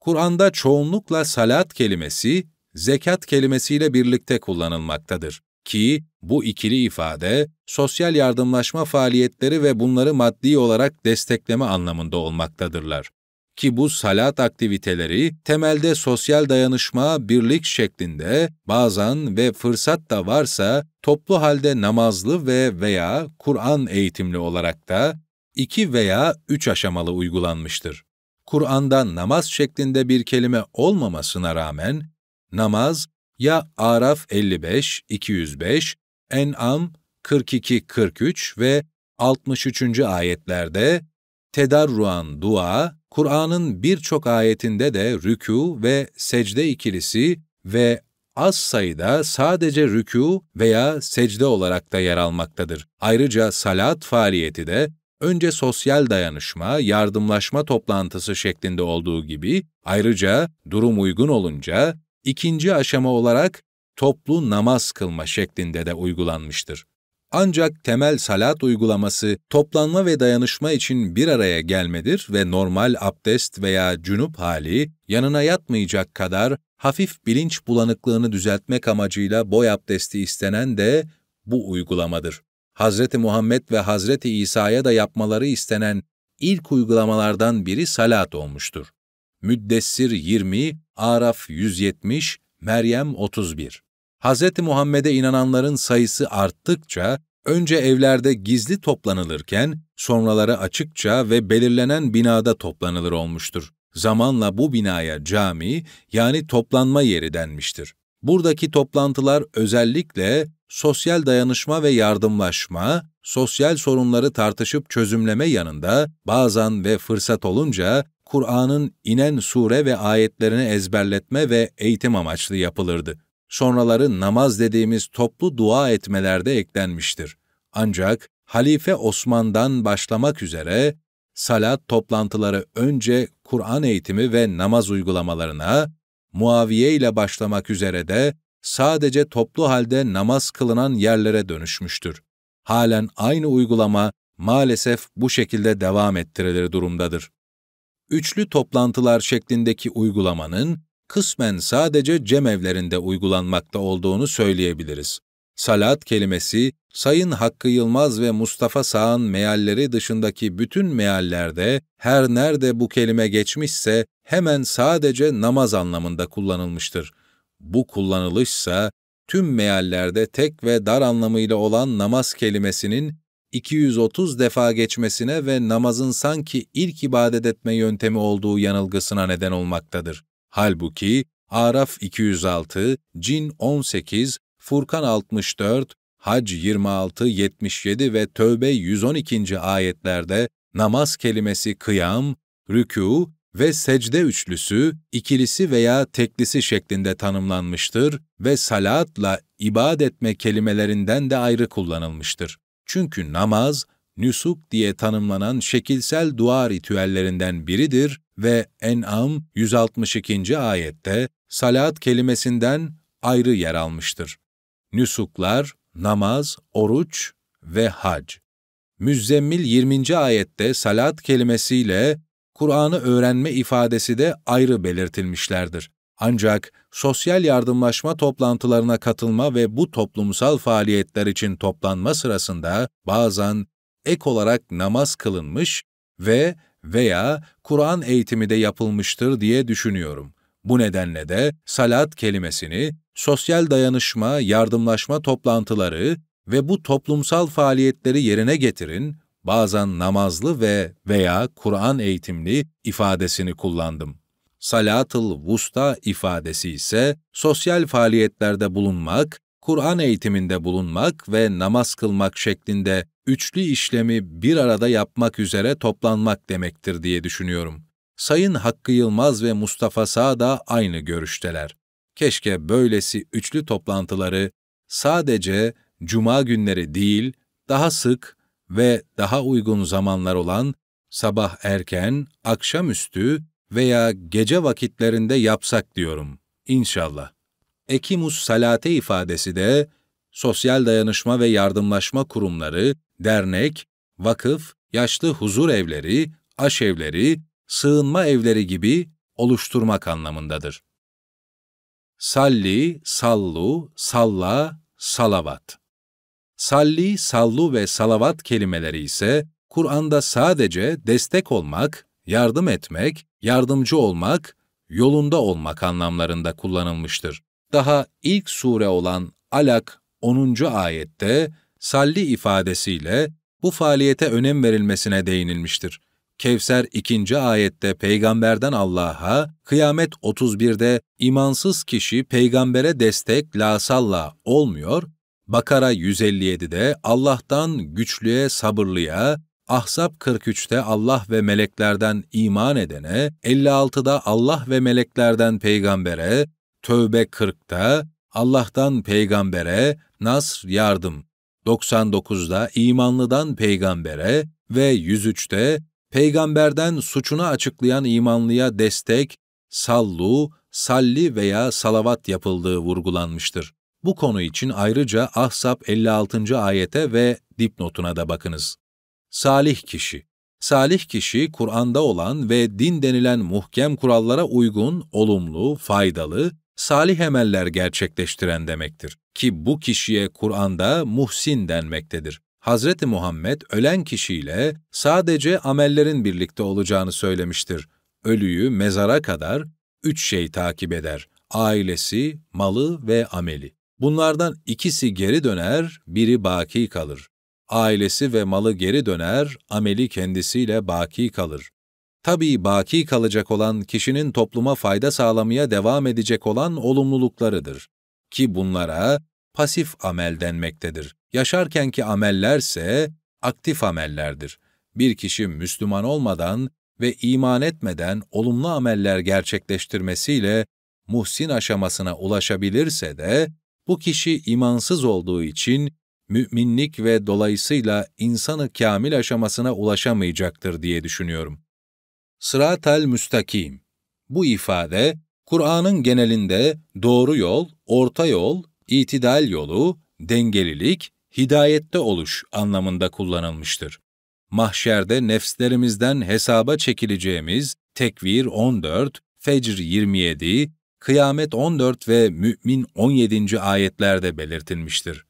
Kur'an'da çoğunlukla salat kelimesi, zekat kelimesiyle birlikte kullanılmaktadır ki bu ikili ifade sosyal yardımlaşma faaliyetleri ve bunları maddi olarak destekleme anlamında olmaktadırlar. Ki bu salat aktiviteleri temelde sosyal dayanışma, birlik şeklinde bazen ve fırsat da varsa toplu halde namazlı ve veya Kur'an eğitimli olarak da iki veya üç aşamalı uygulanmıştır. Kur'an'da namaz şeklinde bir kelime olmamasına rağmen namaz ya Araf 55, 205, En'am 42, 43 ve 63. ayetlerde tedarruan dua, Kur'an'ın birçok ayetinde de rükû ve secde ikilisi ve az sayıda sadece rükû veya secde olarak da yer almaktadır. Ayrıca salat faaliyeti de önce sosyal dayanışma, yardımlaşma toplantısı şeklinde olduğu gibi ayrıca durum uygun olunca ikinci aşama olarak toplu namaz kılma şeklinde de uygulanmıştır. Ancak temel salat uygulaması toplanma ve dayanışma için bir araya gelmedir ve normal abdest veya cünüp hali yanına yatmayacak kadar hafif bilinç bulanıklığını düzeltmek amacıyla boy abdesti istenen de bu uygulamadır. Hz. Muhammed ve Hz. İsa'ya da yapmaları istenen ilk uygulamalardan biri salat olmuştur. Müddessir 20 Araf 170, Meryem 31. Hz. Muhammed'e inananların sayısı arttıkça, önce evlerde gizli toplanılırken, sonraları açıkça ve belirlenen binada toplanılır olmuştur. Zamanla bu binaya cami, yani toplanma yeri denmiştir. Buradaki toplantılar özellikle sosyal dayanışma ve yardımlaşma, sosyal sorunları tartışıp çözümleme yanında bazen ve fırsat olunca Kur'an'ın inen sure ve ayetlerini ezberletme ve eğitim amaçlı yapılırdı. Sonraları namaz dediğimiz toplu dua etmelerde eklenmiştir. Ancak Halife Osman'dan başlamak üzere salat toplantıları önce Kur'an eğitimi ve namaz uygulamalarına, Muaviye ile başlamak üzere de sadece toplu halde namaz kılınan yerlere dönüşmüştür. Halen aynı uygulama maalesef bu şekilde devam ettirilir durumdadır üçlü toplantılar şeklindeki uygulamanın kısmen sadece cemevlerinde uygulanmakta olduğunu söyleyebiliriz. Salat kelimesi, Sayın Hakkı Yılmaz ve Mustafa Sağ'ın mealleri dışındaki bütün meallerde her nerede bu kelime geçmişse hemen sadece namaz anlamında kullanılmıştır. Bu kullanılışsa tüm meallerde tek ve dar anlamıyla olan namaz kelimesinin 230 defa geçmesine ve namazın sanki ilk ibadet etme yöntemi olduğu yanılgısına neden olmaktadır. Halbuki Araf 206, Cin 18, Furkan 64, Hac 26, 77 ve Tövbe 112. ayetlerde namaz kelimesi kıyam, rükû ve secde üçlüsü, ikilisi veya teklisi şeklinde tanımlanmıştır ve salatla ibadet etme kelimelerinden de ayrı kullanılmıştır. Çünkü namaz, nüsuk diye tanımlanan şekilsel dua ritüellerinden biridir ve En'am 162. ayette salat kelimesinden ayrı yer almıştır. Nüsuklar, namaz, oruç ve hac. Müzzemmil 20. ayette salat kelimesiyle Kur'an'ı öğrenme ifadesi de ayrı belirtilmişlerdir. Ancak sosyal yardımlaşma toplantılarına katılma ve bu toplumsal faaliyetler için toplanma sırasında bazen ek olarak namaz kılınmış ve veya Kur'an eğitimi de yapılmıştır diye düşünüyorum. Bu nedenle de salat kelimesini sosyal dayanışma, yardımlaşma toplantıları ve bu toplumsal faaliyetleri yerine getirin, bazen namazlı ve veya Kur'an eğitimli ifadesini kullandım. Salatıl vusta ifadesi ise sosyal faaliyetlerde bulunmak, Kur'an eğitiminde bulunmak ve namaz kılmak şeklinde üçlü işlemi bir arada yapmak üzere toplanmak demektir diye düşünüyorum. Sayın Hakkı Yılmaz ve Mustafa Sağ da aynı görüşteler. Keşke böylesi üçlü toplantıları sadece cuma günleri değil, daha sık ve daha uygun zamanlar olan sabah erken, akşamüstü veya gece vakitlerinde yapsak diyorum inşallah. Ekimus salate ifadesi de sosyal dayanışma ve yardımlaşma kurumları, dernek, vakıf, yaşlı huzur evleri, aşevleri, sığınma evleri gibi oluşturmak anlamındadır. Salli, sallu, salla, salavat. Salli, sallu ve salavat kelimeleri ise Kur'an'da sadece destek olmak, yardım etmek, yardımcı olmak, yolunda olmak anlamlarında kullanılmıştır. Daha ilk sure olan Alak 10. ayette salli ifadesiyle bu faaliyete önem verilmesine değinilmiştir. Kevser 2. ayette peygamberden Allah'a, kıyamet 31'de imansız kişi peygambere destek la salla olmuyor, Bakara 157'de Allah'tan güçlüye, sabırlıya, Ahzab 43'te Allah ve meleklerden iman edene, 56'da Allah ve meleklerden peygambere, Tövbe 40'ta Allah'tan peygambere, Nasr yardım, 99'da imanlıdan peygambere ve 103'te peygamberden suçunu açıklayan imanlıya destek, sallu, salli veya salavat yapıldığı vurgulanmıştır. Bu konu için ayrıca Ahzab 56. ayete ve dipnotuna da bakınız. Salih kişi. Salih kişi, Kur'an'da olan ve din denilen muhkem kurallara uygun, olumlu, faydalı, salih emeller gerçekleştiren demektir. Ki bu kişiye Kur'an'da muhsin denmektedir. Hz. Muhammed ölen kişiyle sadece amellerin birlikte olacağını söylemiştir. Ölüyü mezara kadar üç şey takip eder. Ailesi, malı ve ameli. Bunlardan ikisi geri döner, biri baki kalır ailesi ve malı geri döner, ameli kendisiyle baki kalır. Tabii baki kalacak olan kişinin topluma fayda sağlamaya devam edecek olan olumluluklarıdır. Ki bunlara pasif amel denmektedir. Yaşarkenki amellerse aktif amellerdir. Bir kişi Müslüman olmadan ve iman etmeden olumlu ameller gerçekleştirmesiyle muhsin aşamasına ulaşabilirse de bu kişi imansız olduğu için müminlik ve dolayısıyla insanı kamil aşamasına ulaşamayacaktır diye düşünüyorum. Sıratel müstakim. Bu ifade, Kur'an'ın genelinde doğru yol, orta yol, itidal yolu, dengelilik, hidayette oluş anlamında kullanılmıştır. Mahşerde nefslerimizden hesaba çekileceğimiz Tekvir 14, Fecr 27, Kıyamet 14 ve Mü'min 17. ayetlerde belirtilmiştir.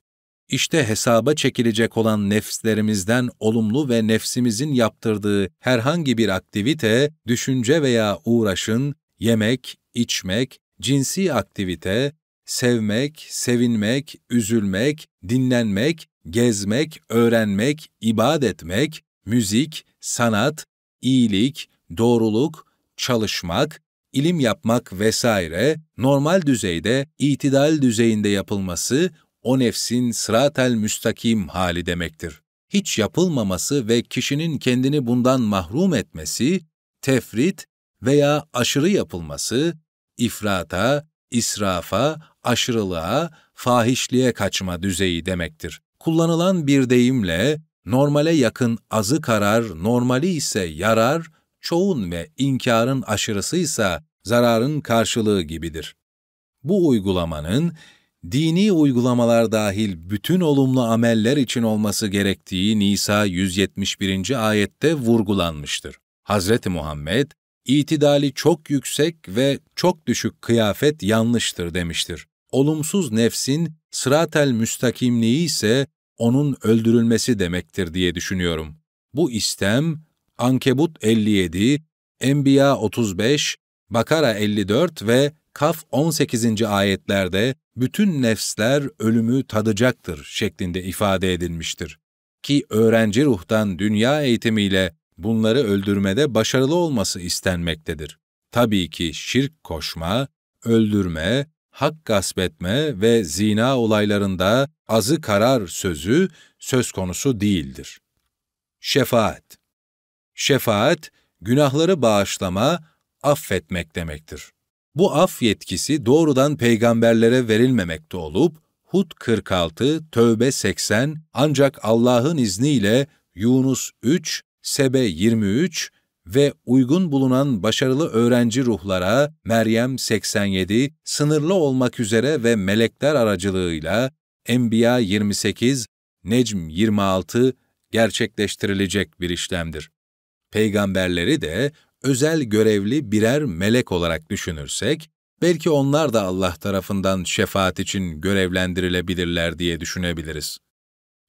İşte hesaba çekilecek olan nefslerimizden olumlu ve nefsimizin yaptırdığı herhangi bir aktivite, düşünce veya uğraşın, yemek, içmek, cinsi aktivite, sevmek, sevinmek, üzülmek, dinlenmek, gezmek, öğrenmek, ibadetmek, müzik, sanat, iyilik, doğruluk, çalışmak, ilim yapmak vesaire normal düzeyde, itidal düzeyinde yapılması, o nefsin sıratel müstakim hali demektir. Hiç yapılmaması ve kişinin kendini bundan mahrum etmesi, tefrit veya aşırı yapılması, ifrata, israfa, aşırılığa, fahişliğe kaçma düzeyi demektir. Kullanılan bir deyimle, normale yakın azı karar, normali ise yarar, çoğun ve inkarın aşırısıysa zararın karşılığı gibidir. Bu uygulamanın dini uygulamalar dahil bütün olumlu ameller için olması gerektiği Nisa 171. ayette vurgulanmıştır. Hz. Muhammed, itidali çok yüksek ve çok düşük kıyafet yanlıştır demiştir. Olumsuz nefsin sıratel müstakimliği ise onun öldürülmesi demektir diye düşünüyorum. Bu istem Ankebut 57, Enbiya 35, Bakara 54 ve Kaf 18. ayetlerde bütün nefsler ölümü tadacaktır şeklinde ifade edilmiştir. Ki öğrenci ruhtan dünya eğitimiyle bunları öldürmede başarılı olması istenmektedir. Tabii ki şirk koşma, öldürme, hak gasp etme ve zina olaylarında azı karar sözü söz konusu değildir. Şefaat Şefaat, günahları bağışlama, affetmek demektir. Bu af yetkisi doğrudan peygamberlere verilmemekte olup, Hud 46, Tövbe 80, ancak Allah'ın izniyle Yunus 3, Sebe 23 ve uygun bulunan başarılı öğrenci ruhlara Meryem 87, sınırlı olmak üzere ve melekler aracılığıyla Enbiya 28, Necm 26 gerçekleştirilecek bir işlemdir. Peygamberleri de özel görevli birer melek olarak düşünürsek, belki onlar da Allah tarafından şefaat için görevlendirilebilirler diye düşünebiliriz.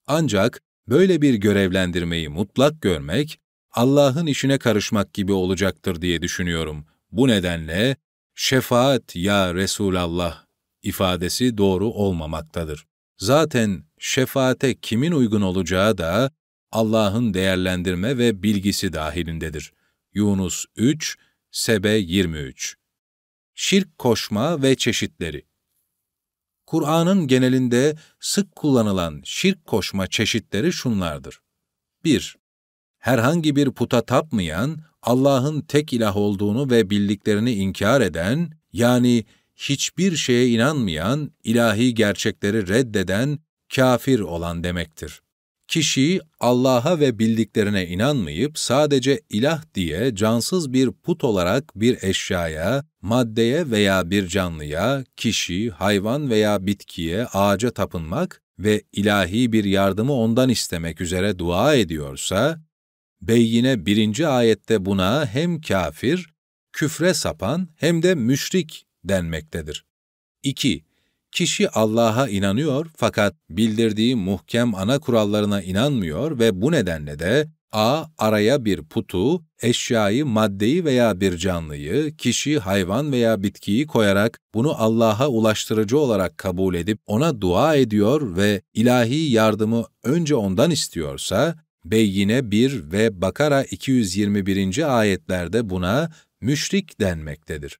Ancak böyle bir görevlendirmeyi mutlak görmek, Allah'ın işine karışmak gibi olacaktır diye düşünüyorum. Bu nedenle şefaat ya Resulallah ifadesi doğru olmamaktadır. Zaten şefaate kimin uygun olacağı da Allah'ın değerlendirme ve bilgisi dahilindedir. Yunus 3, Sebe 23. Şirk koşma ve çeşitleri Kur'an'ın genelinde sık kullanılan şirk koşma çeşitleri şunlardır. 1. Herhangi bir puta tapmayan, Allah'ın tek ilah olduğunu ve bildiklerini inkar eden, yani hiçbir şeye inanmayan, ilahi gerçekleri reddeden, kafir olan demektir kişi Allah'a ve bildiklerine inanmayıp sadece ilah diye cansız bir put olarak bir eşyaya, maddeye veya bir canlıya, kişi, hayvan veya bitkiye, ağaca tapınmak ve ilahi bir yardımı ondan istemek üzere dua ediyorsa, Beyyine birinci ayette buna hem kafir, küfre sapan hem de müşrik denmektedir. 2. Kişi Allah'a inanıyor fakat bildirdiği muhkem ana kurallarına inanmıyor ve bu nedenle de a. araya bir putu, eşyayı, maddeyi veya bir canlıyı, kişi, hayvan veya bitkiyi koyarak bunu Allah'a ulaştırıcı olarak kabul edip ona dua ediyor ve ilahi yardımı önce ondan istiyorsa, Beyyine 1 ve Bakara 221. ayetlerde buna müşrik denmektedir.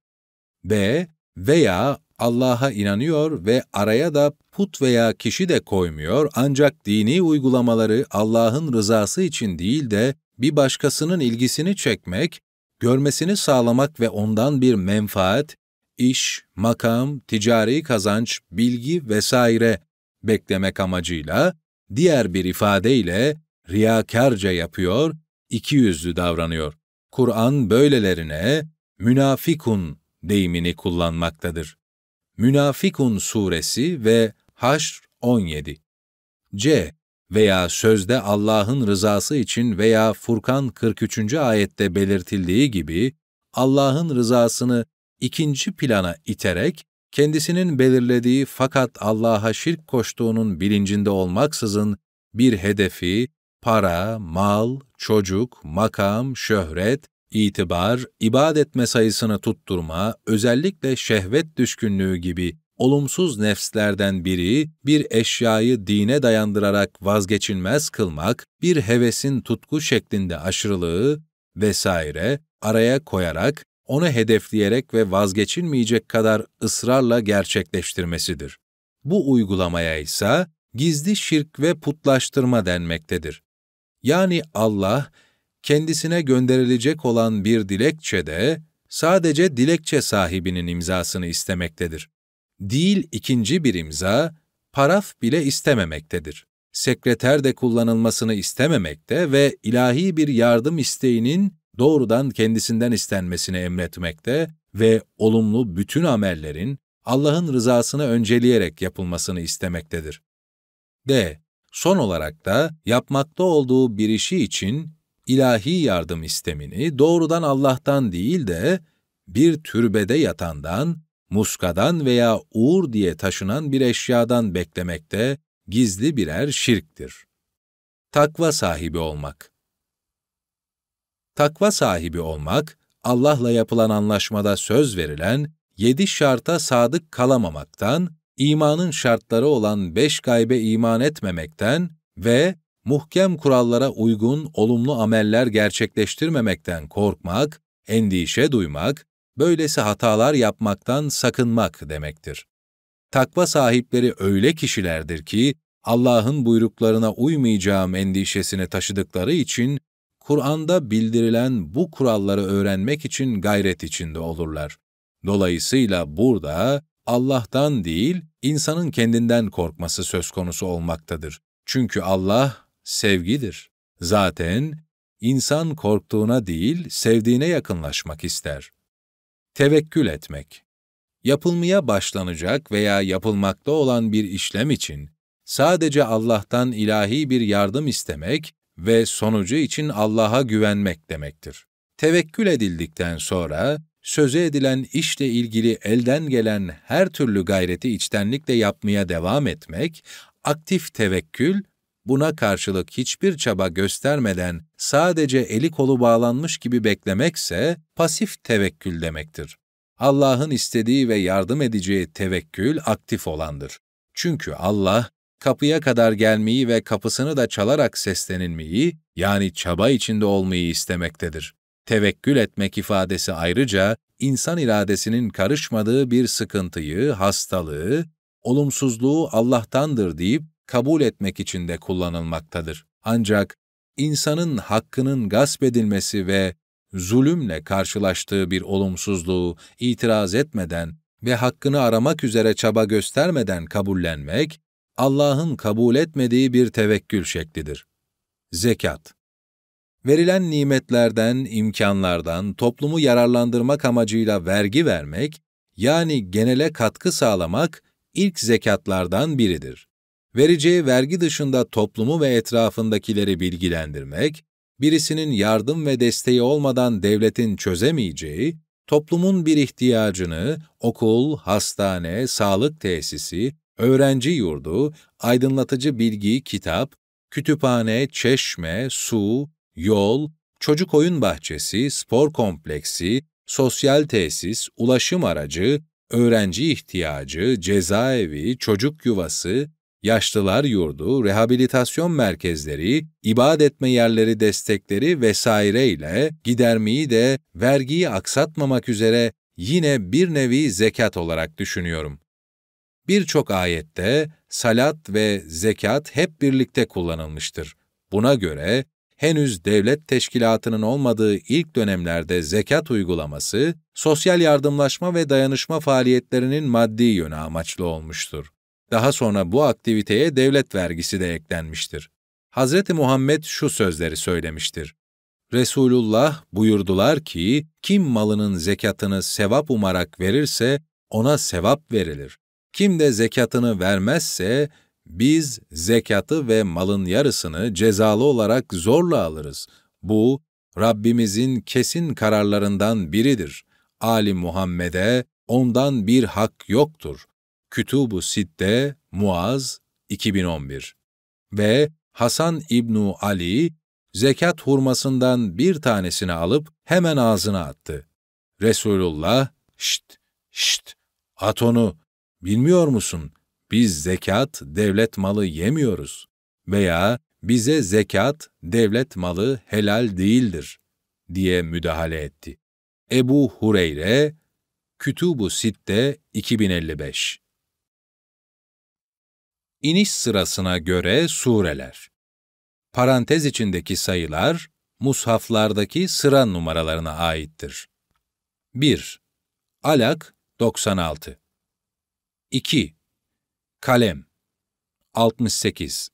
B veya Allah'a inanıyor ve araya da put veya kişi de koymuyor ancak dini uygulamaları Allah'ın rızası için değil de bir başkasının ilgisini çekmek, görmesini sağlamak ve ondan bir menfaat, iş, makam, ticari kazanç, bilgi vesaire beklemek amacıyla, diğer bir ifadeyle riyakarca yapıyor, ikiyüzlü davranıyor. Kur'an böylelerine münafikun deyimini kullanmaktadır. Münafikun suresi ve Haşr 17. C veya sözde Allah'ın rızası için veya Furkan 43. ayette belirtildiği gibi Allah'ın rızasını ikinci plana iterek kendisinin belirlediği fakat Allah'a şirk koştuğunun bilincinde olmaksızın bir hedefi, para, mal, çocuk, makam, şöhret, İtibar, ibadetme sayısını tutturma, özellikle şehvet düşkünlüğü gibi olumsuz nefslerden biri, bir eşyayı dine dayandırarak vazgeçilmez kılmak, bir hevesin tutku şeklinde aşırılığı vesaire araya koyarak, onu hedefleyerek ve vazgeçilmeyecek kadar ısrarla gerçekleştirmesidir. Bu uygulamaya ise gizli şirk ve putlaştırma denmektedir. Yani Allah, kendisine gönderilecek olan bir dilekçe de sadece dilekçe sahibinin imzasını istemektedir. Değil ikinci bir imza, paraf bile istememektedir. Sekreter de kullanılmasını istememekte ve ilahi bir yardım isteğinin doğrudan kendisinden istenmesini emretmekte ve olumlu bütün amellerin Allah'ın rızasını önceleyerek yapılmasını istemektedir. D. Son olarak da yapmakta olduğu bir işi için ilahi yardım istemini doğrudan Allah'tan değil de bir türbede yatandan, muskadan veya uğur diye taşınan bir eşyadan beklemekte gizli birer şirktir. Takva sahibi olmak Takva sahibi olmak, Allah'la yapılan anlaşmada söz verilen yedi şarta sadık kalamamaktan, imanın şartları olan beş gaybe iman etmemekten ve muhkem kurallara uygun olumlu ameller gerçekleştirmemekten korkmak, endişe duymak, böylesi hatalar yapmaktan sakınmak demektir. Takva sahipleri öyle kişilerdir ki, Allah'ın buyruklarına uymayacağım endişesini taşıdıkları için, Kur'an'da bildirilen bu kuralları öğrenmek için gayret içinde olurlar. Dolayısıyla burada Allah'tan değil, insanın kendinden korkması söz konusu olmaktadır. Çünkü Allah sevgidir. Zaten insan korktuğuna değil, sevdiğine yakınlaşmak ister. Tevekkül etmek Yapılmaya başlanacak veya yapılmakta olan bir işlem için sadece Allah'tan ilahi bir yardım istemek ve sonucu için Allah'a güvenmek demektir. Tevekkül edildikten sonra söze edilen işle ilgili elden gelen her türlü gayreti içtenlikle yapmaya devam etmek, aktif tevekkül buna karşılık hiçbir çaba göstermeden sadece eli kolu bağlanmış gibi beklemekse pasif tevekkül demektir. Allah'ın istediği ve yardım edeceği tevekkül aktif olandır. Çünkü Allah, kapıya kadar gelmeyi ve kapısını da çalarak seslenilmeyi, yani çaba içinde olmayı istemektedir. Tevekkül etmek ifadesi ayrıca, insan iradesinin karışmadığı bir sıkıntıyı, hastalığı, olumsuzluğu Allah'tandır deyip kabul etmek için de kullanılmaktadır. Ancak insanın hakkının gasp edilmesi ve zulümle karşılaştığı bir olumsuzluğu itiraz etmeden ve hakkını aramak üzere çaba göstermeden kabullenmek, Allah'ın kabul etmediği bir tevekkül şeklidir. Zekat Verilen nimetlerden, imkanlardan toplumu yararlandırmak amacıyla vergi vermek, yani genele katkı sağlamak ilk zekatlardan biridir vereceği vergi dışında toplumu ve etrafındakileri bilgilendirmek, birisinin yardım ve desteği olmadan devletin çözemeyeceği, toplumun bir ihtiyacını okul, hastane, sağlık tesisi, öğrenci yurdu, aydınlatıcı bilgi, kitap, kütüphane, çeşme, su, yol, çocuk oyun bahçesi, spor kompleksi, sosyal tesis, ulaşım aracı, öğrenci ihtiyacı, cezaevi, çocuk yuvası, yaşlılar yurdu, rehabilitasyon merkezleri, ibadet etme yerleri destekleri vesaire ile gidermeyi de vergiyi aksatmamak üzere yine bir nevi zekat olarak düşünüyorum. Birçok ayette salat ve zekat hep birlikte kullanılmıştır. Buna göre henüz devlet teşkilatının olmadığı ilk dönemlerde zekat uygulaması, sosyal yardımlaşma ve dayanışma faaliyetlerinin maddi yönü amaçlı olmuştur. Daha sonra bu aktiviteye devlet vergisi de eklenmiştir. Hz. Muhammed şu sözleri söylemiştir. Resulullah buyurdular ki, kim malının zekatını sevap umarak verirse, ona sevap verilir. Kim de zekatını vermezse, biz zekatı ve malın yarısını cezalı olarak zorla alırız. Bu, Rabbimizin kesin kararlarından biridir. Ali Muhammed'e ondan bir hak yoktur. Kütubu Sitte, Muaz, 2011 ve Hasan İbnu Ali, zekat hurmasından bir tanesini alıp hemen ağzına attı. Resulullah, şt şt at onu, bilmiyor musun, biz zekat, devlet malı yemiyoruz veya bize zekat, devlet malı helal değildir diye müdahale etti. Ebu Hureyre, Kütubu Sitte 2055 İniş sırasına göre sureler. Parantez içindeki sayılar, mushaflardaki sıra numaralarına aittir. 1. Alak 96 2. Kalem 68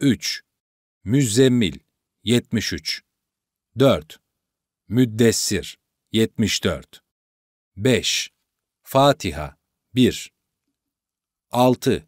3. Müzzemmil 73 4. Müddessir 74 5. Fatiha 1 6.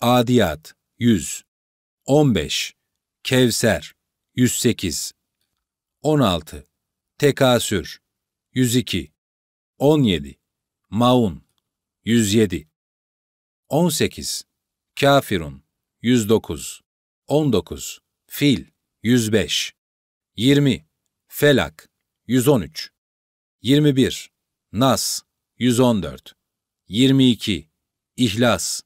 Adiyat 100 15 Kevser 108 16 Tekasür 102 17 Maun 107 18 Kafirun 109 19 Fil 105 20 Felak 113 21 Nas 114 22 İhlas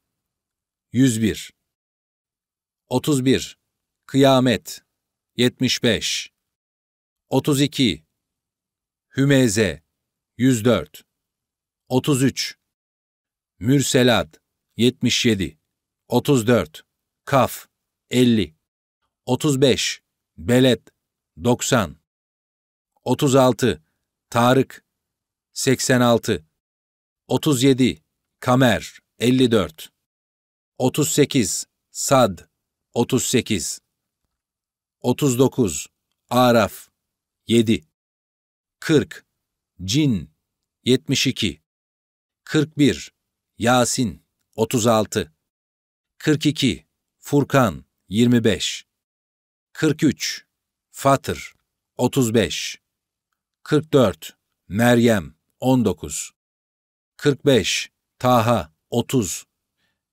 101 31 Kıyamet 75 32 Hümeze 104 33 Mürselat 77 34 Kaf 50 35 Belet, 90 36 Tarık 86 37 Kamer 54 38 Sad 38 39 Araf 7 40 Cin 72 41 Yasin 36 42 Furkan 25 43 Fatır 35 44 Meryem 19 45 Taha 30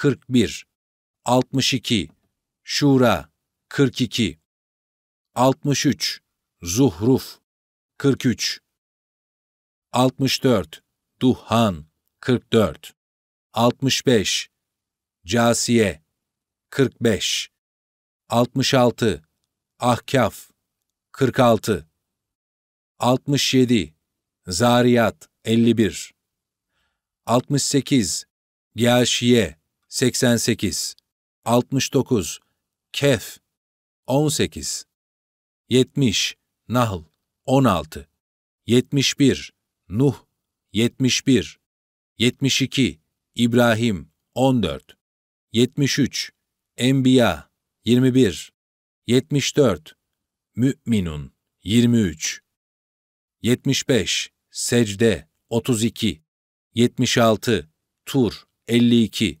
41 62 Şura 42 63 Zuhruf 43 64 Duhan 44 65 Casiye 45 66 Ahkaf 46 67 Zariyat 51 68 Gâşiye 88, 69, Kef, 18, 70, Nahl, 16, 71, Nuh, 71, 72, İbrahim, 14, 73, Enbiya, 21, 74, Mü'minun, 23, 75, Secde, 32, 76, Tur, 52,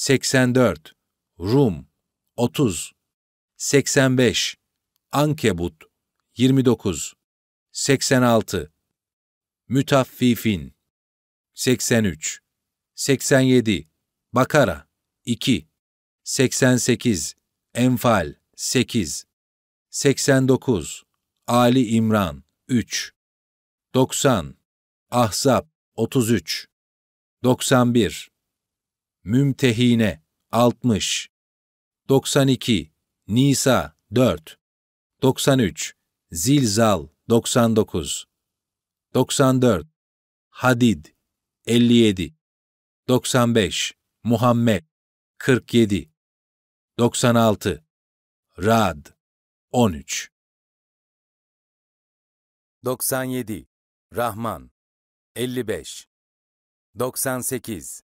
84 Rum 30 85 Ankebut 29 86 Mütaffifin 83 87 Bakara 2 88 Enfal 8 89 Ali İmran 3 90 Ahzab 33 91 Mümtehine 60 92 Nisa 4 93 Zilzal 99 94 Hadid 57 95 Muhammed 47 96 Rad 13 97 Rahman 55 98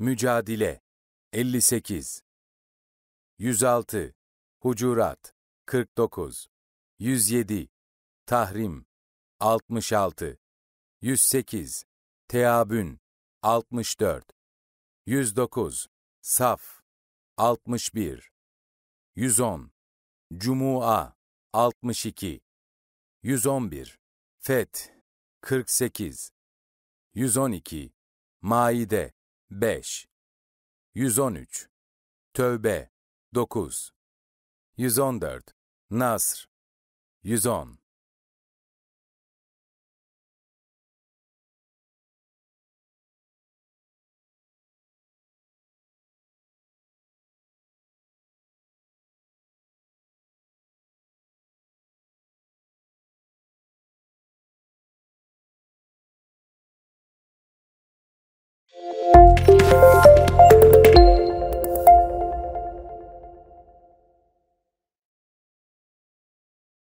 Mücadile 58 106 Hucurat 49 107 Tahrim 66 108 Teabün 64 109 Saf 61 110 Cuma 62 111 Fet 48 112 Maide 5 113 Tövbe 9 114 Nasr 110 Música